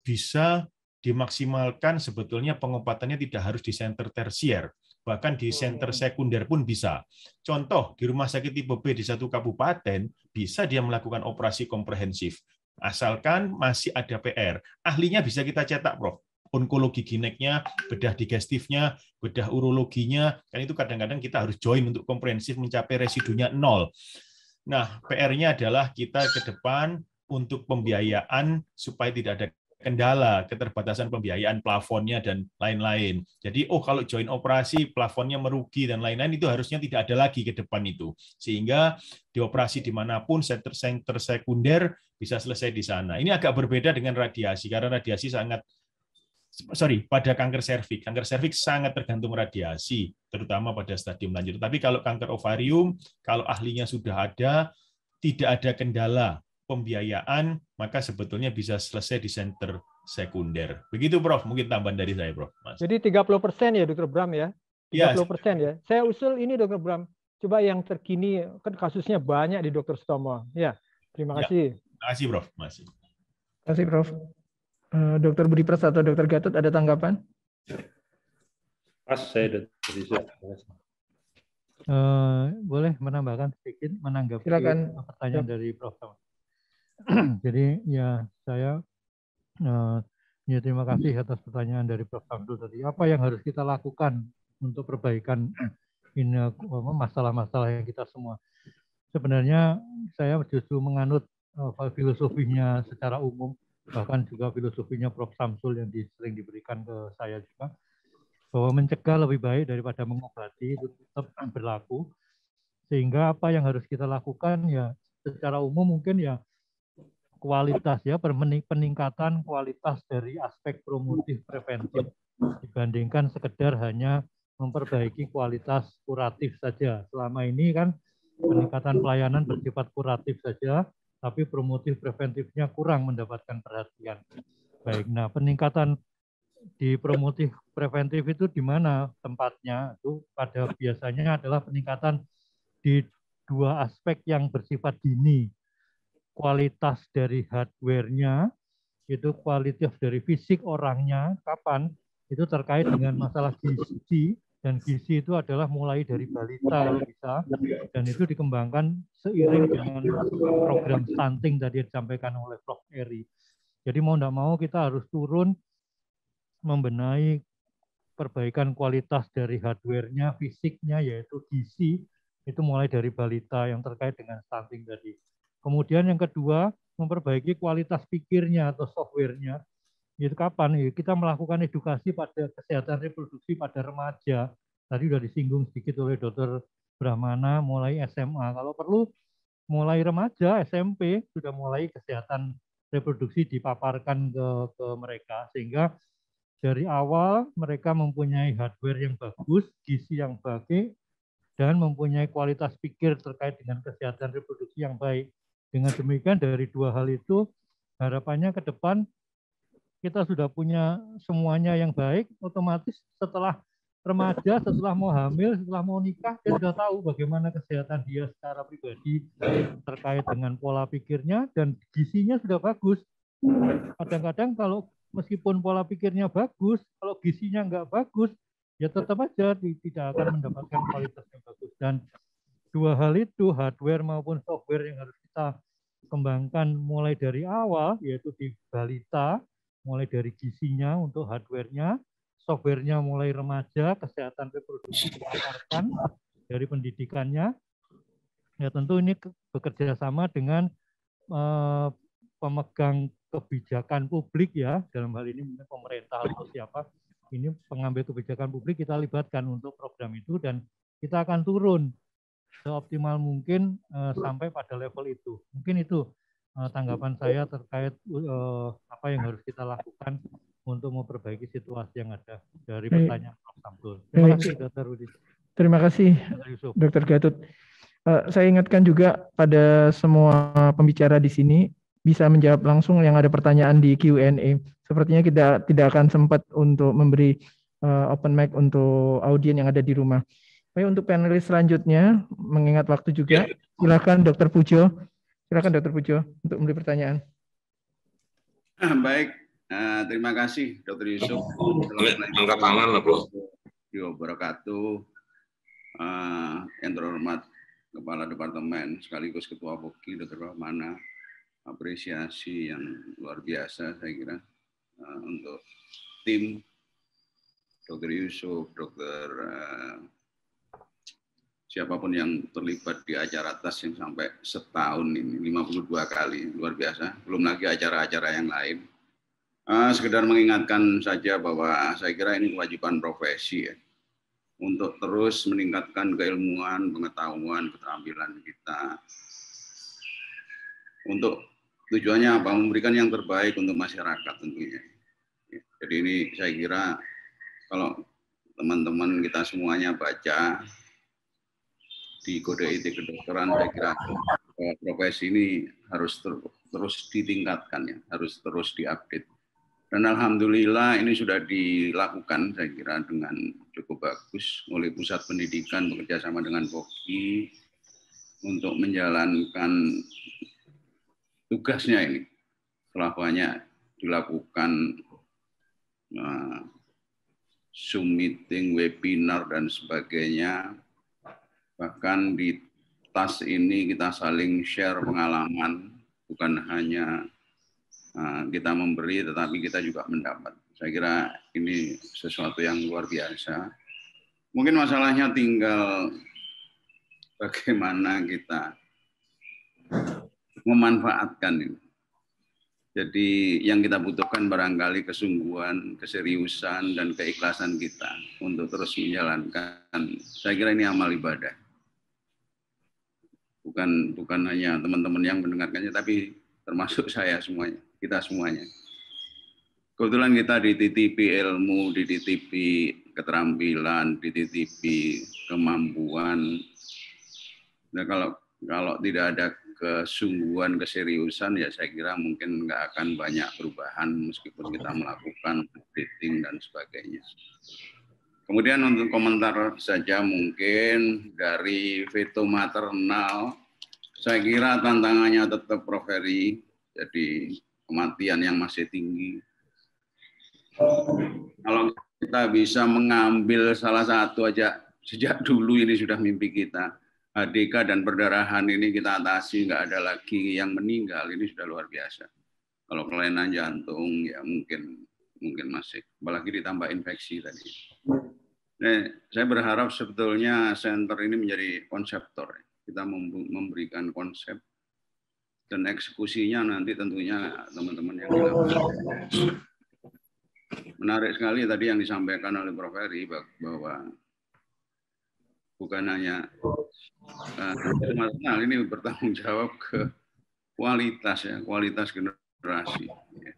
bisa dimaksimalkan sebetulnya pengobatannya tidak harus di center tersier, bahkan di center sekunder pun bisa. Contoh, di Rumah Sakit Tipe B di satu kabupaten, bisa dia melakukan operasi komprehensif, asalkan masih ada PR. Ahlinya bisa kita cetak, Prof onkologi gineknya, bedah digestifnya, bedah urologinya, kan itu kadang-kadang kita harus join untuk komprehensif mencapai residunya nol. Nah, PR-nya adalah kita ke depan untuk pembiayaan supaya tidak ada kendala, keterbatasan pembiayaan plafonnya dan lain-lain. Jadi, oh kalau join operasi plafonnya merugi dan lain-lain itu harusnya tidak ada lagi ke depan itu. Sehingga di operasi dimanapun center-center sekunder bisa selesai di sana. Ini agak berbeda dengan radiasi karena radiasi sangat sorry pada kanker serviks kanker serviks sangat tergantung radiasi terutama pada stadium lanjut tapi kalau kanker ovarium kalau ahlinya sudah ada tidak ada kendala pembiayaan maka sebetulnya bisa selesai di center sekunder begitu prof mungkin tambahan dari saya prof Mas. jadi 30% ya dokter Bram ya 30% iya. persen ya. Saya usul ini dokter Bram, coba yang terkini kan kasusnya banyak di dokter Stomo. Ya, terima ya. kasih. Ya, terima kasih Prof. Masih. Terima kasih Prof. Eh, dokter Budi Pras atau Dokter Gatot ada tanggapan? Pas saya Dokter eh, boleh menambahkan sedikit menanggapi Silakan. pertanyaan ya. dari Prof. Jadi ya saya uh, ya terima kasih atas pertanyaan dari Prof. Abdul tadi. Apa yang harus kita lakukan untuk perbaikan ini masalah-masalah yang kita semua? Sebenarnya saya justru menganut uh, filosofinya secara umum bahkan juga filosofinya Prof Samsul yang sering diberikan ke saya juga bahwa mencegah lebih baik daripada mengobati itu tetap berlaku sehingga apa yang harus kita lakukan ya secara umum mungkin ya kualitas ya peningkatan kualitas dari aspek promotif preventif dibandingkan sekedar hanya memperbaiki kualitas kuratif saja selama ini kan peningkatan pelayanan bersifat kuratif saja tapi promotif preventifnya kurang mendapatkan perhatian. Baik, nah peningkatan di promotif preventif itu di mana tempatnya? Itu pada biasanya adalah peningkatan di dua aspek yang bersifat dini. Kualitas dari hardware-nya, itu kualitas dari fisik orangnya, kapan, itu terkait dengan masalah gizi, dan gizi itu adalah mulai dari balita kalau bisa dan itu dikembangkan seiring dengan program stunting tadi yang disampaikan oleh Prof. Eri. Jadi mau tidak mau kita harus turun membenahi perbaikan kualitas dari hardware-nya, fisiknya yaitu gizi itu mulai dari balita yang terkait dengan stunting tadi. Kemudian yang kedua memperbaiki kualitas pikirnya atau softwarenya itu kapan? Ya, kita melakukan edukasi pada kesehatan reproduksi pada remaja. Tadi sudah disinggung sedikit oleh Dokter Brahmana mulai SMA. Kalau perlu mulai remaja SMP sudah mulai kesehatan reproduksi dipaparkan ke, ke mereka sehingga dari awal mereka mempunyai hardware yang bagus, gizi yang baik, dan mempunyai kualitas pikir terkait dengan kesehatan reproduksi yang baik. Dengan demikian dari dua hal itu harapannya ke depan kita sudah punya semuanya yang baik, otomatis setelah remaja, setelah mau hamil, setelah mau nikah, kita sudah tahu bagaimana kesehatan dia secara pribadi terkait dengan pola pikirnya dan gisinya sudah bagus. Kadang-kadang kalau meskipun pola pikirnya bagus, kalau gisinya nggak bagus, ya tetap aja tidak akan mendapatkan kualitas yang bagus. Dan dua hal itu, hardware maupun software yang harus kita kembangkan mulai dari awal, yaitu di balita, mulai dari gizinya untuk hardware-nya, mulai remaja, kesehatan reproduksi kesehatan dari pendidikannya. Ya tentu ini bekerja sama dengan eh, pemegang kebijakan publik ya dalam hal ini pemerintah atau siapa ini pengambil kebijakan publik kita libatkan untuk program itu dan kita akan turun seoptimal mungkin eh, sampai pada level itu mungkin itu Eh, tanggapan saya terkait uh, apa yang harus kita lakukan untuk memperbaiki situasi yang ada dari pertanyaan Prof. Samsul. Terima kasih, Dr. Rudi. Terima kasih, Dr. Gatut. Uh, saya ingatkan juga pada semua pembicara di sini bisa menjawab langsung yang ada pertanyaan di Q&A. Sepertinya kita tidak akan sempat untuk memberi uh, open mic untuk audiens yang ada di rumah. Baik, untuk panelis selanjutnya, mengingat waktu juga, ya. silakan Dr. Pujo Silakan Dokter Pujo untuk memberi pertanyaan. Ah, baik, ah, terima kasih Dokter Yusuf. Angkat tangan lah Bro. Yo wabarakatuh. Ah, yang terhormat Kepala Departemen sekaligus Ketua Poki Dr. Rahmana apresiasi yang luar biasa saya kira untuk tim Dr. Yusuf, Dr siapapun yang terlibat di acara atas yang sampai setahun ini 52 kali luar biasa belum lagi acara-acara yang lain uh, sekedar mengingatkan saja bahwa saya kira ini kewajiban profesi ya untuk terus meningkatkan keilmuan, pengetahuan, keterampilan kita. Untuk tujuannya apa? Memberikan yang terbaik untuk masyarakat tentunya. Jadi ini saya kira kalau teman-teman kita semuanya baca di kode etik kedokteran saya kira eh, profesi ini harus ter terus ditingkatkan ya, harus terus diupdate. Dan alhamdulillah ini sudah dilakukan saya kira dengan cukup bagus oleh pusat pendidikan bekerjasama dengan Boki untuk menjalankan tugasnya ini telah banyak dilakukan uh, Zoom meeting, webinar, dan sebagainya Bahkan di tas ini kita saling share pengalaman, bukan hanya eh, kita memberi, tetapi kita juga mendapat. Saya kira ini sesuatu yang luar biasa. Mungkin masalahnya tinggal bagaimana kita memanfaatkan ini. Jadi yang kita butuhkan barangkali kesungguhan, keseriusan, dan keikhlasan kita untuk terus menjalankan. Saya kira ini amal ibadah bukan bukan hanya teman-teman yang mendengarkannya tapi termasuk saya semuanya kita semuanya kebetulan kita di TTP ilmu di TTP keterampilan di TTP kemampuan nah kalau kalau tidak ada kesungguhan keseriusan ya saya kira mungkin nggak akan banyak perubahan meskipun kita melakukan dating dan sebagainya Kemudian untuk komentar saja mungkin dari veto maternal, saya kira tantangannya tetap Prof. Heri, jadi kematian yang masih tinggi. Kalau kita bisa mengambil salah satu aja sejak dulu ini sudah mimpi kita. HDK dan perdarahan ini kita atasi, nggak ada lagi yang meninggal, ini sudah luar biasa. Kalau kelainan jantung ya mungkin mungkin masih apalagi ditambah infeksi tadi. Ya. Nah, saya berharap sebetulnya center ini menjadi konseptor. Kita memberikan konsep dan eksekusinya nanti tentunya teman-teman yang oh, iya. Menarik sekali tadi yang disampaikan oleh Prof. Eri bahwa bukan hanya uh, ini bertanggung jawab ke kualitas ya kualitas generasi. Ya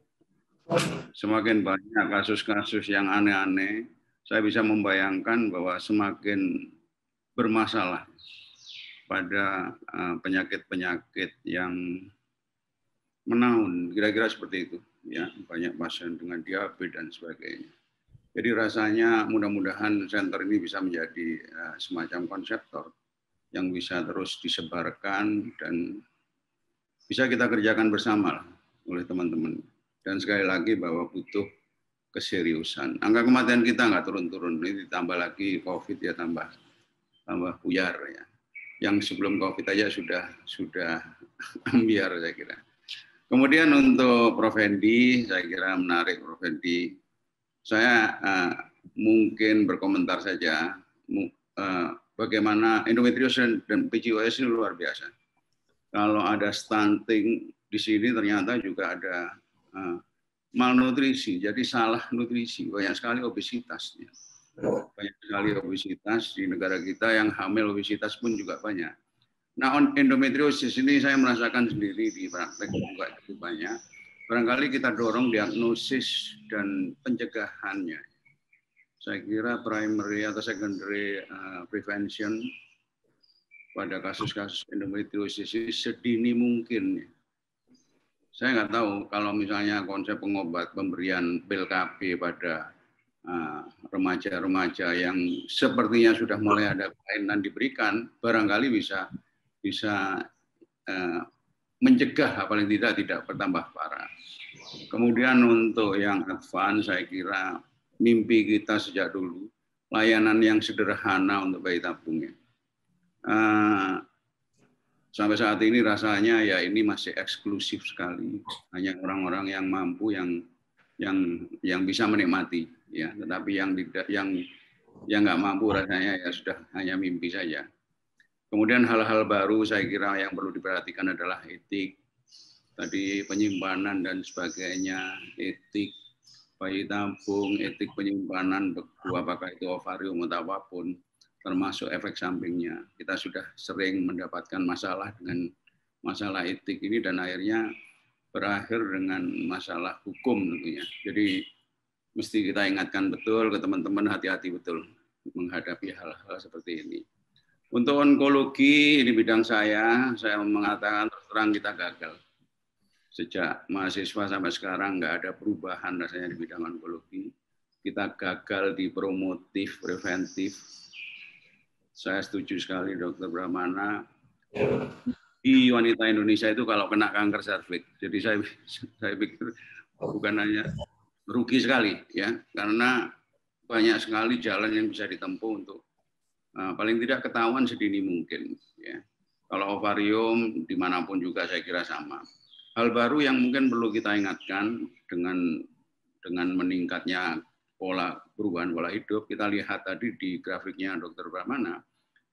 semakin banyak kasus-kasus yang aneh-aneh, saya bisa membayangkan bahwa semakin bermasalah pada eh, penyakit-penyakit yang menaun, kira-kira seperti itu, ya banyak pasien dengan diabetes dan sebagainya. Jadi rasanya mudah-mudahan center ini bisa menjadi eh, semacam konseptor yang bisa terus disebarkan dan bisa kita kerjakan bersama oleh teman-teman. Dan sekali lagi bahwa butuh keseriusan. Angka kematian kita nggak turun-turun. Ini ditambah lagi COVID ya tambah tambah buyar ya. Yang sebelum COVID aja sudah sudah biar saya kira. Kemudian untuk Prof. Hendi, saya kira menarik Prof. Hendi. Saya uh, mungkin berkomentar saja uh, bagaimana endometriosis dan PCOS ini luar biasa. Kalau ada stunting di sini ternyata juga ada Ah, malnutrisi, jadi salah nutrisi. Banyak sekali obesitasnya. Banyak sekali obesitas di negara kita yang hamil obesitas pun juga banyak. Nah, on endometriosis ini saya merasakan sendiri di praktek juga cukup banyak. Barangkali kita dorong diagnosis dan pencegahannya. Saya kira primary atau secondary eh, prevention pada kasus-kasus endometriosis ini sedini mungkin saya nggak tahu kalau misalnya konsep pengobat pemberian pil KB pada eh, remaja-remaja uh, yang sepertinya sudah mulai ada kelainan diberikan, barangkali bisa bisa uh, mencegah paling tidak tidak bertambah parah. Kemudian untuk yang advance saya kira mimpi kita sejak dulu layanan yang sederhana untuk bayi tabungnya. Uh, eh, sampai saat ini rasanya ya ini masih eksklusif sekali hanya orang-orang yang mampu yang yang yang bisa menikmati ya tetapi yang tidak yang yang nggak mampu rasanya ya sudah hanya mimpi saja kemudian hal-hal baru saya kira yang perlu diperhatikan adalah etik tadi penyimpanan dan sebagainya etik bayi tabung etik penyimpanan apakah itu ovarium atau apapun termasuk efek sampingnya. Kita sudah sering mendapatkan masalah dengan masalah etik ini dan akhirnya berakhir dengan masalah hukum tentunya. Jadi mesti kita ingatkan betul ke teman-teman hati-hati betul menghadapi hal-hal seperti ini. Untuk onkologi di bidang saya, saya mengatakan terus terang kita gagal. Sejak mahasiswa sampai sekarang nggak ada perubahan rasanya di bidang onkologi. Kita gagal di promotif, preventif, saya setuju sekali Dokter Brahmana. Ya. Di wanita Indonesia itu kalau kena kanker serviks, jadi saya saya pikir bukan hanya rugi sekali ya, karena banyak sekali jalan yang bisa ditempuh untuk uh, paling tidak ketahuan sedini mungkin ya. Kalau ovarium dimanapun juga saya kira sama. Hal baru yang mungkin perlu kita ingatkan dengan dengan meningkatnya pola perubahan pola hidup, kita lihat tadi di grafiknya Dokter Pramana,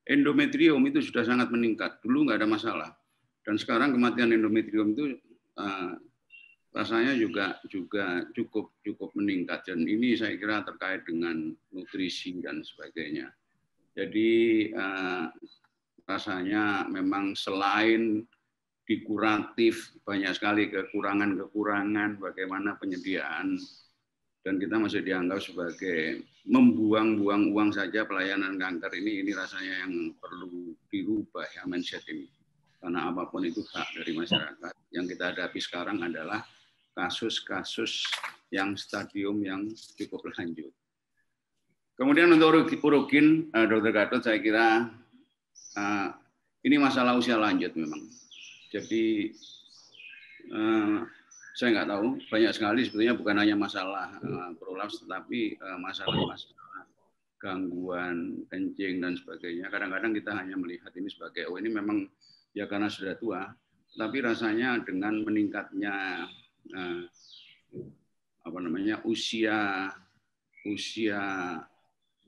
endometrium itu sudah sangat meningkat. Dulu nggak ada masalah. Dan sekarang kematian endometrium itu uh, rasanya juga juga cukup cukup meningkat dan ini saya kira terkait dengan nutrisi dan sebagainya. Jadi uh, rasanya memang selain dikuratif banyak sekali kekurangan-kekurangan bagaimana penyediaan dan kita masih dianggap sebagai membuang-buang uang saja pelayanan kanker ini ini rasanya yang perlu dirubah ya mindset ini karena apapun itu hak dari masyarakat yang kita hadapi sekarang adalah kasus-kasus yang stadium yang cukup lanjut. Kemudian untuk urukin, eh, Dr. Gatot, saya kira eh, ini masalah usia lanjut memang. Jadi eh, saya nggak tahu banyak sekali sebetulnya bukan hanya masalah uh, eh, prolaps tetapi eh, masalah-masalah gangguan kencing dan sebagainya. Kadang-kadang kita hanya melihat ini sebagai oh ini memang ya karena sudah tua, tapi rasanya dengan meningkatnya uh, apa namanya usia usia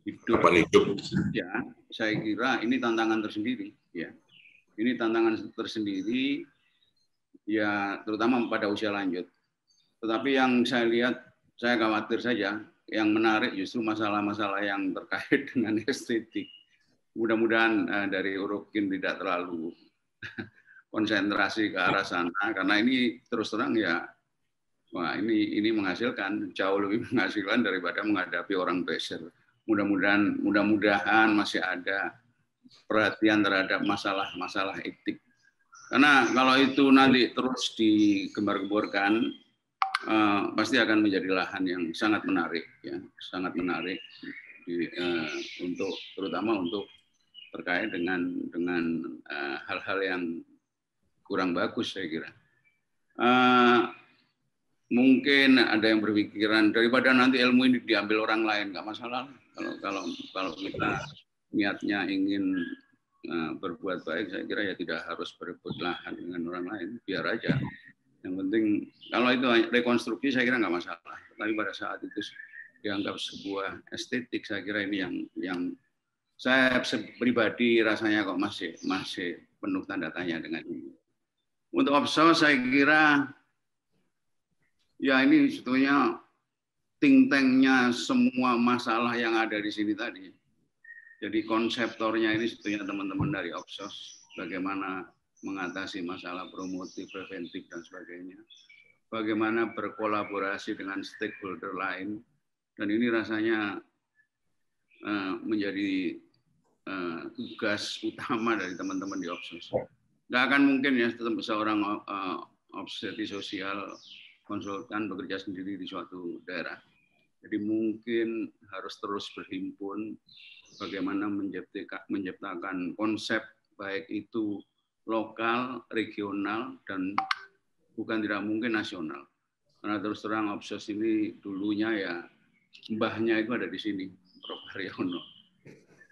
hidup, hidup ya saya kira ini tantangan tersendiri ya ini tantangan tersendiri ya terutama pada usia lanjut. Tetapi yang saya lihat, saya khawatir saja, yang menarik justru masalah-masalah yang terkait dengan estetik. Mudah-mudahan eh, dari Urukin tidak terlalu konsentrasi ke arah sana, karena ini terus terang ya, wah ini ini menghasilkan jauh lebih menghasilkan daripada menghadapi orang pressure. Mudah-mudahan mudah-mudahan masih ada perhatian terhadap masalah-masalah etik karena kalau itu nanti terus digembar-gemborkan, uh, pasti akan menjadi lahan yang sangat menarik, ya, sangat menarik di, uh, untuk terutama untuk terkait dengan dengan eh, hal-hal uh, yang kurang bagus saya kira. Uh, mungkin ada yang berpikiran daripada nanti ilmu ini diambil orang lain nggak masalah kalau kalau kalau kita niatnya ingin Nah, berbuat baik saya kira ya tidak harus berebut lahan dengan orang lain biar aja yang penting kalau itu rekonstruksi saya kira nggak masalah tapi pada saat itu dianggap sebuah estetik saya kira ini yang yang saya pribadi rasanya kok masih masih penuh tanda tanya dengan ini untuk observasi saya kira ya ini sebetulnya ting tengnya semua masalah yang ada di sini tadi jadi konseptornya ini sebetulnya teman-teman dari Opsos, bagaimana mengatasi masalah promotif, preventif, dan sebagainya. Bagaimana berkolaborasi dengan stakeholder lain. Dan ini rasanya uh, menjadi uh, tugas utama dari teman-teman di Opsos. Nggak akan mungkin ya tetap seorang uh, obsesi sosial konsultan bekerja sendiri di suatu daerah. Jadi mungkin harus terus berhimpun bagaimana menciptakan konsep baik itu lokal, regional, dan bukan tidak mungkin nasional. Karena terus terang Obses ini dulunya ya mbahnya itu ada di sini, Prof. Haryono.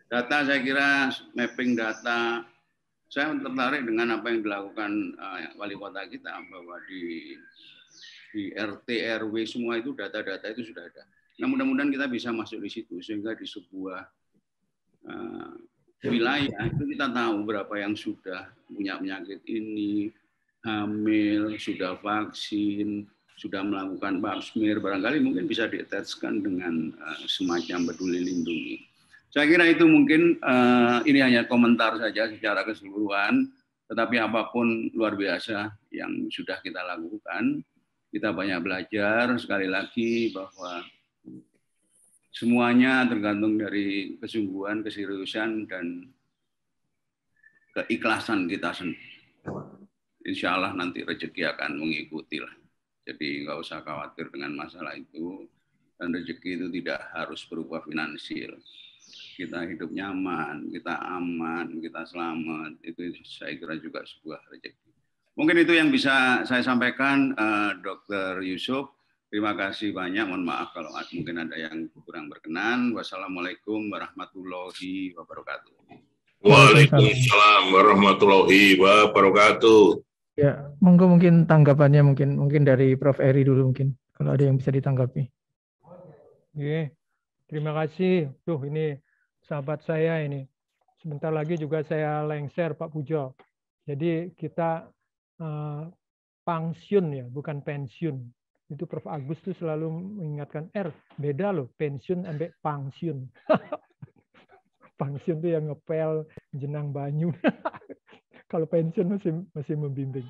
Data saya kira mapping data, saya tertarik dengan apa yang dilakukan eh, wali kota kita bahwa di di RT, RW semua itu data-data itu sudah ada. Nah mudah-mudahan kita bisa masuk di situ sehingga di sebuah Eh, wilayah itu kita tahu berapa yang sudah punya penyakit ini, hamil, sudah vaksin, sudah melakukan pap smear, barangkali mungkin bisa diteteskan dengan eh, semacam peduli lindungi. Saya kira itu mungkin eh, ini hanya komentar saja secara keseluruhan, tetapi apapun luar biasa yang sudah kita lakukan, kita banyak belajar sekali lagi bahwa semuanya tergantung dari kesungguhan, keseriusan, dan keikhlasan kita sendiri. Insya Allah nanti rezeki akan mengikuti lah. Jadi nggak usah khawatir dengan masalah itu. Dan rezeki itu tidak harus berupa finansial. Kita hidup nyaman, kita aman, kita selamat. Itu saya kira juga sebuah rezeki. Mungkin itu yang bisa saya sampaikan, uh, eh, Dr. Yusuf. Terima kasih banyak. Mohon maaf kalau mungkin ada yang kurang berkenan. Wassalamualaikum warahmatullahi wabarakatuh. Waalaikumsalam warahmatullahi wabarakatuh. Ya, monggo mungkin tanggapannya mungkin mungkin dari Prof Eri dulu mungkin kalau ada yang bisa ditanggapi. Oke. Terima kasih. Tuh ini sahabat saya ini. Sebentar lagi juga saya lengser Pak Pujo. Jadi kita uh, eh, pensiun ya, bukan pensiun itu Prof Agus tuh selalu mengingatkan R er, beda loh pensiun sampai pensiun pensiun tuh yang ngepel jenang banyu kalau pensiun masih masih membimbing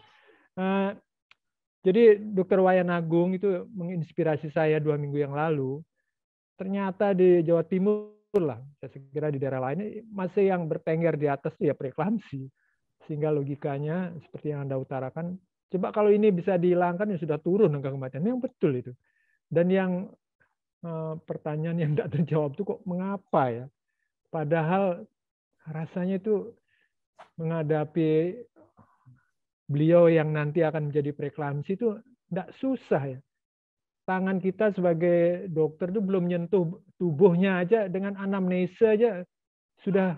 uh, jadi Dokter Wayan Agung itu menginspirasi saya dua minggu yang lalu ternyata di Jawa Timur lah saya kira di daerah lain masih yang bertengger di atas tuh ya preeklamsi sehingga logikanya seperti yang anda utarakan Coba kalau ini bisa dihilangkan ya sudah turun angka kematian. Yang betul itu. Dan yang eh, pertanyaan yang tidak terjawab itu kok mengapa ya? Padahal rasanya itu menghadapi beliau yang nanti akan menjadi preklamsi itu tidak susah ya. Tangan kita sebagai dokter itu belum menyentuh tubuhnya aja dengan anamnesa aja sudah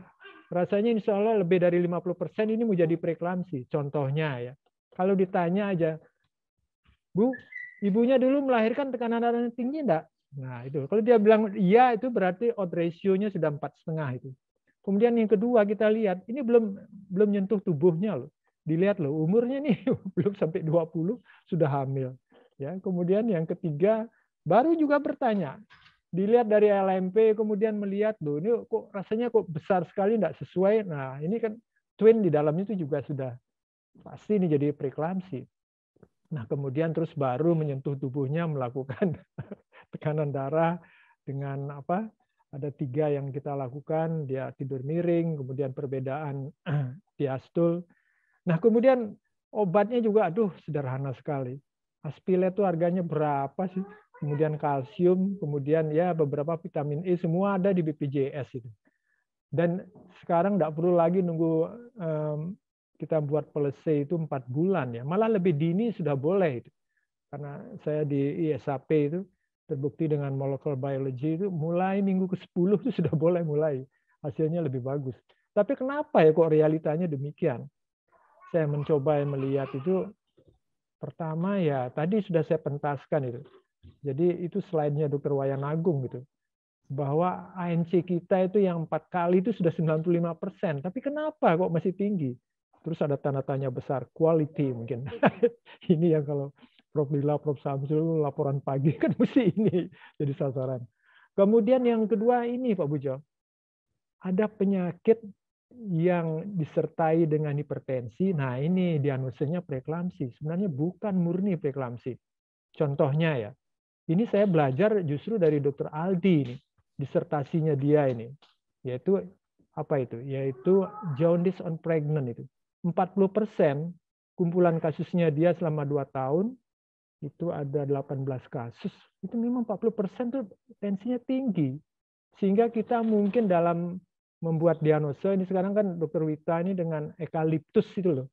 rasanya insya Allah lebih dari 50% ini mau jadi preklamsi. Contohnya ya. Kalau ditanya aja, Bu, ibunya dulu melahirkan tekanan darahnya tinggi enggak? Nah, itu. Kalau dia bilang iya, itu berarti odd ratio-nya sudah empat setengah itu. Kemudian yang kedua kita lihat, ini belum belum nyentuh tubuhnya loh. Dilihat loh, umurnya nih belum sampai 20 sudah hamil. Ya, kemudian yang ketiga baru juga bertanya. Dilihat dari LMP kemudian melihat loh, ini kok rasanya kok besar sekali enggak sesuai. Nah, ini kan twin di dalamnya itu juga sudah pasti ini jadi preeklamsi. Nah, kemudian terus baru menyentuh tubuhnya melakukan tekanan darah dengan apa? Ada tiga yang kita lakukan, dia tidur miring, kemudian perbedaan diastol. Nah, kemudian obatnya juga aduh sederhana sekali. Aspile itu harganya berapa sih? Kemudian kalsium, kemudian ya beberapa vitamin E semua ada di BPJS itu. Dan sekarang tidak perlu lagi nunggu um, kita buat policy itu empat bulan ya. Malah lebih dini sudah boleh itu. Karena saya di ISAP itu terbukti dengan molecular biology itu mulai minggu ke-10 itu sudah boleh mulai. Hasilnya lebih bagus. Tapi kenapa ya kok realitanya demikian? Saya mencoba melihat itu pertama ya tadi sudah saya pentaskan itu. Jadi itu selainnya dokter Dr. Wayan Agung gitu bahwa ANC kita itu yang empat kali itu sudah 95 persen. Tapi kenapa kok masih tinggi? Terus ada tanda tanya besar, quality mungkin. ini yang kalau Prof. Lila, Prof. Samsul, laporan pagi kan mesti ini jadi sasaran. Kemudian yang kedua ini Pak Bujo, ada penyakit yang disertai dengan hipertensi. Nah ini diagnosisnya preeklamsi. Sebenarnya bukan murni preeklamsi. Contohnya ya, ini saya belajar justru dari Dokter Aldi ini, disertasinya dia ini, yaitu apa itu? Yaitu jaundice on pregnant itu. 40% persen kumpulan kasusnya dia selama dua tahun itu ada 18 kasus. Itu memang 40% persen tuh tensinya tinggi. Sehingga kita mungkin dalam membuat diagnosa ini sekarang kan dokter Wita ini dengan ekaliptus itu loh.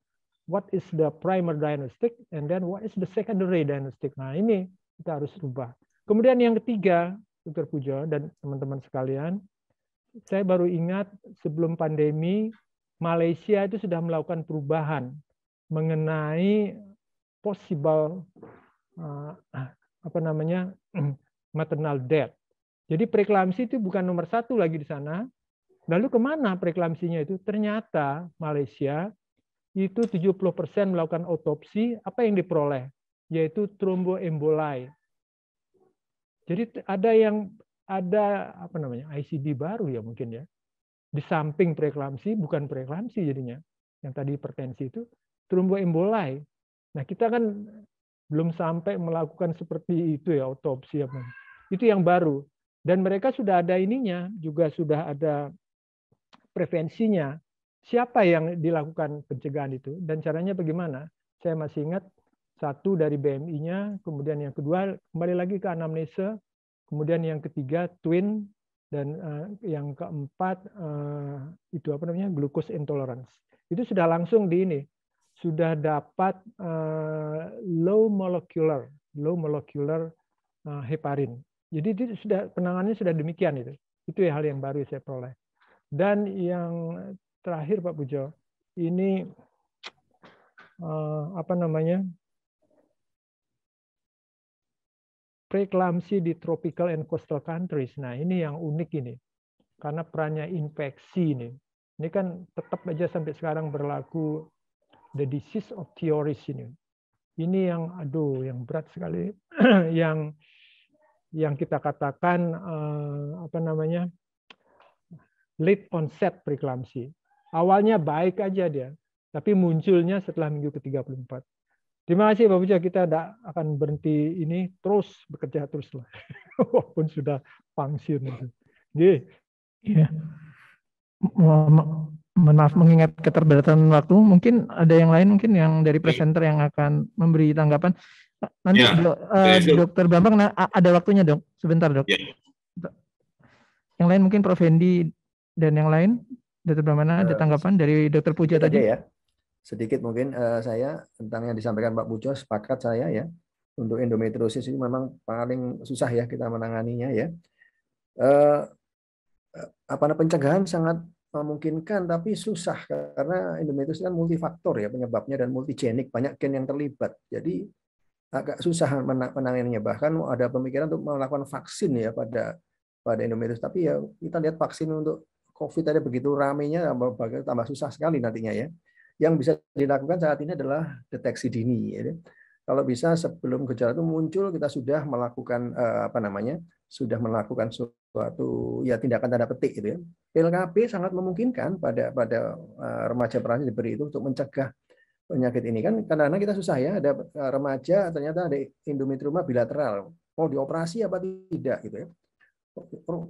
What is the primary diagnostic and then what is the secondary diagnostic. Nah, ini kita harus rubah. Kemudian yang ketiga, dokter Pujo dan teman-teman sekalian, saya baru ingat sebelum pandemi Malaysia itu sudah melakukan perubahan mengenai possible eh, apa namanya maternal death. Jadi preklamsi itu bukan nomor satu lagi di sana. Lalu kemana preklamsinya itu? Ternyata Malaysia itu 70% melakukan otopsi, apa yang diperoleh? Yaitu tromboembolai. Jadi ada yang ada apa namanya ICD baru ya mungkin ya di samping preeklamsi bukan preeklamsi jadinya yang tadi hipertensi itu tromboemboli. Nah, kita kan belum sampai melakukan seperti itu ya otopsi apa. Itu yang baru dan mereka sudah ada ininya, juga sudah ada prevensinya. Siapa yang dilakukan pencegahan itu dan caranya bagaimana? Saya masih ingat satu dari BMI-nya, kemudian yang kedua kembali lagi ke anamnesa, kemudian yang ketiga twin dan uh, yang keempat uh, itu apa namanya Glukos intolerance itu sudah langsung di ini sudah dapat uh, low molecular low molecular uh, heparin jadi itu sudah penanganannya sudah demikian itu itu ya hal yang baru saya peroleh dan yang terakhir Pak Pujo ini uh, apa namanya preeklamsi di tropical and coastal countries. Nah, ini yang unik ini. Karena perannya infeksi ini. Ini kan tetap aja sampai sekarang berlaku the disease of theories ini. Ini yang aduh yang berat sekali yang yang kita katakan uh, apa namanya? late onset preeklamsi. Awalnya baik aja dia, tapi munculnya setelah minggu ke-34. Terima kasih Pak Puja, kita tidak akan berhenti ini terus bekerja terus lah, walaupun sudah pensiun. Jadi, ya. Maaf mengingat keterbatasan waktu, mungkin ada yang lain mungkin yang dari presenter yang akan memberi tanggapan. Nah, nanti ya, do, eh, uh, dokter Bambang nah, ada waktunya dok, sebentar dok. Ya. Yang lain mungkin Prof Hendi dan yang lain, Dokter Bambang ada eh, tanggapan dari Dokter Puja tadi? ya sedikit mungkin uh, saya tentang yang disampaikan Pak Pujo sepakat saya ya untuk endometriosis ini memang paling susah ya kita menanganinya ya. Eh, eh apa pencegahan sangat memungkinkan tapi susah karena endometriosis kan multifaktor ya penyebabnya dan multigenik banyak gen yang terlibat. Jadi agak susah menanganinya bahkan ada pemikiran untuk melakukan vaksin ya pada pada endometriosis tapi ya kita lihat vaksin untuk COVID tadi begitu ramenya tambah susah sekali nantinya ya. Yang bisa dilakukan saat ini adalah deteksi dini. Ya kan? Kalau bisa sebelum gejala itu muncul, kita sudah melakukan eh, apa namanya, sudah melakukan suatu ya tindakan tanda petik itu. ya. PLKP sangat memungkinkan pada pada eh, remaja perancis diberi itu untuk mencegah penyakit ini kan karena kadang kita susah ya ada eh, remaja ternyata ada endometrioma bilateral mau dioperasi apa tidak gitu ya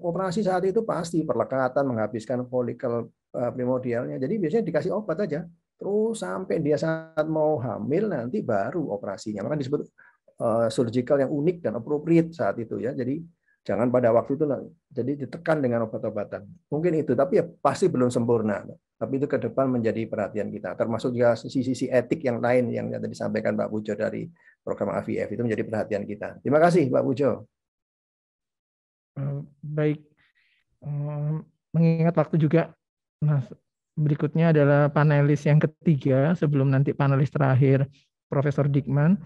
operasi saat itu pasti perlekatan menghabiskan folikel primordialnya jadi biasanya dikasih obat aja Terus sampai dia saat mau hamil nanti baru operasinya. Maka disebut eh, surgical yang unik dan appropriate saat itu ya. Jadi jangan pada waktu itu lah. Jadi ditekan dengan obat-obatan. Mungkin itu, tapi ya pasti belum sempurna. Tapi itu ke depan menjadi perhatian kita. Termasuk juga sisi-sisi etik yang lain yang tadi disampaikan Pak Bujo dari program AVF itu menjadi perhatian kita. Terima kasih Pak Bujo. Eh, baik, eh, mengingat waktu juga, Mas berikutnya adalah panelis yang ketiga sebelum nanti panelis terakhir Profesor Dikman.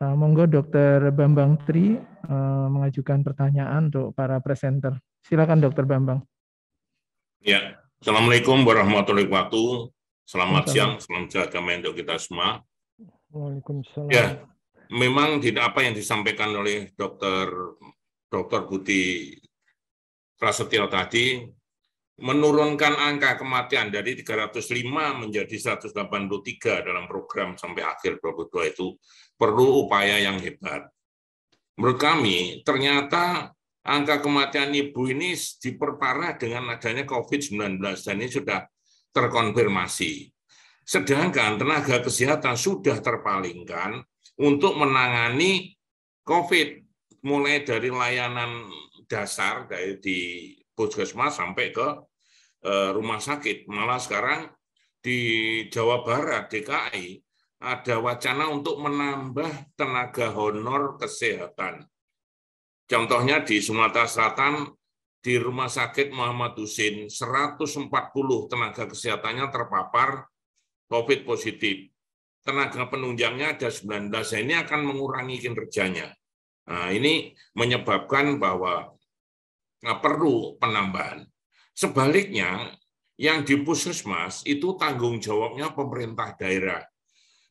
Eh, monggo Dokter Bambang Tri eh, mengajukan pertanyaan untuk para presenter. Silakan Dokter Bambang. Ya, Assalamualaikum warahmatullahi wabarakatuh. Selamat siang, salam sejahtera untuk kita semua. Waalaikumsalam. Ya, memang tidak apa yang disampaikan oleh Dokter Dokter Budi Prasetyo tadi menurunkan angka kematian dari 305 menjadi 183 dalam program sampai akhir 2022 itu perlu upaya yang hebat. Menurut kami, ternyata angka kematian ibu ini diperparah dengan adanya COVID-19 dan ini sudah terkonfirmasi. Sedangkan tenaga kesehatan sudah terpalingkan untuk menangani COVID mulai dari layanan dasar dari di puskesmas sampai ke Eh, rumah sakit. Malah sekarang di Jawa Barat, DKI, ada wacana untuk menambah tenaga honor kesehatan. Contohnya di Sumatera Selatan, di Rumah Sakit Muhammad Husin, 140 tenaga kesehatannya terpapar COVID positif. Tenaga penunjangnya ada 19, nah, ini akan mengurangi kinerjanya. Nah, ini menyebabkan bahwa perlu penambahan. Sebaliknya, yang di puskesmas itu tanggung jawabnya pemerintah daerah.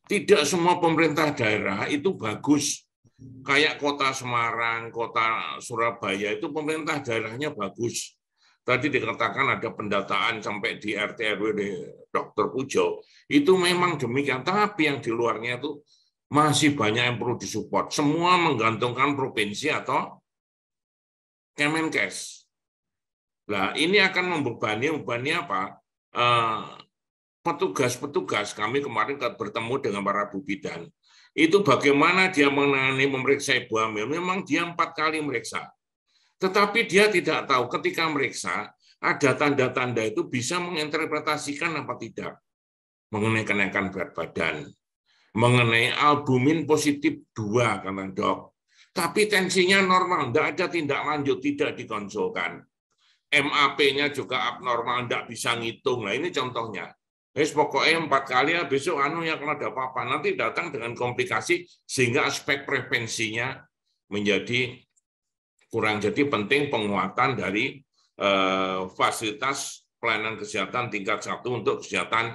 Tidak semua pemerintah daerah itu bagus. Kayak kota Semarang, kota Surabaya itu pemerintah daerahnya bagus. Tadi dikatakan ada pendataan sampai di RT RW di Dr. Pujo. Itu memang demikian, tapi yang di luarnya itu masih banyak yang perlu disupport. Semua menggantungkan provinsi atau Kemenkes Nah, ini akan membebani, membebani apa? Eh, petugas-petugas kami kemarin bertemu dengan para bidan Itu bagaimana dia menangani memeriksa ibu hamil. Memang dia empat kali meriksa. Tetapi dia tidak tahu ketika meriksa, ada tanda-tanda itu bisa menginterpretasikan apa tidak. Mengenai kenaikan berat badan, mengenai albumin positif dua kata dok. Tapi tensinya normal, tidak ada tindak lanjut, tidak dikonsulkan. MAP-nya juga abnormal, tidak bisa ngitung. Nah ini contohnya. Wis pokoknya empat kali ya besok anu ya kalau ada apa-apa nanti datang dengan komplikasi sehingga aspek prevensinya menjadi kurang jadi penting penguatan dari eh, fasilitas pelayanan kesehatan tingkat satu untuk kesehatan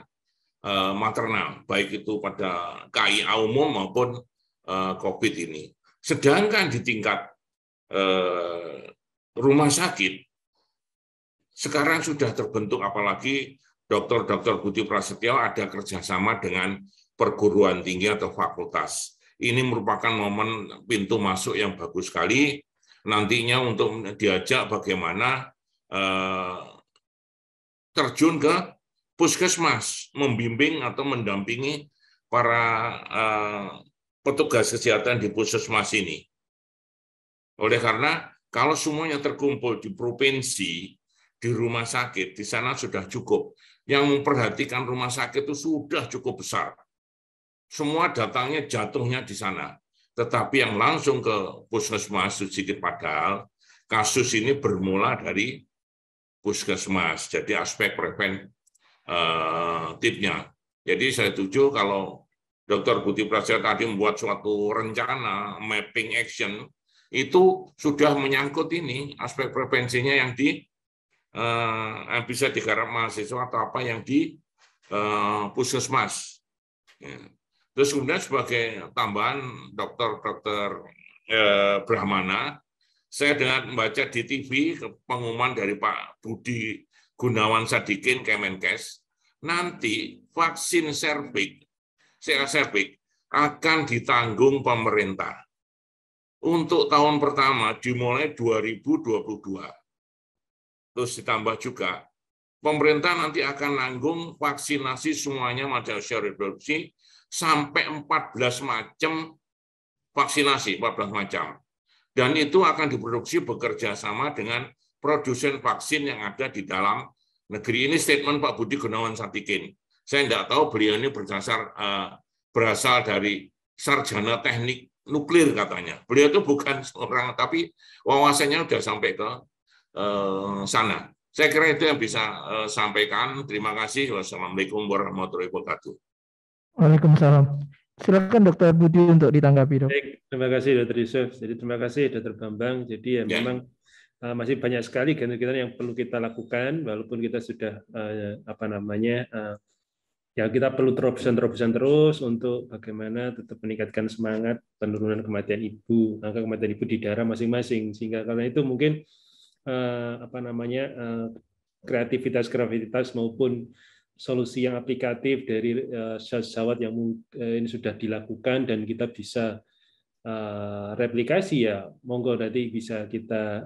eh, maternal baik itu pada KIA umum maupun eh, COVID ini. Sedangkan di tingkat eh, rumah sakit sekarang sudah terbentuk apalagi dokter-dokter Budi Prasetyo ada kerjasama dengan perguruan tinggi atau fakultas. Ini merupakan momen pintu masuk yang bagus sekali nantinya untuk diajak bagaimana eh, terjun ke puskesmas, membimbing atau mendampingi para eh, petugas kesehatan di puskesmas ini. Oleh karena kalau semuanya terkumpul di provinsi, di rumah sakit, di sana sudah cukup. Yang memperhatikan rumah sakit itu sudah cukup besar. Semua datangnya jatuhnya di sana. Tetapi yang langsung ke puskesmas sedikit padahal, kasus ini bermula dari puskesmas. Jadi aspek preventifnya eh, Jadi saya setuju kalau Dr. Budi Prasetyo tadi membuat suatu rencana mapping action itu sudah menyangkut ini aspek prevensinya yang di eh, bisa digarap mahasiswa atau apa yang di eh, puskesmas. Ya. Terus kemudian sebagai tambahan dokter-dokter eh, Brahmana, saya dengan membaca di TV pengumuman dari Pak Budi Gunawan Sadikin Kemenkes, nanti vaksin servik, servik akan ditanggung pemerintah untuk tahun pertama dimulai 2022 terus ditambah juga pemerintah nanti akan nanggung vaksinasi semuanya manusia reproduksi sampai 14 macam vaksinasi, 14 macam. Dan itu akan diproduksi bekerja sama dengan produsen vaksin yang ada di dalam negeri. Ini statement Pak Budi Gunawan Satikin Saya tidak tahu beliau ini berdasar uh, berasal dari sarjana teknik nuklir katanya. Beliau itu bukan seorang, tapi wawasannya sudah sampai ke Eh, sana. Saya kira itu yang bisa eh, sampaikan. Terima kasih. Wassalamualaikum warahmatullahi wabarakatuh. Waalaikumsalam. Silakan Dokter Budi untuk ditanggapi dok. Baik, terima kasih Dokter Yusuf. Jadi terima kasih Dokter Bambang. Jadi ya, ya. memang uh, masih banyak sekali kegiatan yang perlu kita lakukan, walaupun kita sudah uh, apa namanya uh, ya kita perlu terobosan-terobosan terus untuk bagaimana tetap meningkatkan semangat penurunan kematian ibu, angka kematian ibu di daerah masing-masing. Sehingga karena itu mungkin Eh, apa namanya eh, kreativitas kreativitas maupun solusi yang aplikatif dari pesawat eh, yang ini sudah dilakukan dan kita bisa replikasi ya monggo nanti bisa kita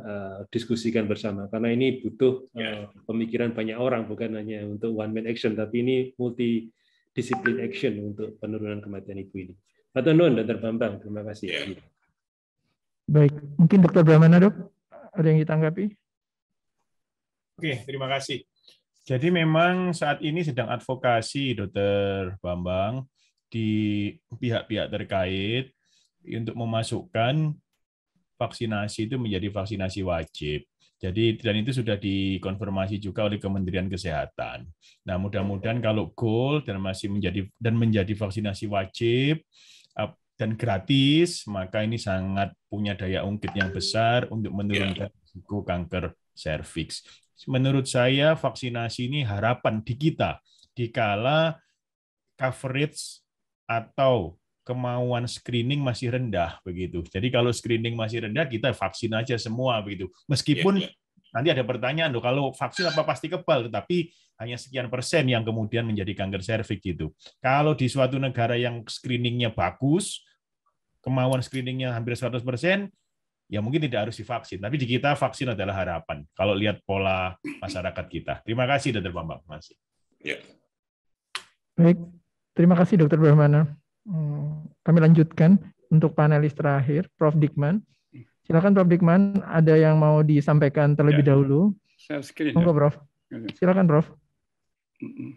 diskusikan bersama karena ini butuh ya. pemikiran banyak orang bukan hanya untuk one man action tapi ini multi disiplin action untuk penurunan kematian ibu ini. pak tenun Dr. Bambang, terima kasih. Ya. Baik, mungkin Dr. Bramana, dok. Ada yang ditanggapi? Oke, terima kasih. Jadi memang saat ini sedang advokasi, Dokter Bambang, di pihak-pihak terkait untuk memasukkan vaksinasi itu menjadi vaksinasi wajib. Jadi dan itu sudah dikonfirmasi juga oleh Kementerian Kesehatan. Nah, mudah-mudahan kalau goal dan masih menjadi dan menjadi vaksinasi wajib dan gratis, maka ini sangat punya daya ungkit yang besar untuk menurunkan iya. risiko kanker serviks. Menurut saya vaksinasi ini harapan di kita dikala coverage atau kemauan screening masih rendah begitu. Jadi kalau screening masih rendah kita vaksin aja semua begitu. Meskipun ya, ya. nanti ada pertanyaan loh kalau vaksin apa pasti kebal tetapi hanya sekian persen yang kemudian menjadi kanker serviks gitu. Kalau di suatu negara yang screeningnya bagus, kemauan screeningnya hampir 100%, ya mungkin tidak harus divaksin. Tapi di kita vaksin adalah harapan. Kalau lihat pola masyarakat kita. Terima kasih Dokter Bambang. Masih. Ya. Baik, terima kasih Dokter Bambang. Hmm, kami lanjutkan untuk panelis terakhir, Prof. Dikman. Silakan Prof. Dikman, ada yang mau disampaikan terlebih ya. dahulu? Saya screen. Monggo, ya. Prof. Silakan, Prof. Mm -mm.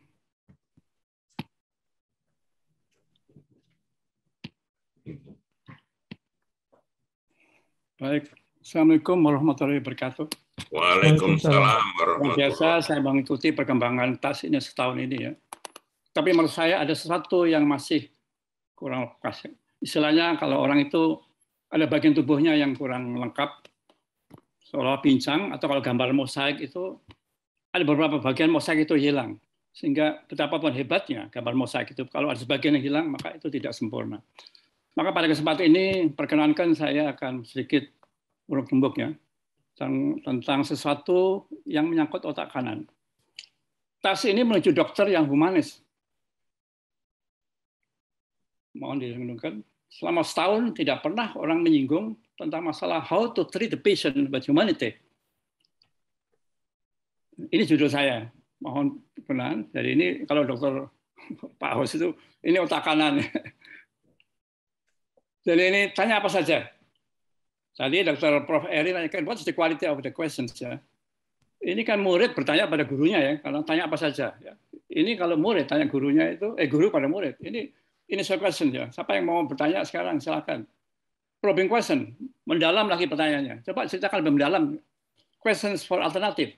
Baik. Assalamualaikum warahmatullahi wabarakatuh. Waalaikumsalam warahmatullahi wabarakatuh. Biasa saya mengikuti perkembangan tas ini setahun ini ya. Tapi menurut saya ada sesuatu yang masih kurang pas. Istilahnya kalau orang itu ada bagian tubuhnya yang kurang lengkap, seolah pincang atau kalau gambar mosaik itu ada beberapa bagian mosaik itu hilang sehingga betapapun hebatnya gambar mosaik itu kalau ada sebagian yang hilang maka itu tidak sempurna. Maka pada kesempatan ini perkenankan saya akan sedikit buruk tembok ya tentang sesuatu yang menyangkut otak kanan. Tas ini menuju dokter yang humanis. Mohon direnungkan. Selama setahun tidak pernah orang menyinggung tentang masalah how to treat the patient with humanity. Ini judul saya. Mohon benar. Jadi ini kalau dokter Pak Hos itu, ini otak kanan. Jadi ini tanya apa saja. Tadi Dr. Prof. Eri tanyakan what's the quality of the questions? Ya. Ini kan murid bertanya pada gurunya ya, kalau tanya apa saja. Ya. Ini kalau murid tanya gurunya itu, eh guru pada murid. Ini ini so question ya. Siapa yang mau bertanya sekarang silakan. Probing question, mendalam lagi pertanyaannya. Coba ceritakan lebih mendalam. Questions for alternative.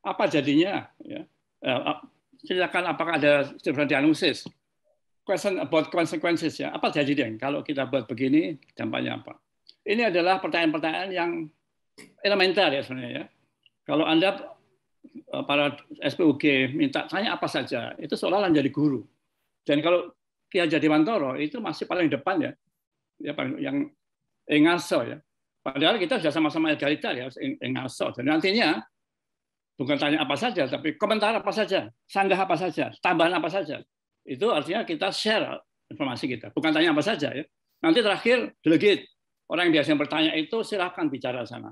Apa jadinya? Ya. Eh, ceritakan apakah ada different diagnosis question about consequences ya. Apa jadi deh kalau kita buat begini dampaknya apa? Ini adalah pertanyaan-pertanyaan yang elementer ya sebenarnya ya. Kalau Anda eh, para SPUG minta tanya apa saja, itu seolah-olah jadi guru. Dan kalau Ki Jadi Mantoro itu masih paling depan ya. Ya paling yang engaso ya. Padahal kita sudah sama-sama egaliter ya, engaso. Dan nantinya bukan tanya apa saja, tapi komentar apa saja, sanggah apa saja, tambahan apa saja. Itu artinya kita share informasi kita, bukan tanya apa saja ya. Nanti terakhir delegate orang yang biasanya bertanya itu silahkan bicara sana.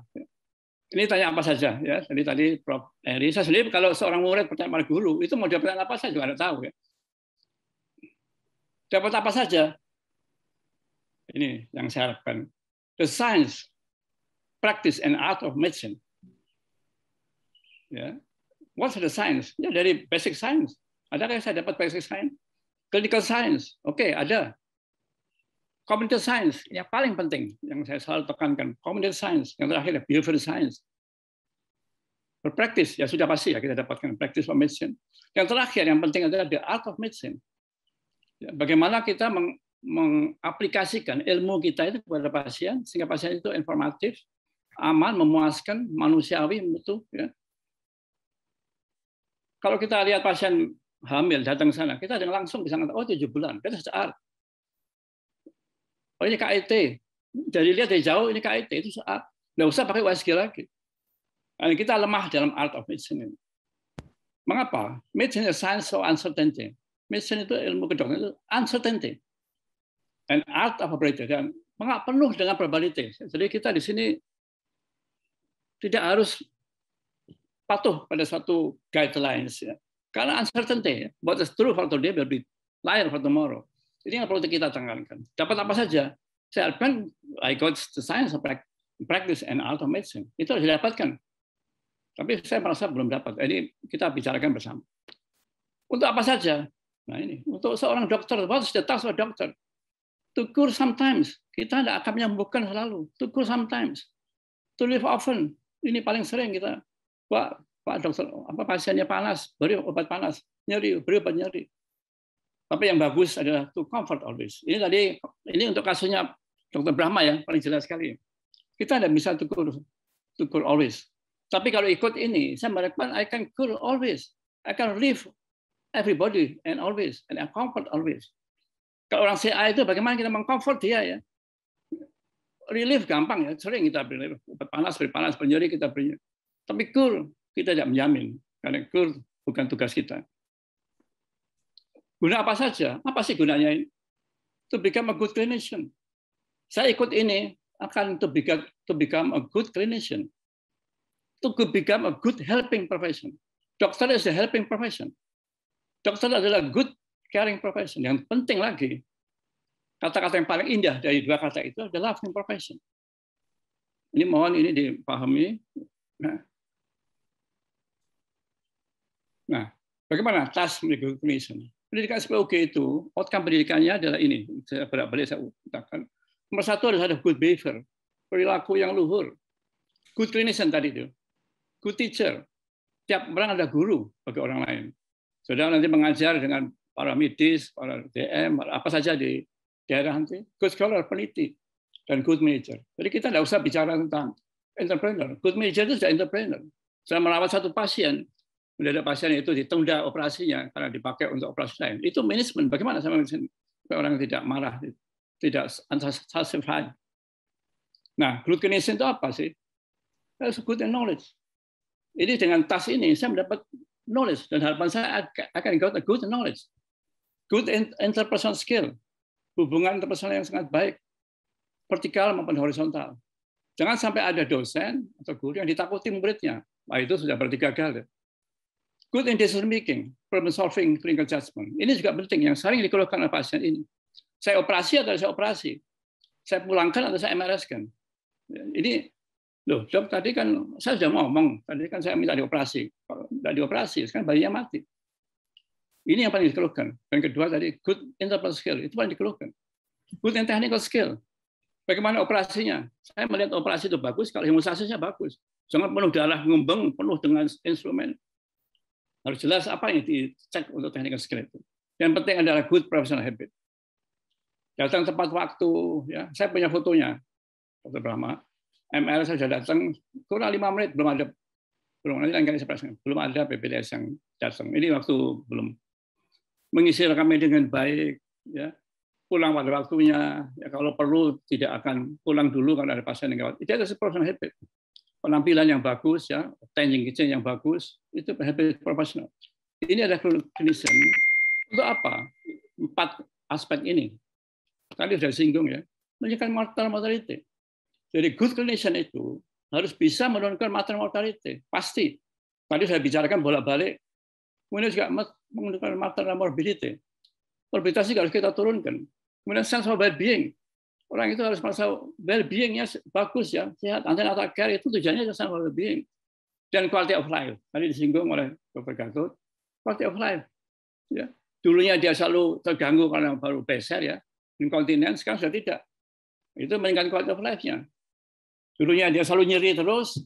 Ini tanya apa saja ya. Jadi tadi Prof. Eri, saya sendiri kalau seorang murid bertanya pada guru itu mau dia bertanya apa saja juga tidak tahu ya. Dapat apa saja. Ini yang saya harapkan. The science, practice, and art of medicine. Ya. What's the science? Ya dari basic science. ada yang saya dapat basic science? Clinical science, oke okay, ada. Computer science yang paling penting yang saya selalu tekankan. Computer science yang terakhir behavior science. Berpraktis ya sudah pasti ya kita dapatkan Praktis of medicine. Yang terakhir yang penting adalah the art of medicine. Ya, bagaimana kita meng mengaplikasikan ilmu kita itu kepada pasien sehingga pasien itu informatif, aman, memuaskan, manusiawi itu ya. Kalau kita lihat pasien hamil datang ke sana, kita dengan langsung bisa ngatakan, oh tujuh bulan, kita sear. Oh ini KIT, dari lihat dari jauh ini KIT itu sear. Nggak usah pakai USG lagi. Karena kita lemah dalam art of medicine ini. Mengapa? Medicine is science so uncertainty. Medicine itu ilmu kedokteran itu uncertainty. And art of operator kan mengapa penuh dengan probability. Jadi kita di sini tidak harus patuh pada suatu guidelines ya. Karena uncertainty, what is true for today will be liar for tomorrow. Ini yang perlu kita tanggalkan. Dapat apa saja? Saya akan I got the science of practice and automation Itu harus didapatkan. Tapi saya merasa belum dapat. Jadi kita bicarakan bersama. Untuk apa saja? Nah ini, untuk seorang dokter, what is the task of a doctor? To cure sometimes. Kita tidak akan menyembuhkan selalu. To cure sometimes. To live often. Ini paling sering kita. Pak, Pak dokter, apa pasiennya panas, beri obat panas, nyeri, beri obat nyeri. Tapi yang bagus adalah to comfort always. Ini tadi ini untuk kasusnya Dokter Brahma ya paling jelas sekali. Kita tidak bisa to cure, to cure always. Tapi kalau ikut ini, saya merekam I can cure always. I can live everybody and always and I comfort always. Kalau orang CA itu bagaimana kita mengcomfort dia ya? Relief gampang ya, sering kita beri obat panas, beri panas, beri nyeri kita beri. Tapi cool, kita tidak menjamin karena itu bukan tugas kita. Guna apa saja? Apa sih gunanya ini? To become a good clinician. Saya ikut ini akan to become, a good clinician. To become a good helping profession. Dokter is a helping profession. Dokter adalah good caring profession. Yang penting lagi, kata-kata yang paling indah dari dua kata itu adalah loving profession. Ini mohon ini dipahami. Nah, Nah, bagaimana tas recognition? Pendidikan SPOG itu, outcome pendidikannya adalah ini. Saya balik-balik saya katakan Nomor satu adalah ada good behavior, perilaku yang luhur. Good clinician tadi itu. Good teacher. Tiap orang ada guru bagi orang lain. sudah nanti mengajar dengan para medis, para DM, apa saja di daerah nanti. Good scholar, peneliti, dan good manager. Jadi kita tidak usah bicara tentang entrepreneur. Good manager itu sudah entrepreneur. Saya merawat satu pasien, mendadak pasien itu ditunda operasinya karena dipakai untuk operasi lain. Itu manajemen. Bagaimana sama orang tidak marah, tidak unsatisfied. Nah, glutination itu apa sih? Saya good knowledge. Ini dengan tas ini saya mendapat knowledge dan harapan saya akan got a good knowledge, good interpersonal skill, hubungan interpersonal yang sangat baik, vertikal maupun horizontal. Jangan sampai ada dosen atau guru yang ditakuti muridnya. Wah, itu sudah berarti gagal. Ya. Good and decision making, problem solving, clinical judgment. Ini juga penting yang sering dikeluhkan oleh pasien ini. Saya operasi atau saya operasi? Saya pulangkan atau saya MRS-kan? Ini loh dok tadi kan saya sudah ngomong tadi kan saya minta dioperasi kalau tidak dioperasi sekarang bayinya mati ini yang paling dikeluhkan Yang kedua tadi good interpersonal skill itu paling dikeluhkan good and technical skill bagaimana operasinya saya melihat operasi itu bagus kalau hemostasisnya bagus jangan penuh darah ngembeng penuh dengan instrumen harus jelas apa yang dicek untuk technical skill Yang penting adalah good professional habit. Datang tepat waktu, ya. Saya punya fotonya, Dr. Brahma. ML saya sudah datang kurang lima menit belum ada belum nanti akan saya presentasi. Belum ada PPDS yang datang. Ini waktu belum mengisi rekamnya dengan baik, ya pulang pada waktunya. Ya, kalau perlu tidak akan pulang dulu kalau ada pasien yang gawat. Itu adalah professional habit penampilan yang bagus, ya, tanning kitchen yang bagus, itu habit profesional. Ini ada clinician. Untuk apa? Empat aspek ini. Tadi sudah singgung ya. Menunjukkan mortal mortality. Jadi good clinician itu harus bisa menurunkan mortal mortality. Pasti. Tadi saya bicarakan bolak-balik. Kemudian juga menurunkan mortal morbidity. Morbiditas juga harus kita turunkan. Kemudian sense of well-being Orang itu harus merasa well-beingnya bagus ya, sehat. antena atau care itu tujuannya sama well-being. Dan quality of life. Tadi disinggung oleh Dr. Gatot. Quality of life. Ya. Dulunya dia selalu terganggu karena baru besar ya. incontinence sekarang sudah tidak. Itu meningkatkan quality of life-nya. Dulunya dia selalu nyeri terus,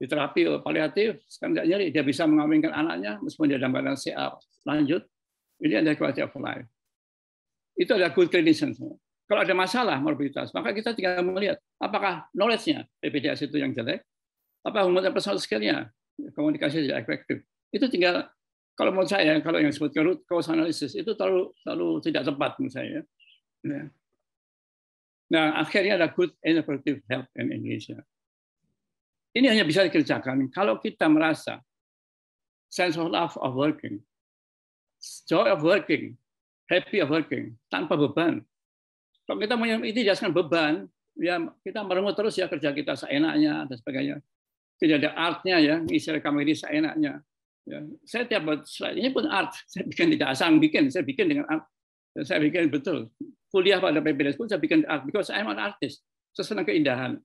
di terapi paliatif, sekarang tidak nyeri. Dia bisa mengawinkan anaknya meskipun dia dalam keadaan sehat. Lanjut, ini ada quality of life. Itu ada good clinician. semua. Kalau ada masalah morbiditas, maka kita tinggal melihat apakah knowledge-nya BPJS itu yang jelek, apa hubungan personal skill-nya, komunikasi tidak efektif. Itu tinggal kalau menurut saya, kalau yang disebut cause analysis itu terlalu terlalu tidak tepat menurut saya. Ya. Nah, akhirnya ada good innovative health in Indonesia. Ini hanya bisa dikerjakan kalau kita merasa sense of love of working, joy of working, happy of working, tanpa beban, kalau kita punya jelaskan beban, ya kita merengut terus ya kerja kita seenaknya dan sebagainya. Tidak ada artnya ya ngisi rekam ini seenaknya. Ya, saya tiap buat slide ini pun art. Saya bikin tidak asal bikin, saya bikin dengan art. Dan ya, saya bikin betul. Kuliah pada PPDS pun saya bikin art because I'm an artist. Saya senang keindahan.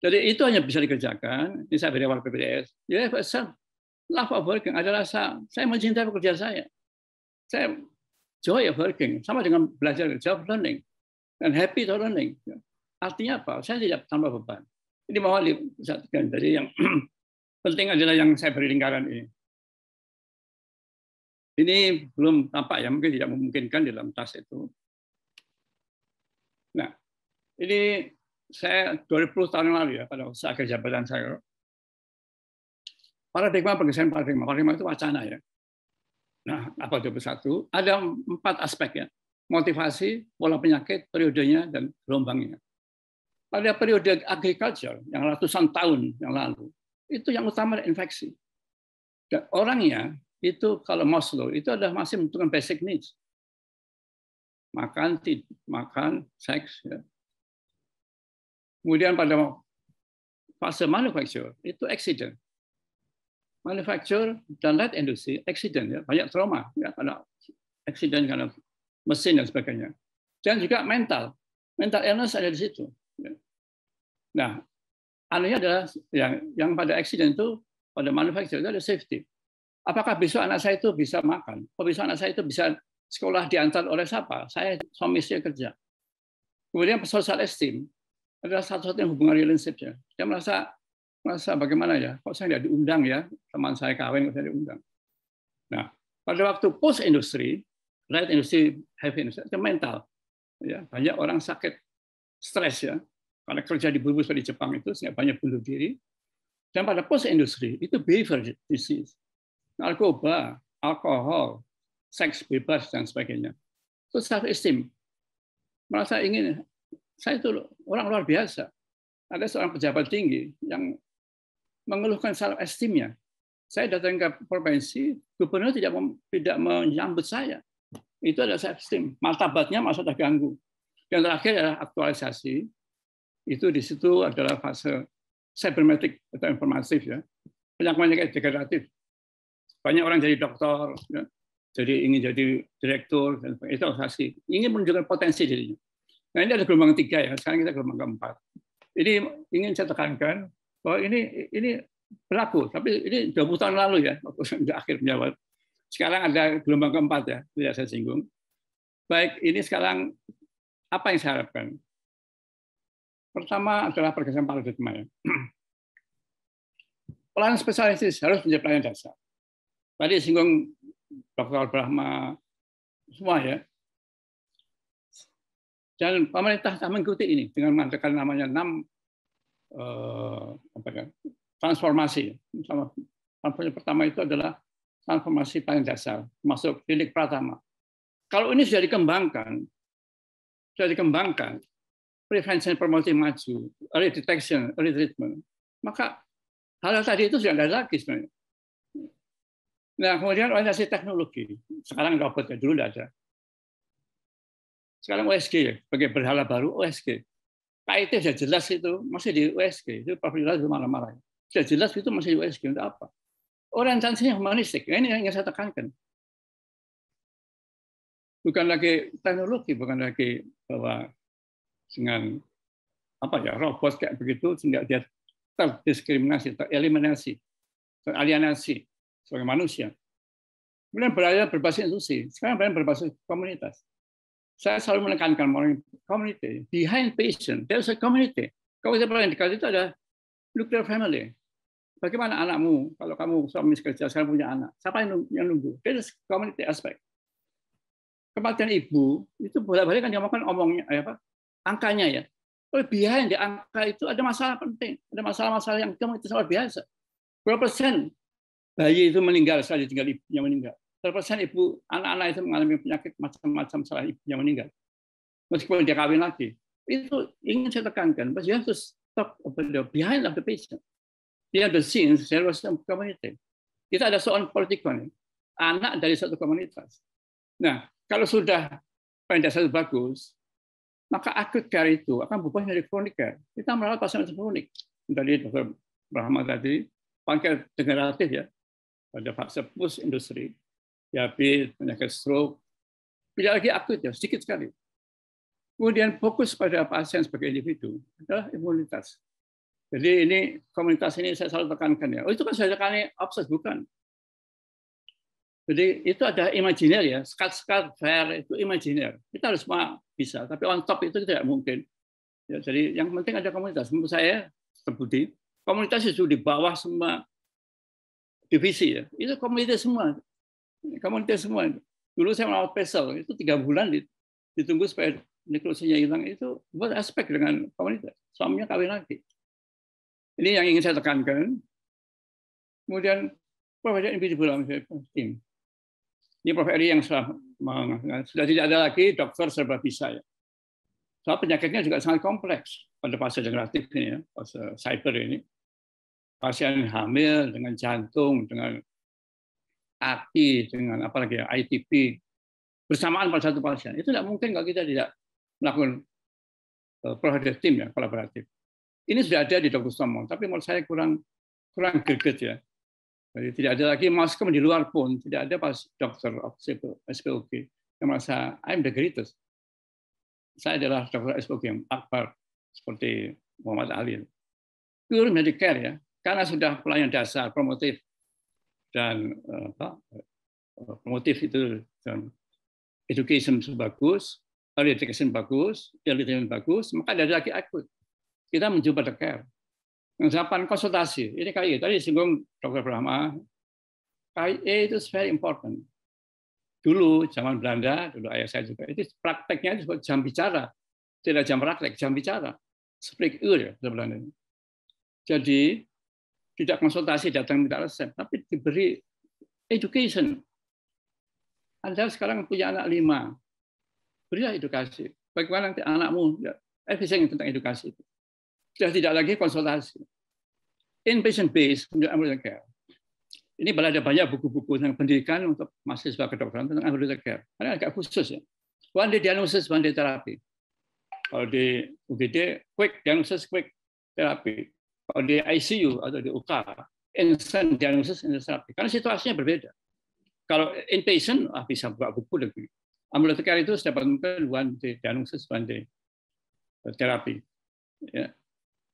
Jadi itu hanya bisa dikerjakan. Ini saya beri awal PPDS. Ya, saya love of working adalah saya, saya mencintai pekerjaan saya. Saya joy of working sama dengan belajar self learning. Dan happy to learning. Ya. Artinya apa? Saya tidak tambah beban. Ini mohon diperhatikan. Jadi yang penting adalah yang saya beri lingkaran ini. Ini belum tampak ya, mungkin tidak memungkinkan dalam tas itu. Nah, ini saya 20 tahun yang lalu ya, pada usaha jabatan saya. Paradigma pergeseran paradigma. Paradigma itu wacana ya. Nah, apa bersatu Ada empat aspek ya motivasi, pola penyakit, periodenya, dan gelombangnya. Pada periode agriculture yang ratusan tahun yang lalu, itu yang utama adalah infeksi. Dan orangnya itu kalau Maslow itu adalah masih membutuhkan basic needs. Makan, tidur makan, seks. Ya. Kemudian pada fase manufacture itu accident. Manufacture dan light industry accident ya banyak trauma ya karena accident karena mesin dan sebagainya. Dan juga mental. Mental illness ada di situ. Ya. Nah, anunya adalah yang, yang pada accident itu, pada manufacturer itu ada safety. Apakah besok anak saya itu bisa makan? Apakah besok anak saya itu bisa sekolah diantar oleh siapa? Saya suami saya kerja. Kemudian social esteem adalah satu-satunya hubungan relationship-nya. Dia merasa merasa bagaimana ya? Kok saya tidak diundang ya? Teman saya kawin, kok saya diundang. Nah, pada waktu post industri, right industri heavy industry, itu mental. Ya, banyak orang sakit stres ya karena kerja di burbus di Jepang itu sehingga banyak bunuh diri. Dan pada post industri itu behavior disease, narkoba, alkohol, seks bebas dan sebagainya. Itu self esteem. Merasa ingin saya itu orang luar biasa. Ada seorang pejabat tinggi yang mengeluhkan self esteemnya. Saya datang ke provinsi, gubernur tidak tidak menyambut saya itu adalah self-esteem, Martabatnya masa terganggu. Yang terakhir adalah aktualisasi. Itu di situ adalah fase cybernetic atau informatif ya. Banyak banyak degeneratif Banyak orang jadi dokter, ya. jadi ingin jadi direktur dan itu Ingin menunjukkan potensi dirinya. Nah ini ada gelombang tiga ya. Sekarang kita gelombang keempat. Ini ingin saya tekankan bahwa ini ini berlaku, tapi ini 20 tahun lalu ya, waktu akhir menjawab. Sekarang ada gelombang keempat ya, tidak saya singgung. Baik, ini sekarang apa yang saya harapkan? Pertama adalah pergeseran paradigma. Ya. Pelayanan spesialis harus menjadi pelayanan dasar. Tadi singgung Dr. Brahma semua ya. Dan pemerintah mengikuti ini dengan mengadakan namanya enam eh, apa ya, transformasi. Transformasi pertama itu adalah transformasi paling dasar, masuk klinik pertama. Kalau ini sudah dikembangkan, sudah dikembangkan, prevention promosi maju, early detection, early treatment, maka hal, -hal tadi itu sudah ada lagi sebenarnya. Nah, kemudian orientasi teknologi. Sekarang robot ya, dulu tidak ada. Sekarang OSG, sebagai berhala baru OSG. KIT sudah jelas itu, masih di USG. Itu Pak itu marah-marah. Sudah jelas itu masih di USG, untuk apa? Orang Orientasinya humanistik. Ini yang ingin saya tekankan. Bukan lagi teknologi, bukan lagi bahwa dengan apa ya robot kayak begitu sehingga dia terdiskriminasi, tereliminasi, teralienasi sebagai manusia. Kemudian berada berbasis institusi, sekarang berada berbasis komunitas. Saya selalu menekankan orang community, behind patient, there's a community. Kalau berada di dekat itu ada nuclear family, bagaimana anakmu kalau kamu suami kerja sekarang punya anak? Siapa yang nunggu? Dari community aspect. Kematian ibu itu boleh balik kan dia makan omongnya eh, apa? Angkanya ya. Oleh biaya yang angka itu ada masalah penting, ada masalah-masalah yang kamu itu sangat biasa. Berapa persen bayi itu meninggal saat ditinggal ibunya meninggal? Berapa persen ibu anak-anak itu mengalami penyakit macam-macam ibu yang meninggal? Meskipun dia kawin lagi, itu ingin saya tekankan, Bahwa kita harus to stop the behind of the patient dia bersin serius community. Kita ada seorang politikon, anak dari satu komunitas. Nah, kalau sudah pendasan bagus, maka akut care itu akan berubah menjadi kronik care. Kita merawat pasien kronik. Dari Dr. Brahma tadi, pangkat degeneratif ya, pada fase push industri, diabetes, penyakit stroke, tidak lagi akut ya, sedikit sekali. Kemudian fokus pada pasien sebagai individu adalah imunitas. Jadi ini komunitas ini saya selalu tekankan ya. Oh itu kan saya kali obses bukan. Jadi itu ada imajiner ya, skat-skat fair itu imajiner. Kita harus semua bisa, tapi on top itu tidak mungkin. Ya, jadi yang penting ada komunitas. Menurut saya, terbudi, komunitas itu di bawah semua divisi ya. Itu komunitas semua. Komunitas semua. Dulu saya melawat pesel, itu tiga bulan ditunggu supaya nekrosisnya hilang. Itu buat aspek dengan komunitas. Suaminya kawin lagi. Ini yang ingin saya tekankan. Kemudian Prof. Invisible tim. Ini Prof. Eri yang sudah mengatakan, sudah tidak ada lagi dokter serba bisa. Ya. Soal penyakitnya juga sangat kompleks pada fase generatif ini, ya, fase cyber ini. Pasien hamil dengan jantung, dengan ATI, dengan apalagi ya, ITP, bersamaan pada satu pasien. Itu tidak mungkin kalau kita tidak melakukan eh, prohibitif tim ya, kolaboratif. Ini sudah ada di Dr. Sutomo, tapi menurut saya kurang kurang greget ya. Jadi tidak ada lagi masuk di luar pun tidak ada pas dokter of SPOG yang merasa I'm the greatest. Saya adalah dokter SPOG yang akbar seperti Muhammad Ali. Pure Medicare ya, karena sudah pelayanan dasar promotif dan eh, apa, eh, promotif itu dan education bagus, early education bagus, early treatment bagus, maka ada lagi akut kita menuju pada care. konsultasi. Ini KI. Gitu. Tadi singgung Dr. Brahma. KI itu very important. Dulu, zaman Belanda, dulu ayah saya juga, itu prakteknya itu jam bicara. Tidak jam praktek, jam bicara. Speak ear, ya, Belanda. Jadi, tidak konsultasi datang minta resep, tapi diberi education. Anda sekarang punya anak lima, berilah edukasi. Bagaimana nanti anakmu, ya, everything tentang edukasi itu. Sudah tidak lagi konsultasi. Inpatient based untuk ambulatory care. Ini ada banyak buku-buku tentang pendidikan untuk mahasiswa kedokteran tentang ambulatory care. Karena agak khusus ya. One day diagnosis, one day terapi. Kalau di UGD, quick diagnosis, quick terapi. Kalau di ICU atau di UK, instant diagnosis, instant terapi. Karena situasinya berbeda. Kalau inpatient, ah, bisa buka buku lebih ambulatory care itu setiap mungkin one day diagnosis, one day eh, terapi. Ya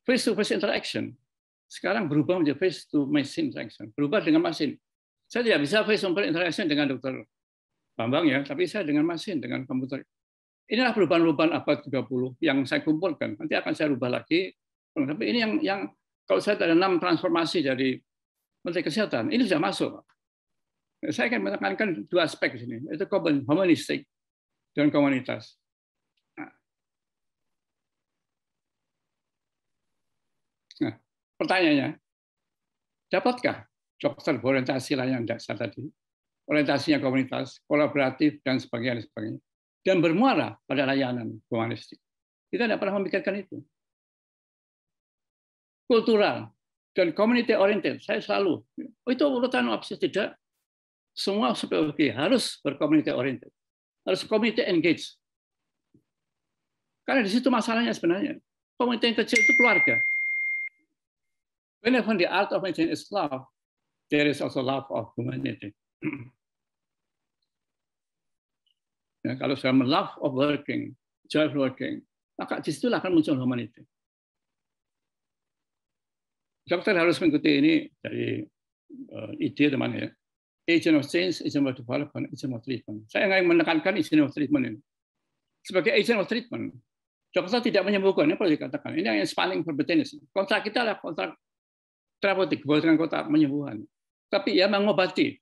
face to face interaction sekarang berubah menjadi face to machine interaction, berubah dengan mesin. Saya tidak bisa face to face interaction dengan dokter Bambang ya, tapi saya dengan mesin, dengan komputer. Inilah perubahan-perubahan abad 30 yang saya kumpulkan. Nanti akan saya rubah lagi. Tapi ini yang yang kalau saya ada enam transformasi dari Menteri Kesehatan, ini sudah masuk. Saya akan menekankan dua aspek di sini, yaitu humanistik dan komunitas. Pertanyaannya, dapatkah dokter berorientasi layanan dasar tadi, orientasinya komunitas, kolaboratif, dan sebagainya, dan sebagainya, dan bermuara pada layanan humanistik. Kita tidak pernah memikirkan itu. Kultural dan community oriented, saya selalu, Oh itu urutan opsi tidak, semua seperti harus berkomunitas oriented, harus community engaged. Karena di situ masalahnya sebenarnya. Komunitas yang kecil itu keluarga, found the art of medicine is love, there is also love of humanity. ya, kalau saya love of working, joy of working, maka disitulah akan muncul humanity. Dokter harus mengikuti ini dari uh, ide temannya. Agent of change, agent of development, agent of treatment. Saya ingin menekankan agent of treatment ini. Sebagai agent of treatment, dokter tidak menyembuhkan, ini ya, perlu dikatakan. Ini yang paling berbeda. Kontrak kita adalah kontrak terapeutik, bukan kota penyembuhan. Tapi ya mengobati.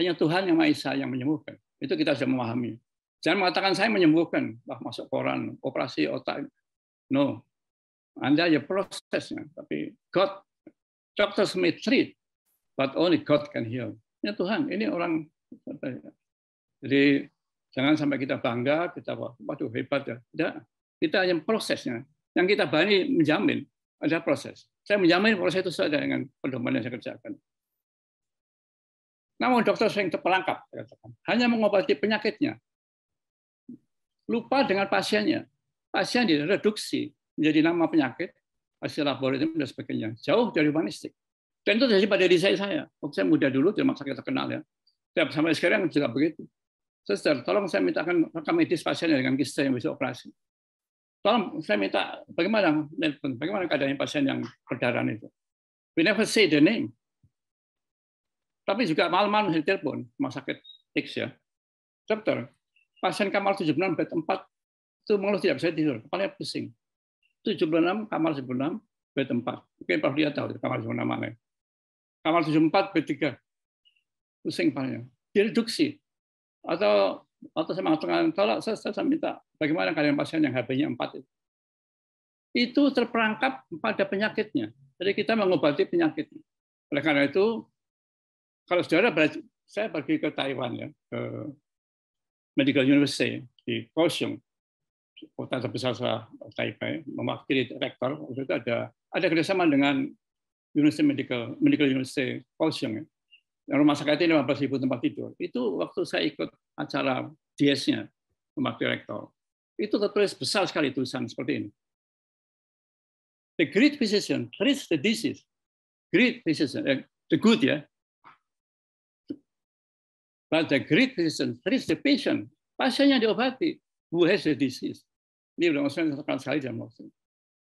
Hanya Tuhan yang Maha Esa yang menyembuhkan. Itu kita sudah memahami. Jangan mengatakan saya menyembuhkan, bah masuk koran, operasi otak. No. Anda ya prosesnya, tapi God, doctors may treat, but only God can heal. Ya Tuhan, ini orang. Ya? Jadi jangan sampai kita bangga, kita waduh hebat ya. Tidak, kita yang prosesnya. Yang kita bani menjamin ada proses. Saya menjamin kalau saya itu saja dengan pedoman yang saya kerjakan. Namun dokter sering terperangkap, hanya mengobati penyakitnya. Lupa dengan pasiennya. Pasien direduksi menjadi nama penyakit, hasil laboratorium dan sebagainya. Jauh dari humanistik. Dan itu terjadi pada diri saya. Waktu saya muda dulu, di rumah sakit terkenal ya. Saya sampai sekarang juga begitu. Suster, tolong saya mintakan rekam medis pasiennya dengan kista yang bisa operasi tolong saya minta bagaimana Nelson, bagaimana keadaan pasien yang berdarah itu. We never say the name. Tapi juga malam-malam saya telepon rumah sakit X ya. Dokter, pasien kamar 76 bed 4 itu mengeluh tidak bisa tidur, kepalanya pusing. 76 kamar 76 bed 4. Mungkin Pak Lia tahu kamar 76 mana. Kamar 74 bed 3. Pusing kepalanya. Direduksi. Atau atau saya mengatakan tolak saya, saya minta bagaimana kalian pasien yang HB-nya 4 itu itu terperangkap pada penyakitnya jadi kita mengobati penyakitnya oleh karena itu kalau saudara saya pergi ke Taiwan ya ke Medical University di Kaohsiung kota terbesar Taipei mewakili rektor waktu itu ada ada kerjasama dengan University Medical Medical University Kaohsiung ya rumah sakit ini 15 ribu tempat tidur. Itu waktu saya ikut acara DS-nya, rumah direktor. Itu tertulis besar sekali tulisan seperti ini. The great physician treats the disease. Great physician, eh, the good ya. But the great physician treats the patient. Pasiennya diobati. Who has the disease? Ini sudah saya sekali dalam waktu.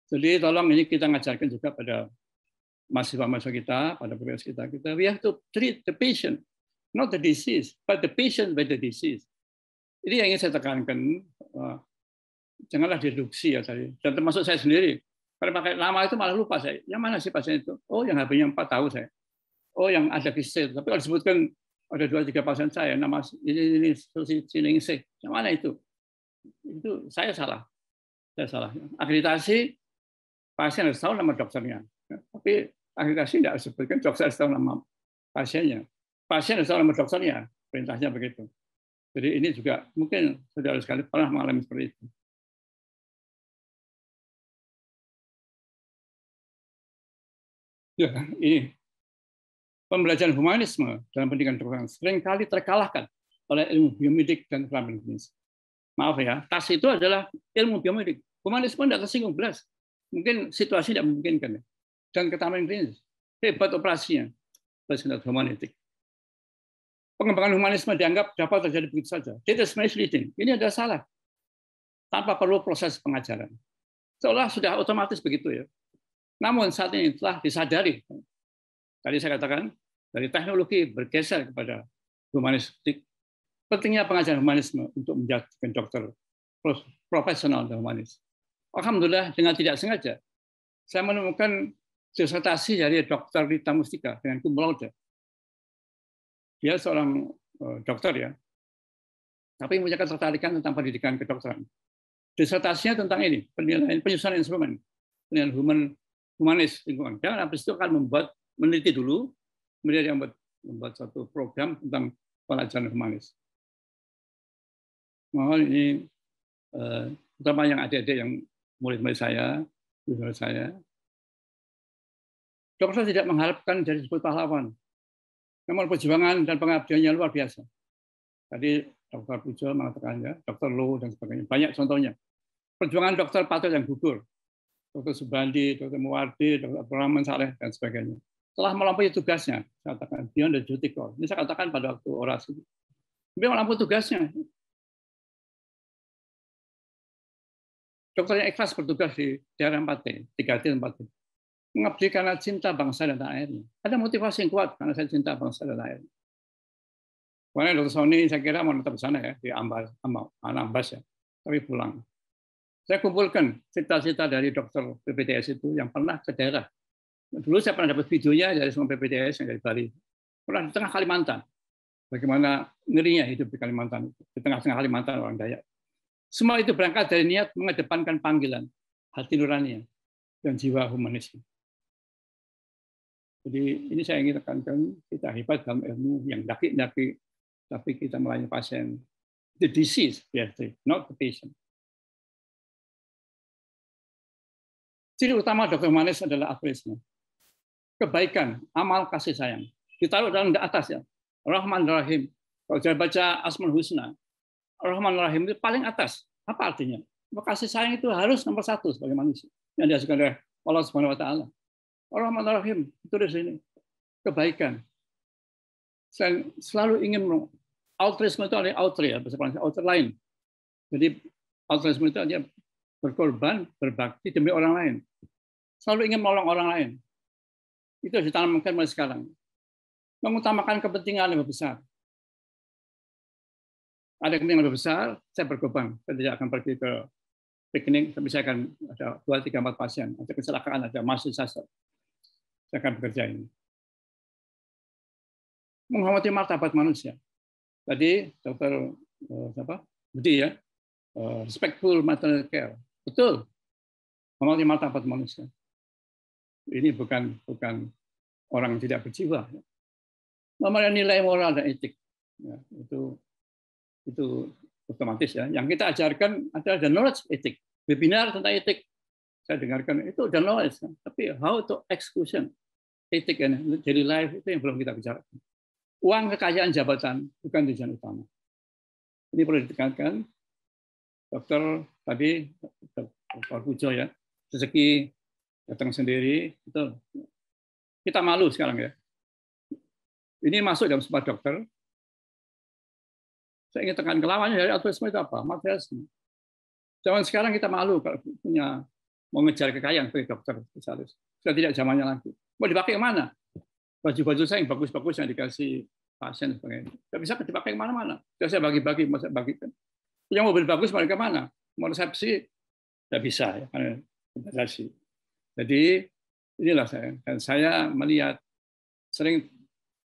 Jadi tolong ini kita ngajarkan juga pada mahasiswa-mahasiswa kita, pada profes kita, kita, we have to treat the patient, not the disease, but the patient by the disease. Ini yang ingin saya tekankan, uh, janganlah direduksi ya tadi. Dan termasuk saya sendiri, karena pakai lama itu malah lupa saya. Yang mana sih pasien itu? Oh, yang HP-nya empat tahu saya. Oh, yang ada kisah. Tapi kalau disebutkan ada dua tiga pasien saya, nama ini ini sini ini, yang mana itu? Itu saya salah. Saya salah. Akreditasi pasien harus tahu nama dokternya. Tapi akreditasi tidak sebutkan dokter harus tahu nama pasiennya. Pasien harus tahu nama dokternya, perintahnya begitu. Jadi ini juga mungkin sudah sekali pernah mengalami seperti itu. Ya, ini pembelajaran humanisme dalam pendidikan dokteran seringkali terkalahkan oleh ilmu biomedik dan kelamin klinis. Maaf ya, tas itu adalah ilmu biomedik. Humanisme tidak tersinggung belas. Mungkin situasi tidak memungkinkan. Ya dan ketahanan klinis. Hebat operasinya. Bersinar humanistik. Pengembangan humanisme dianggap dapat terjadi begitu saja. Data is misleading. Ini adalah salah. Tanpa perlu proses pengajaran. Seolah sudah otomatis begitu ya. Namun saat ini telah disadari. Tadi saya katakan, dari teknologi bergeser kepada humanistik. Pentingnya pengajaran humanisme untuk menjadikan dokter profesional dan humanis. Alhamdulillah dengan tidak sengaja, saya menemukan disertasi dari Dr. Rita Mustika dengan cum laude. Dia seorang eh, dokter ya, tapi punya ketertarikan tentang pendidikan kedokteran. Disertasinya tentang ini, penilaian penyusunan instrumen, penilaian human humanis lingkungan. Dan habis itu akan membuat meneliti dulu, kemudian dia membuat, membuat satu program tentang pelajaran humanis. Mohon ini eh, terutama yang adik-adik yang murid-murid saya, saya, Dokter tidak mengharapkan dari sebut pahlawan. Namun perjuangan dan pengabdiannya luar biasa. Tadi Dokter Pujo mengatakan ya, Dokter Lo dan sebagainya. Banyak contohnya. Perjuangan dokter patut yang gugur. Dokter Subandi, Dokter Muwardi, Dokter Abraman Saleh, dan sebagainya. Telah melampaui tugasnya, saya katakan, beyond the duty call. Ini saya katakan pada waktu orasi. Dia melampaui tugasnya. Dokternya yang ikhlas bertugas di daerah 4T, 3T, 4T mengabdi karena cinta bangsa dan airnya. Ada motivasi yang kuat karena saya cinta bangsa dan air. Karena Dr. Sony saya kira mau tetap di sana ya, di Ambas, ambas ya, tapi pulang. Saya kumpulkan cerita-cerita dari dokter PPTS itu yang pernah ke daerah. Dulu saya pernah dapat videonya dari semua PPTS yang dari Bali. Pernah di tengah Kalimantan. Bagaimana ngerinya hidup di Kalimantan, di tengah-tengah Kalimantan orang Dayak. Semua itu berangkat dari niat mengedepankan panggilan hati nurani dan jiwa humanisme. Jadi ini saya ingin tekankan, kita hebat dalam ilmu yang daki-daki, tapi kita melayani pasien. The disease, biasanya, not the patient. Ciri utama dokter manis adalah altruisme. Kebaikan, amal kasih sayang. Ditaruh dalam di atas ya. Rahman Rahim. Kalau saya baca Asman Husna, Rahman Rahim itu paling atas. Apa artinya? Kasih sayang itu harus nomor satu sebagai manusia yang dihasilkan oleh Allah Subhanahu Wa Taala. Rahman itu tulis ini. Kebaikan. Saya selalu ingin altruisme itu ada altri, ya, bahasa Prancis, altri lain. Jadi altruisme itu hanya berkorban, berbakti demi orang lain. Selalu ingin menolong orang lain. Itu harus ditanamkan mulai sekarang. Mengutamakan kepentingan yang lebih besar. Ada kepentingan lebih besar, saya berkorban. Saya tidak akan pergi ke piknik, tapi saya akan ada dua tiga empat pasien. Ada kecelakaan, ada masuk sasar akan bekerja ini. Menghormati martabat manusia. Tadi dokter eh, siapa? Budi ya, eh, respectful maternal care. Betul. Menghormati martabat manusia. Ini bukan bukan orang yang tidak berjiwa. Ya. Namanya nilai moral dan etik. Ya, itu itu otomatis ya. Yang kita ajarkan adalah the knowledge etik. Webinar tentang etik saya dengarkan itu udah knowledge kan. tapi how to exclusion etik kan, dari daily life itu yang belum kita bicarakan uang kekayaan jabatan bukan tujuan utama ini perlu ditekankan dokter tadi dokter Pujo ya rezeki datang sendiri itu kita malu sekarang ya ini masuk dalam sebuah dokter saya ingin tekan kelamannya dari altruisme itu apa materialisme zaman sekarang kita malu kalau punya mengejar kekayaan sebagai dokter spesialis. Sudah tidak zamannya lagi. Mau dipakai kemana? mana? Baju-baju saya yang bagus-bagus yang dikasih pasien sebagainya. Tidak bisa dipakai yang mana-mana. Sudah saya bagi-bagi, mau saya bagikan. Punya mobil bagus mau mereka mana? Mau resepsi? Tidak bisa. Ya, karena Jadi inilah saya. Dan saya melihat sering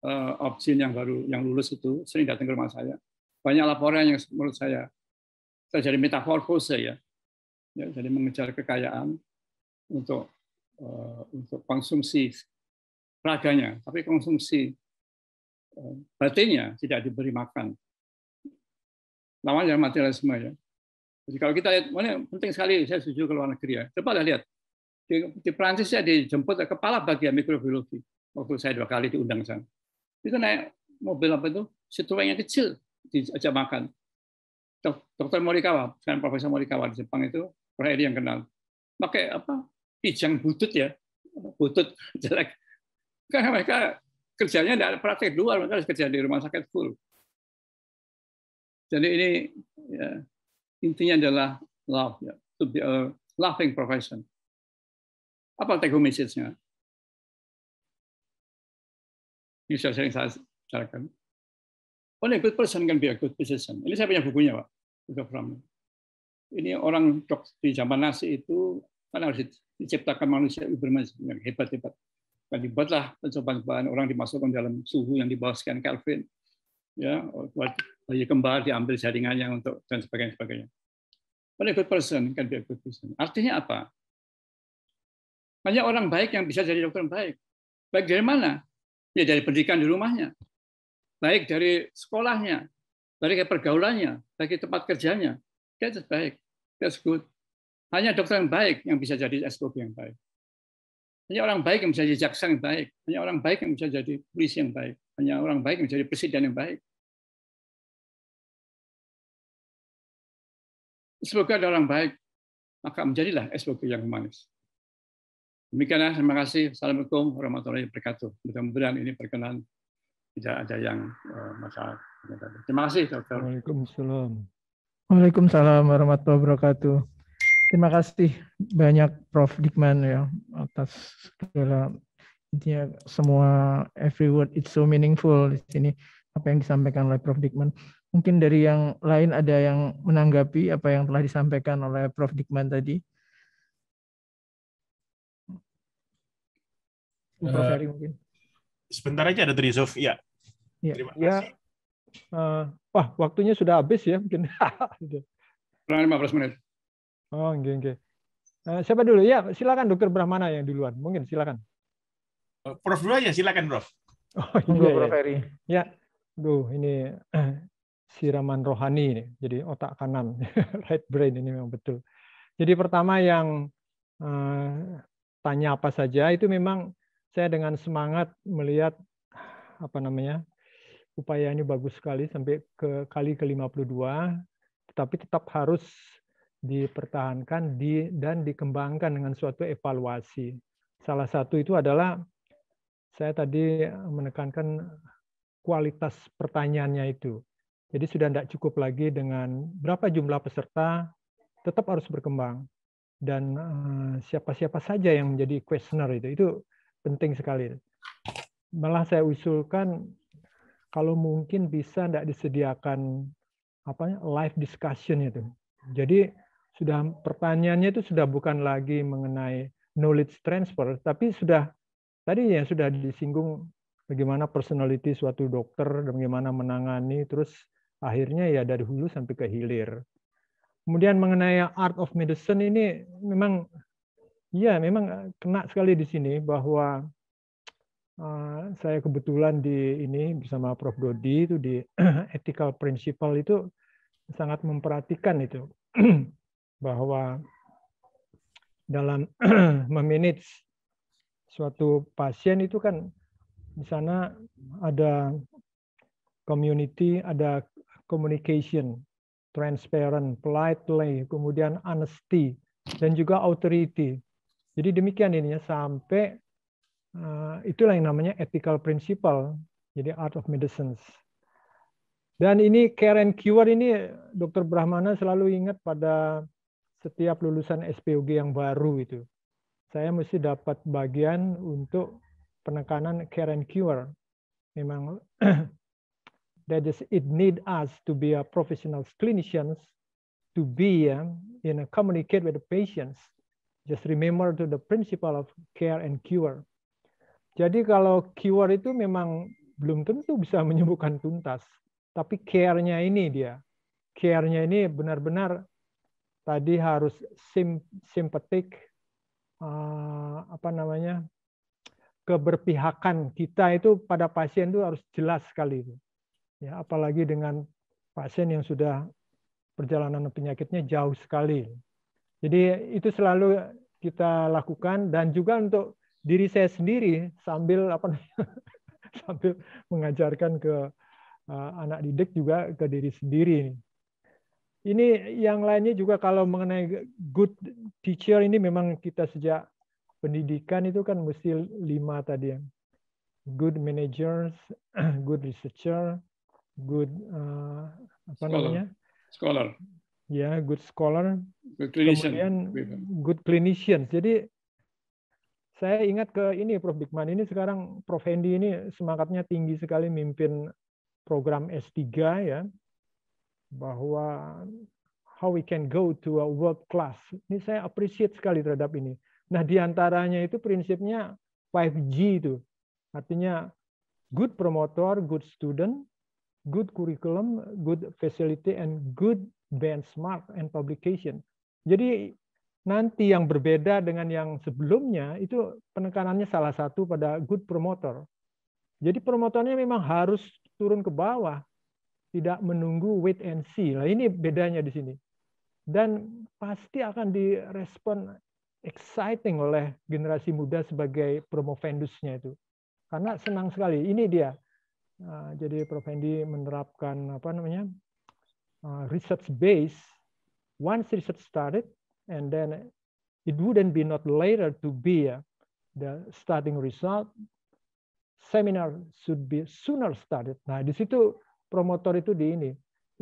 uh, eh, opsi yang baru yang lulus itu sering datang ke rumah saya. Banyak laporan yang menurut saya saya terjadi metamorfose ya ya, jadi mengejar kekayaan untuk uh, untuk konsumsi raganya, tapi konsumsi uh, batinnya tidak diberi makan. Namanya materialisme ya. Jadi kalau kita lihat, mana penting sekali saya setuju ke luar negeri ya. Coba lihat di, di Prancis saya dijemput kepala bagian mikrobiologi waktu saya dua kali diundang sana. Itu naik mobil apa itu, Situanya yang kecil diajak makan. Dokter Morikawa, sekarang Profesor Morikawa di Jepang itu orang ini yang kenal pakai apa kijang butut ya butut jelek karena mereka kerjanya tidak praktek luar mereka harus kerja di rumah sakit full jadi ini ya, intinya adalah love ya to be a loving profession apa take home message-nya ini saya sering saya carakan. Only oh, a good person can be a good physician. Ini saya punya bukunya, Pak. Sudah from ini orang di zaman nasi itu kan harus diciptakan manusia yang hebat-hebat. Dan dibuatlah pencobaan-pencobaan orang dimasukkan dalam suhu yang dibawah sekian Kelvin. Ya, buat bayi kembar diambil jaringannya untuk dan sebagainya sebagainya. But a good person can be a good person. Artinya apa? Banyak orang baik yang bisa jadi dokter yang baik. Baik dari mana? Ya dari pendidikan di rumahnya. Baik dari sekolahnya, dari pergaulannya, dari tempat kerjanya. Dia baik. That's good. Hanya dokter yang baik yang bisa jadi SOP yang baik. Hanya orang baik yang bisa jadi jaksa yang baik. Hanya orang baik yang bisa jadi polisi yang baik. Hanya orang baik yang bisa jadi presiden yang baik. Semoga ada orang baik, maka menjadilah SOP yang manis. Demikianlah, terima kasih. Assalamualaikum warahmatullahi wabarakatuh. Mudah-mudahan ini berkenan tidak ada yang eh, masalah. Terima kasih, Dokter. Waalaikumsalam. Waalaikumsalam warahmatullahi wabarakatuh. Terima kasih banyak Prof. Dikman ya atas segala intinya semua every word it's so meaningful di sini apa yang disampaikan oleh Prof. Dikman. Mungkin dari yang lain ada yang menanggapi apa yang telah disampaikan oleh Prof. Dikman tadi. Uh, Prof. mungkin. Eh, sebentar aja ada Trisof. ya. Ya. Terima ya. kasih. Ya. Uh, Wah, waktunya sudah habis ya mungkin. Kurang 15 menit. Oh, oke, oke. Eh, siapa dulu? Ya, silakan Dokter Brahmana yang duluan. Mungkin silakan. Eh, Prof dulu aja, silakan Prof. Oh, iya, Prof. Eri. Iya. Ya, duh ini eh, siraman rohani ini. Jadi otak kanan, right brain ini memang betul. Jadi pertama yang tanya apa saja itu memang saya dengan semangat melihat apa namanya Upayanya bagus sekali sampai ke kali ke-52 tetapi tetap harus dipertahankan di, dan dikembangkan dengan suatu evaluasi. Salah satu itu adalah saya tadi menekankan kualitas pertanyaannya itu. Jadi sudah tidak cukup lagi dengan berapa jumlah peserta, tetap harus berkembang. Dan eh, siapa-siapa saja yang menjadi questioner itu, itu penting sekali. Malah saya usulkan kalau mungkin bisa tidak disediakan apa ya, live discussion itu. Jadi sudah pertanyaannya itu sudah bukan lagi mengenai knowledge transfer, tapi sudah tadi yang sudah disinggung bagaimana personality suatu dokter, dan bagaimana menangani, terus akhirnya ya dari hulu sampai ke hilir. Kemudian mengenai art of medicine ini memang ya memang kena sekali di sini bahwa Eh, saya kebetulan di ini bersama Prof Dodi itu di ethical principle itu sangat memperhatikan itu bahwa dalam memanage suatu pasien itu kan di sana ada community, ada communication, transparent, politely, kemudian honesty dan juga authority. Jadi demikian ininya sampai Eh, itulah yang namanya ethical principle, jadi art of medicines. Dan ini care and cure ini Dr. Brahmana selalu ingat pada setiap lulusan SPUG yang baru itu. Saya mesti dapat bagian untuk penekanan care and cure. Memang that is it need us to be a professional clinicians to be um, in a communicate with the patients. Just remember to the principle of care and cure. Jadi kalau keyword itu memang belum tentu bisa menyembuhkan tuntas, tapi care-nya ini dia. Care-nya ini benar-benar tadi harus sim simpatik eh, apa namanya? keberpihakan kita itu pada pasien itu harus jelas sekali itu. Ya, apalagi dengan pasien yang sudah perjalanan penyakitnya jauh sekali. Jadi itu selalu kita lakukan dan juga untuk diri saya sendiri sambil apa sambil mengajarkan ke eh, anak didik juga ke diri sendiri. Ini ini yang lainnya juga kalau mengenai good teacher ini memang kita sejak pendidikan itu kan mesti lima tadi ya. Good managers, good researcher, good uh, apa scholar. namanya? Scholar. Ya, good scholar. Good clinician. Kemudian good clinician. Jadi saya ingat ke ini Prof. Bigman ini sekarang Prof. Hendy ini semangatnya tinggi sekali mimpin program S3 ya bahwa how we can go to a world class. Ini saya appreciate sekali terhadap ini. Nah, diantaranya itu prinsipnya 5G itu. Artinya good promotor, good student, good curriculum, good facility, and good benchmark and publication. Jadi nanti yang berbeda dengan yang sebelumnya itu penekanannya salah satu pada good promoter. Jadi promotornya memang harus turun ke bawah, tidak menunggu wait and see. Nah, ini bedanya di sini. Dan pasti akan direspon exciting oleh generasi muda sebagai promovendusnya itu. Karena senang sekali. Ini dia. Nah, jadi Prof. Hendy menerapkan apa namanya uh, research base. Once research started, and then it wouldn't be not later to be uh, the starting result. Seminar should be sooner started. Nah, di situ promotor itu di ini.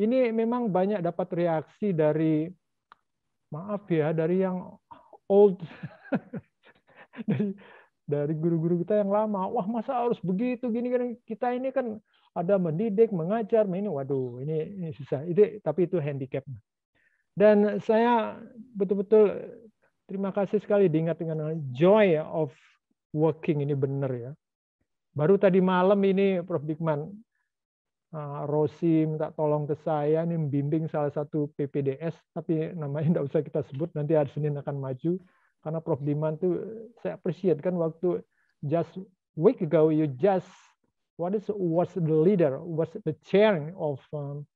Ini memang banyak dapat reaksi dari maaf ya dari yang old dari dari guru-guru kita yang lama. Wah, masa harus begitu gini kan kita ini kan ada mendidik, mengajar, ini waduh, ini, ini susah. Itu tapi itu handicap. Dan saya betul-betul terima kasih sekali diingat dengan joy of working ini benar ya. Baru tadi malam ini Prof. Dikman, eh, Rosi minta tolong ke saya, ini membimbing salah satu PPDS, tapi namanya tidak usah kita sebut, nanti hari Senin akan maju. Karena Prof. Diman itu saya appreciate kan waktu just week ago you just what is was the leader was the chair of um,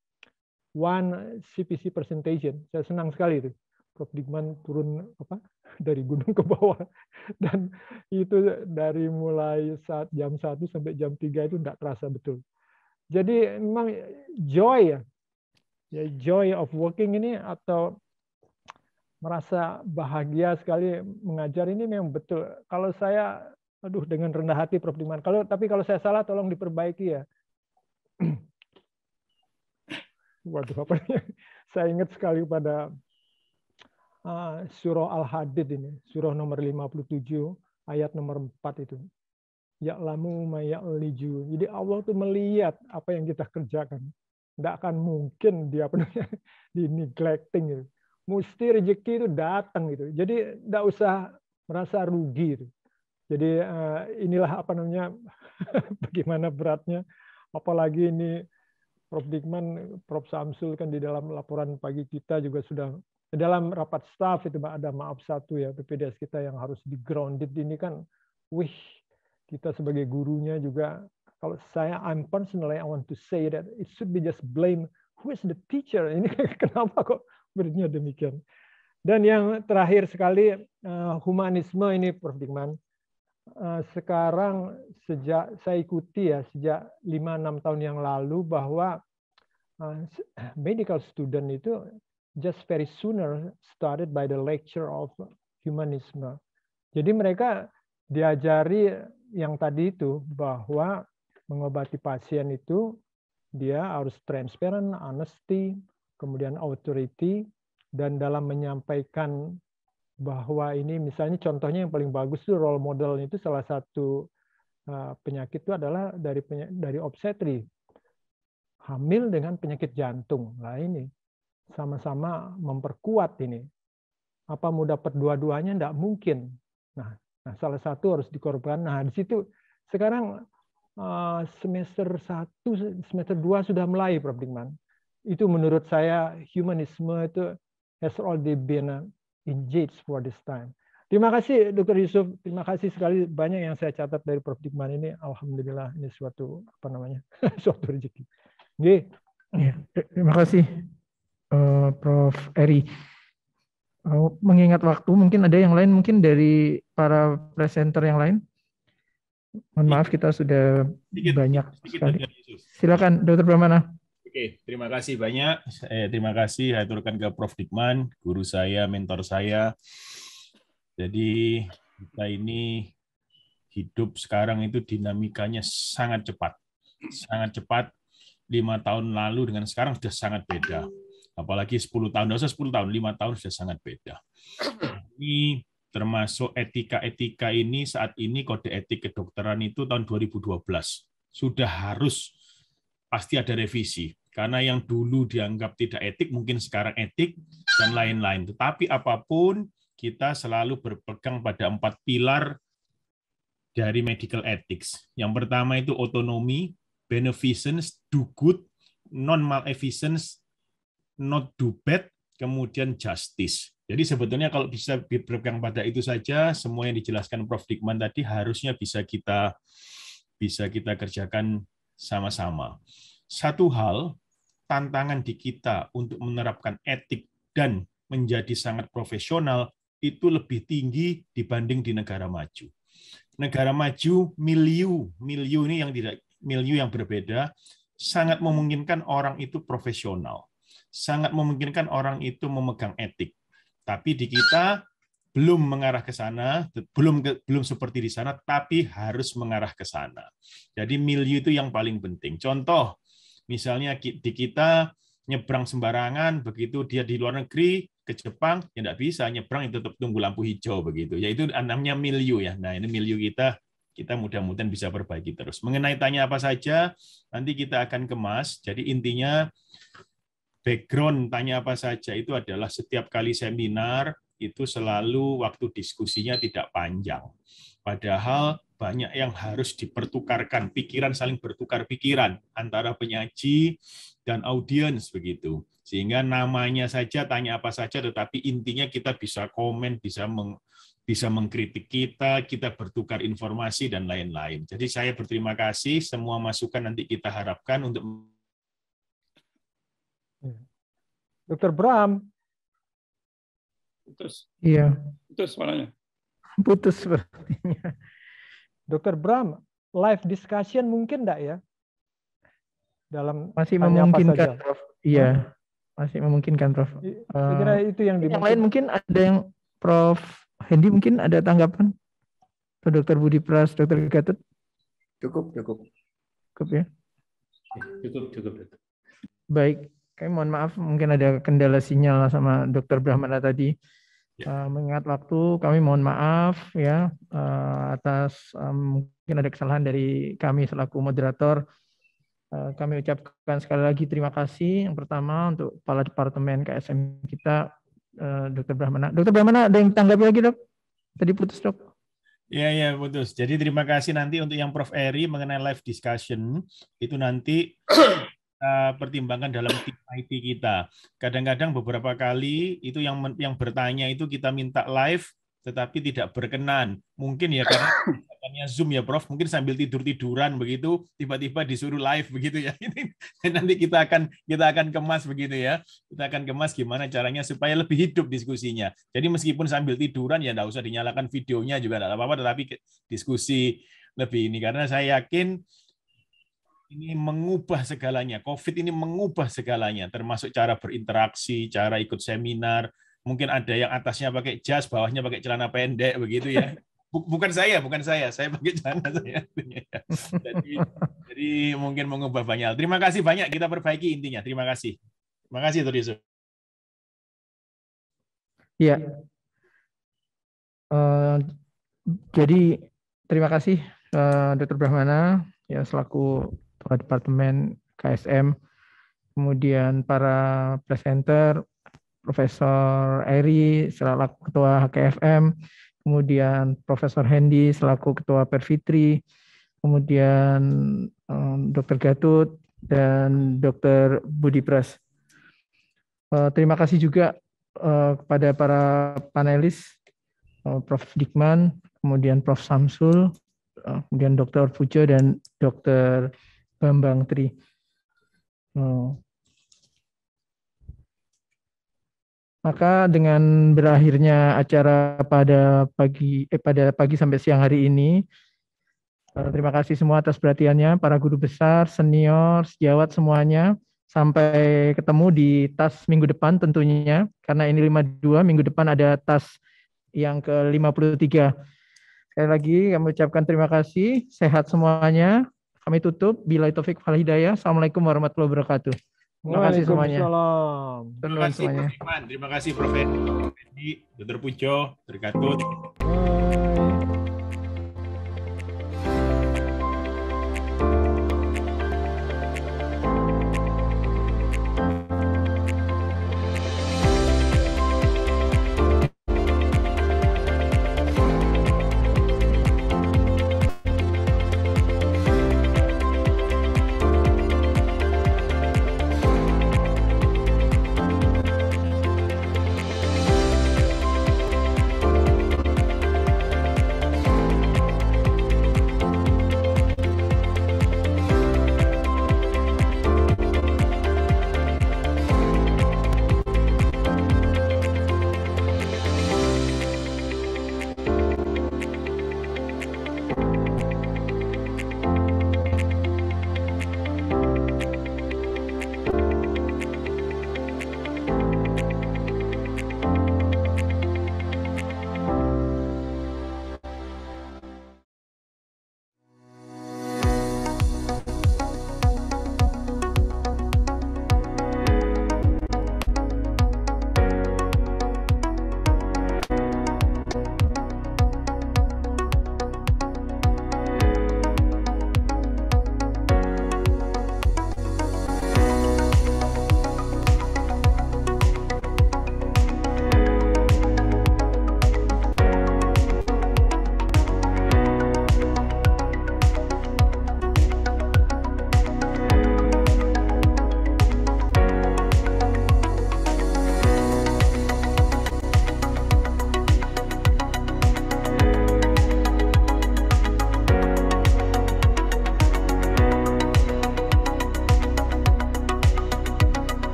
one CPC presentation, Saya senang sekali itu. Prof. Digman turun apa dari gunung ke bawah dan itu dari mulai saat jam satu sampai jam 3 itu tidak terasa betul. Jadi memang joy ya, ya joy of working ini atau merasa bahagia sekali mengajar ini memang betul. Kalau saya aduh dengan rendah hati Prof Digman. Kalau tapi kalau saya salah tolong diperbaiki ya. waduh apa ini? saya ingat sekali pada uh, surah Al-Hadid ini, surah nomor 57 ayat nomor 4 itu. ya ma liju. Jadi Allah tuh melihat apa yang kita kerjakan. Tidak akan mungkin dia apa di neglecting gitu. Mesti rezeki itu datang gitu. Jadi tidak usah merasa rugi gitu. Jadi eh, inilah apa namanya bagaimana beratnya apalagi ini Prof Dikman, Prof Samsul kan di dalam laporan pagi kita juga sudah dalam rapat staff itu ada maaf satu ya PPDS kita yang harus di grounded ini kan, wih kita sebagai gurunya juga kalau saya I'm personally I want to say that it should be just blame who is the teacher ini kenapa kok berinya demikian. Dan yang terakhir sekali eh, humanisme ini Prof Dikman Eh, sekarang sejak saya ikuti ya sejak lima 6 tahun yang lalu bahwa eh, medical student itu just very sooner started by the lecture of humanisme Jadi mereka diajari yang tadi itu bahwa mengobati pasien itu dia harus transparent, honesty, kemudian authority, dan dalam menyampaikan bahwa ini misalnya contohnya yang paling bagus itu role model itu salah satu eh, penyakit itu adalah dari dari obstetri hamil dengan penyakit jantung lah ini sama-sama memperkuat ini apa mau dapat dua-duanya tidak mungkin nah, nah salah satu harus dikorbankan nah di situ sekarang eh, semester 1 semester 2 sudah mulai Prof Dikman itu menurut saya humanisme itu has already been engaged for this time. Terima kasih Dr. Yusuf, terima kasih sekali banyak yang saya catat dari Prof. Dikman ini. Alhamdulillah ini suatu apa namanya? suatu rezeki. Ya, terima kasih uh, Prof. Eri. Uh, mengingat waktu, mungkin ada yang lain mungkin dari para presenter yang lain. Mohon maaf kita sudah sedikit, banyak sedikit sekali. Silakan Dr. Pramana. Oke, terima kasih banyak. Eh, terima kasih saya turunkan ke Prof. Dikman, guru saya, mentor saya. Jadi kita ini hidup sekarang itu dinamikanya sangat cepat. Sangat cepat. Lima tahun lalu dengan sekarang sudah sangat beda. Apalagi sepuluh tahun, tidak sepuluh tahun, lima tahun sudah sangat beda. Ini termasuk etika-etika ini saat ini kode etik kedokteran itu tahun 2012. Sudah harus pasti ada revisi. Karena yang dulu dianggap tidak etik, mungkin sekarang etik, dan lain-lain. Tetapi apapun, kita selalu berpegang pada empat pilar dari medical ethics. Yang pertama itu autonomy, beneficence, do good, non-maleficence, not do bad, kemudian justice. Jadi sebetulnya kalau bisa berpegang pada itu saja, semua yang dijelaskan Prof. Dikman tadi harusnya bisa kita bisa kita kerjakan sama-sama. Satu hal tantangan di kita untuk menerapkan etik dan menjadi sangat profesional itu lebih tinggi dibanding di negara maju. Negara maju milieu milieu ini yang tidak milieu yang berbeda sangat memungkinkan orang itu profesional, sangat memungkinkan orang itu memegang etik. Tapi di kita belum mengarah ke sana, belum belum seperti di sana, tapi harus mengarah ke sana. Jadi milieu itu yang paling penting. Contoh, Misalnya di kita nyebrang sembarangan, begitu dia di luar negeri ke Jepang, ya tidak bisa nyebrang itu tetap tunggu lampu hijau begitu. Ya itu namanya milieu ya. Nah ini milieu kita kita mudah-mudahan bisa perbaiki terus. Mengenai tanya apa saja, nanti kita akan kemas. Jadi intinya background tanya apa saja itu adalah setiap kali seminar itu selalu waktu diskusinya tidak panjang. Padahal banyak yang harus dipertukarkan pikiran saling bertukar pikiran antara penyaji dan audiens begitu sehingga namanya saja tanya apa saja tetapi intinya kita bisa komen bisa meng, bisa mengkritik kita kita bertukar informasi dan lain-lain jadi saya berterima kasih semua masukan nanti kita harapkan untuk Dokter Bram putus iya putus suaranya putus sepertinya Dokter Bram, live discussion mungkin enggak ya? Dalam masih memungkinkan, Prof. Iya, masih memungkinkan, Prof. Saya kira eh, itu yang Yang lain mungkin ada yang Prof. Hendi mungkin ada tanggapan? Atau Dokter Budi Pras, Dokter Gatot? Cukup, cukup. Cukup ya? Cukup, cukup. Baik, kami mohon maaf mungkin ada kendala sinyal sama Dokter Brahmana tadi. Ya. Uh, mengingat waktu, kami mohon maaf ya uh, atas um, mungkin ada kesalahan dari kami selaku moderator. Uh, kami ucapkan sekali lagi terima kasih. Yang pertama untuk Kepala Departemen KSM kita, uh, Dr. Brahmana. Dr. Brahmana, ada yang tanggapi lagi dok? Tadi putus dok. Ya ya putus. Jadi terima kasih nanti untuk yang Prof Eri mengenai live discussion itu nanti uh, pertimbangkan dalam IT kita. Kadang-kadang beberapa kali itu yang yang bertanya itu kita minta live tetapi tidak berkenan. Mungkin ya karena katanya Zoom ya Prof, mungkin sambil tidur-tiduran begitu tiba-tiba disuruh live begitu ya. Nanti kita akan kita akan kemas begitu ya. Kita akan kemas gimana caranya supaya lebih hidup diskusinya. Jadi meskipun sambil tiduran ya enggak usah dinyalakan videonya juga enggak apa-apa tetapi diskusi lebih ini karena saya yakin ini mengubah segalanya. COVID ini mengubah segalanya, termasuk cara berinteraksi, cara ikut seminar. Mungkin ada yang atasnya pakai jas, bawahnya pakai celana pendek, begitu ya. Bukan saya, bukan saya. Saya pakai celana saya. jadi, jadi mungkin mengubah banyak. Terima kasih banyak. Kita perbaiki intinya. Terima kasih. Terima kasih, Tuan Yusuf. Iya. Uh, jadi terima kasih uh, eh, Dr. Brahmana ya selaku Ketua Departemen KSM, kemudian para presenter, Profesor Eri selaku Ketua HKFM, kemudian Profesor Hendy selaku Ketua Perfitri, kemudian eh, Dr. Gatut dan Dr. Budi Pras. Eh, terima kasih juga eh, kepada para panelis, Prof. Dikman, kemudian Prof. Samsul, kemudian Dr. Fujo dan Dr. Bambang Tri. Hmm. Maka dengan berakhirnya acara pada pagi eh, pada pagi sampai siang hari ini, eh, terima kasih semua atas perhatiannya, para guru besar, senior, sejawat semuanya. Sampai ketemu di tas minggu depan tentunya, karena ini 52, minggu depan ada tas yang ke-53. Sekali lagi kami ucapkan terima kasih, sehat semuanya, kami tutup. Bila taufik wal hidayah. Assalamualaikum warahmatullahi wabarakatuh. Terima kasih semuanya. Terima kasih semuanya. Terima kasih Prof. Edi, Dr. Pujo, Dr.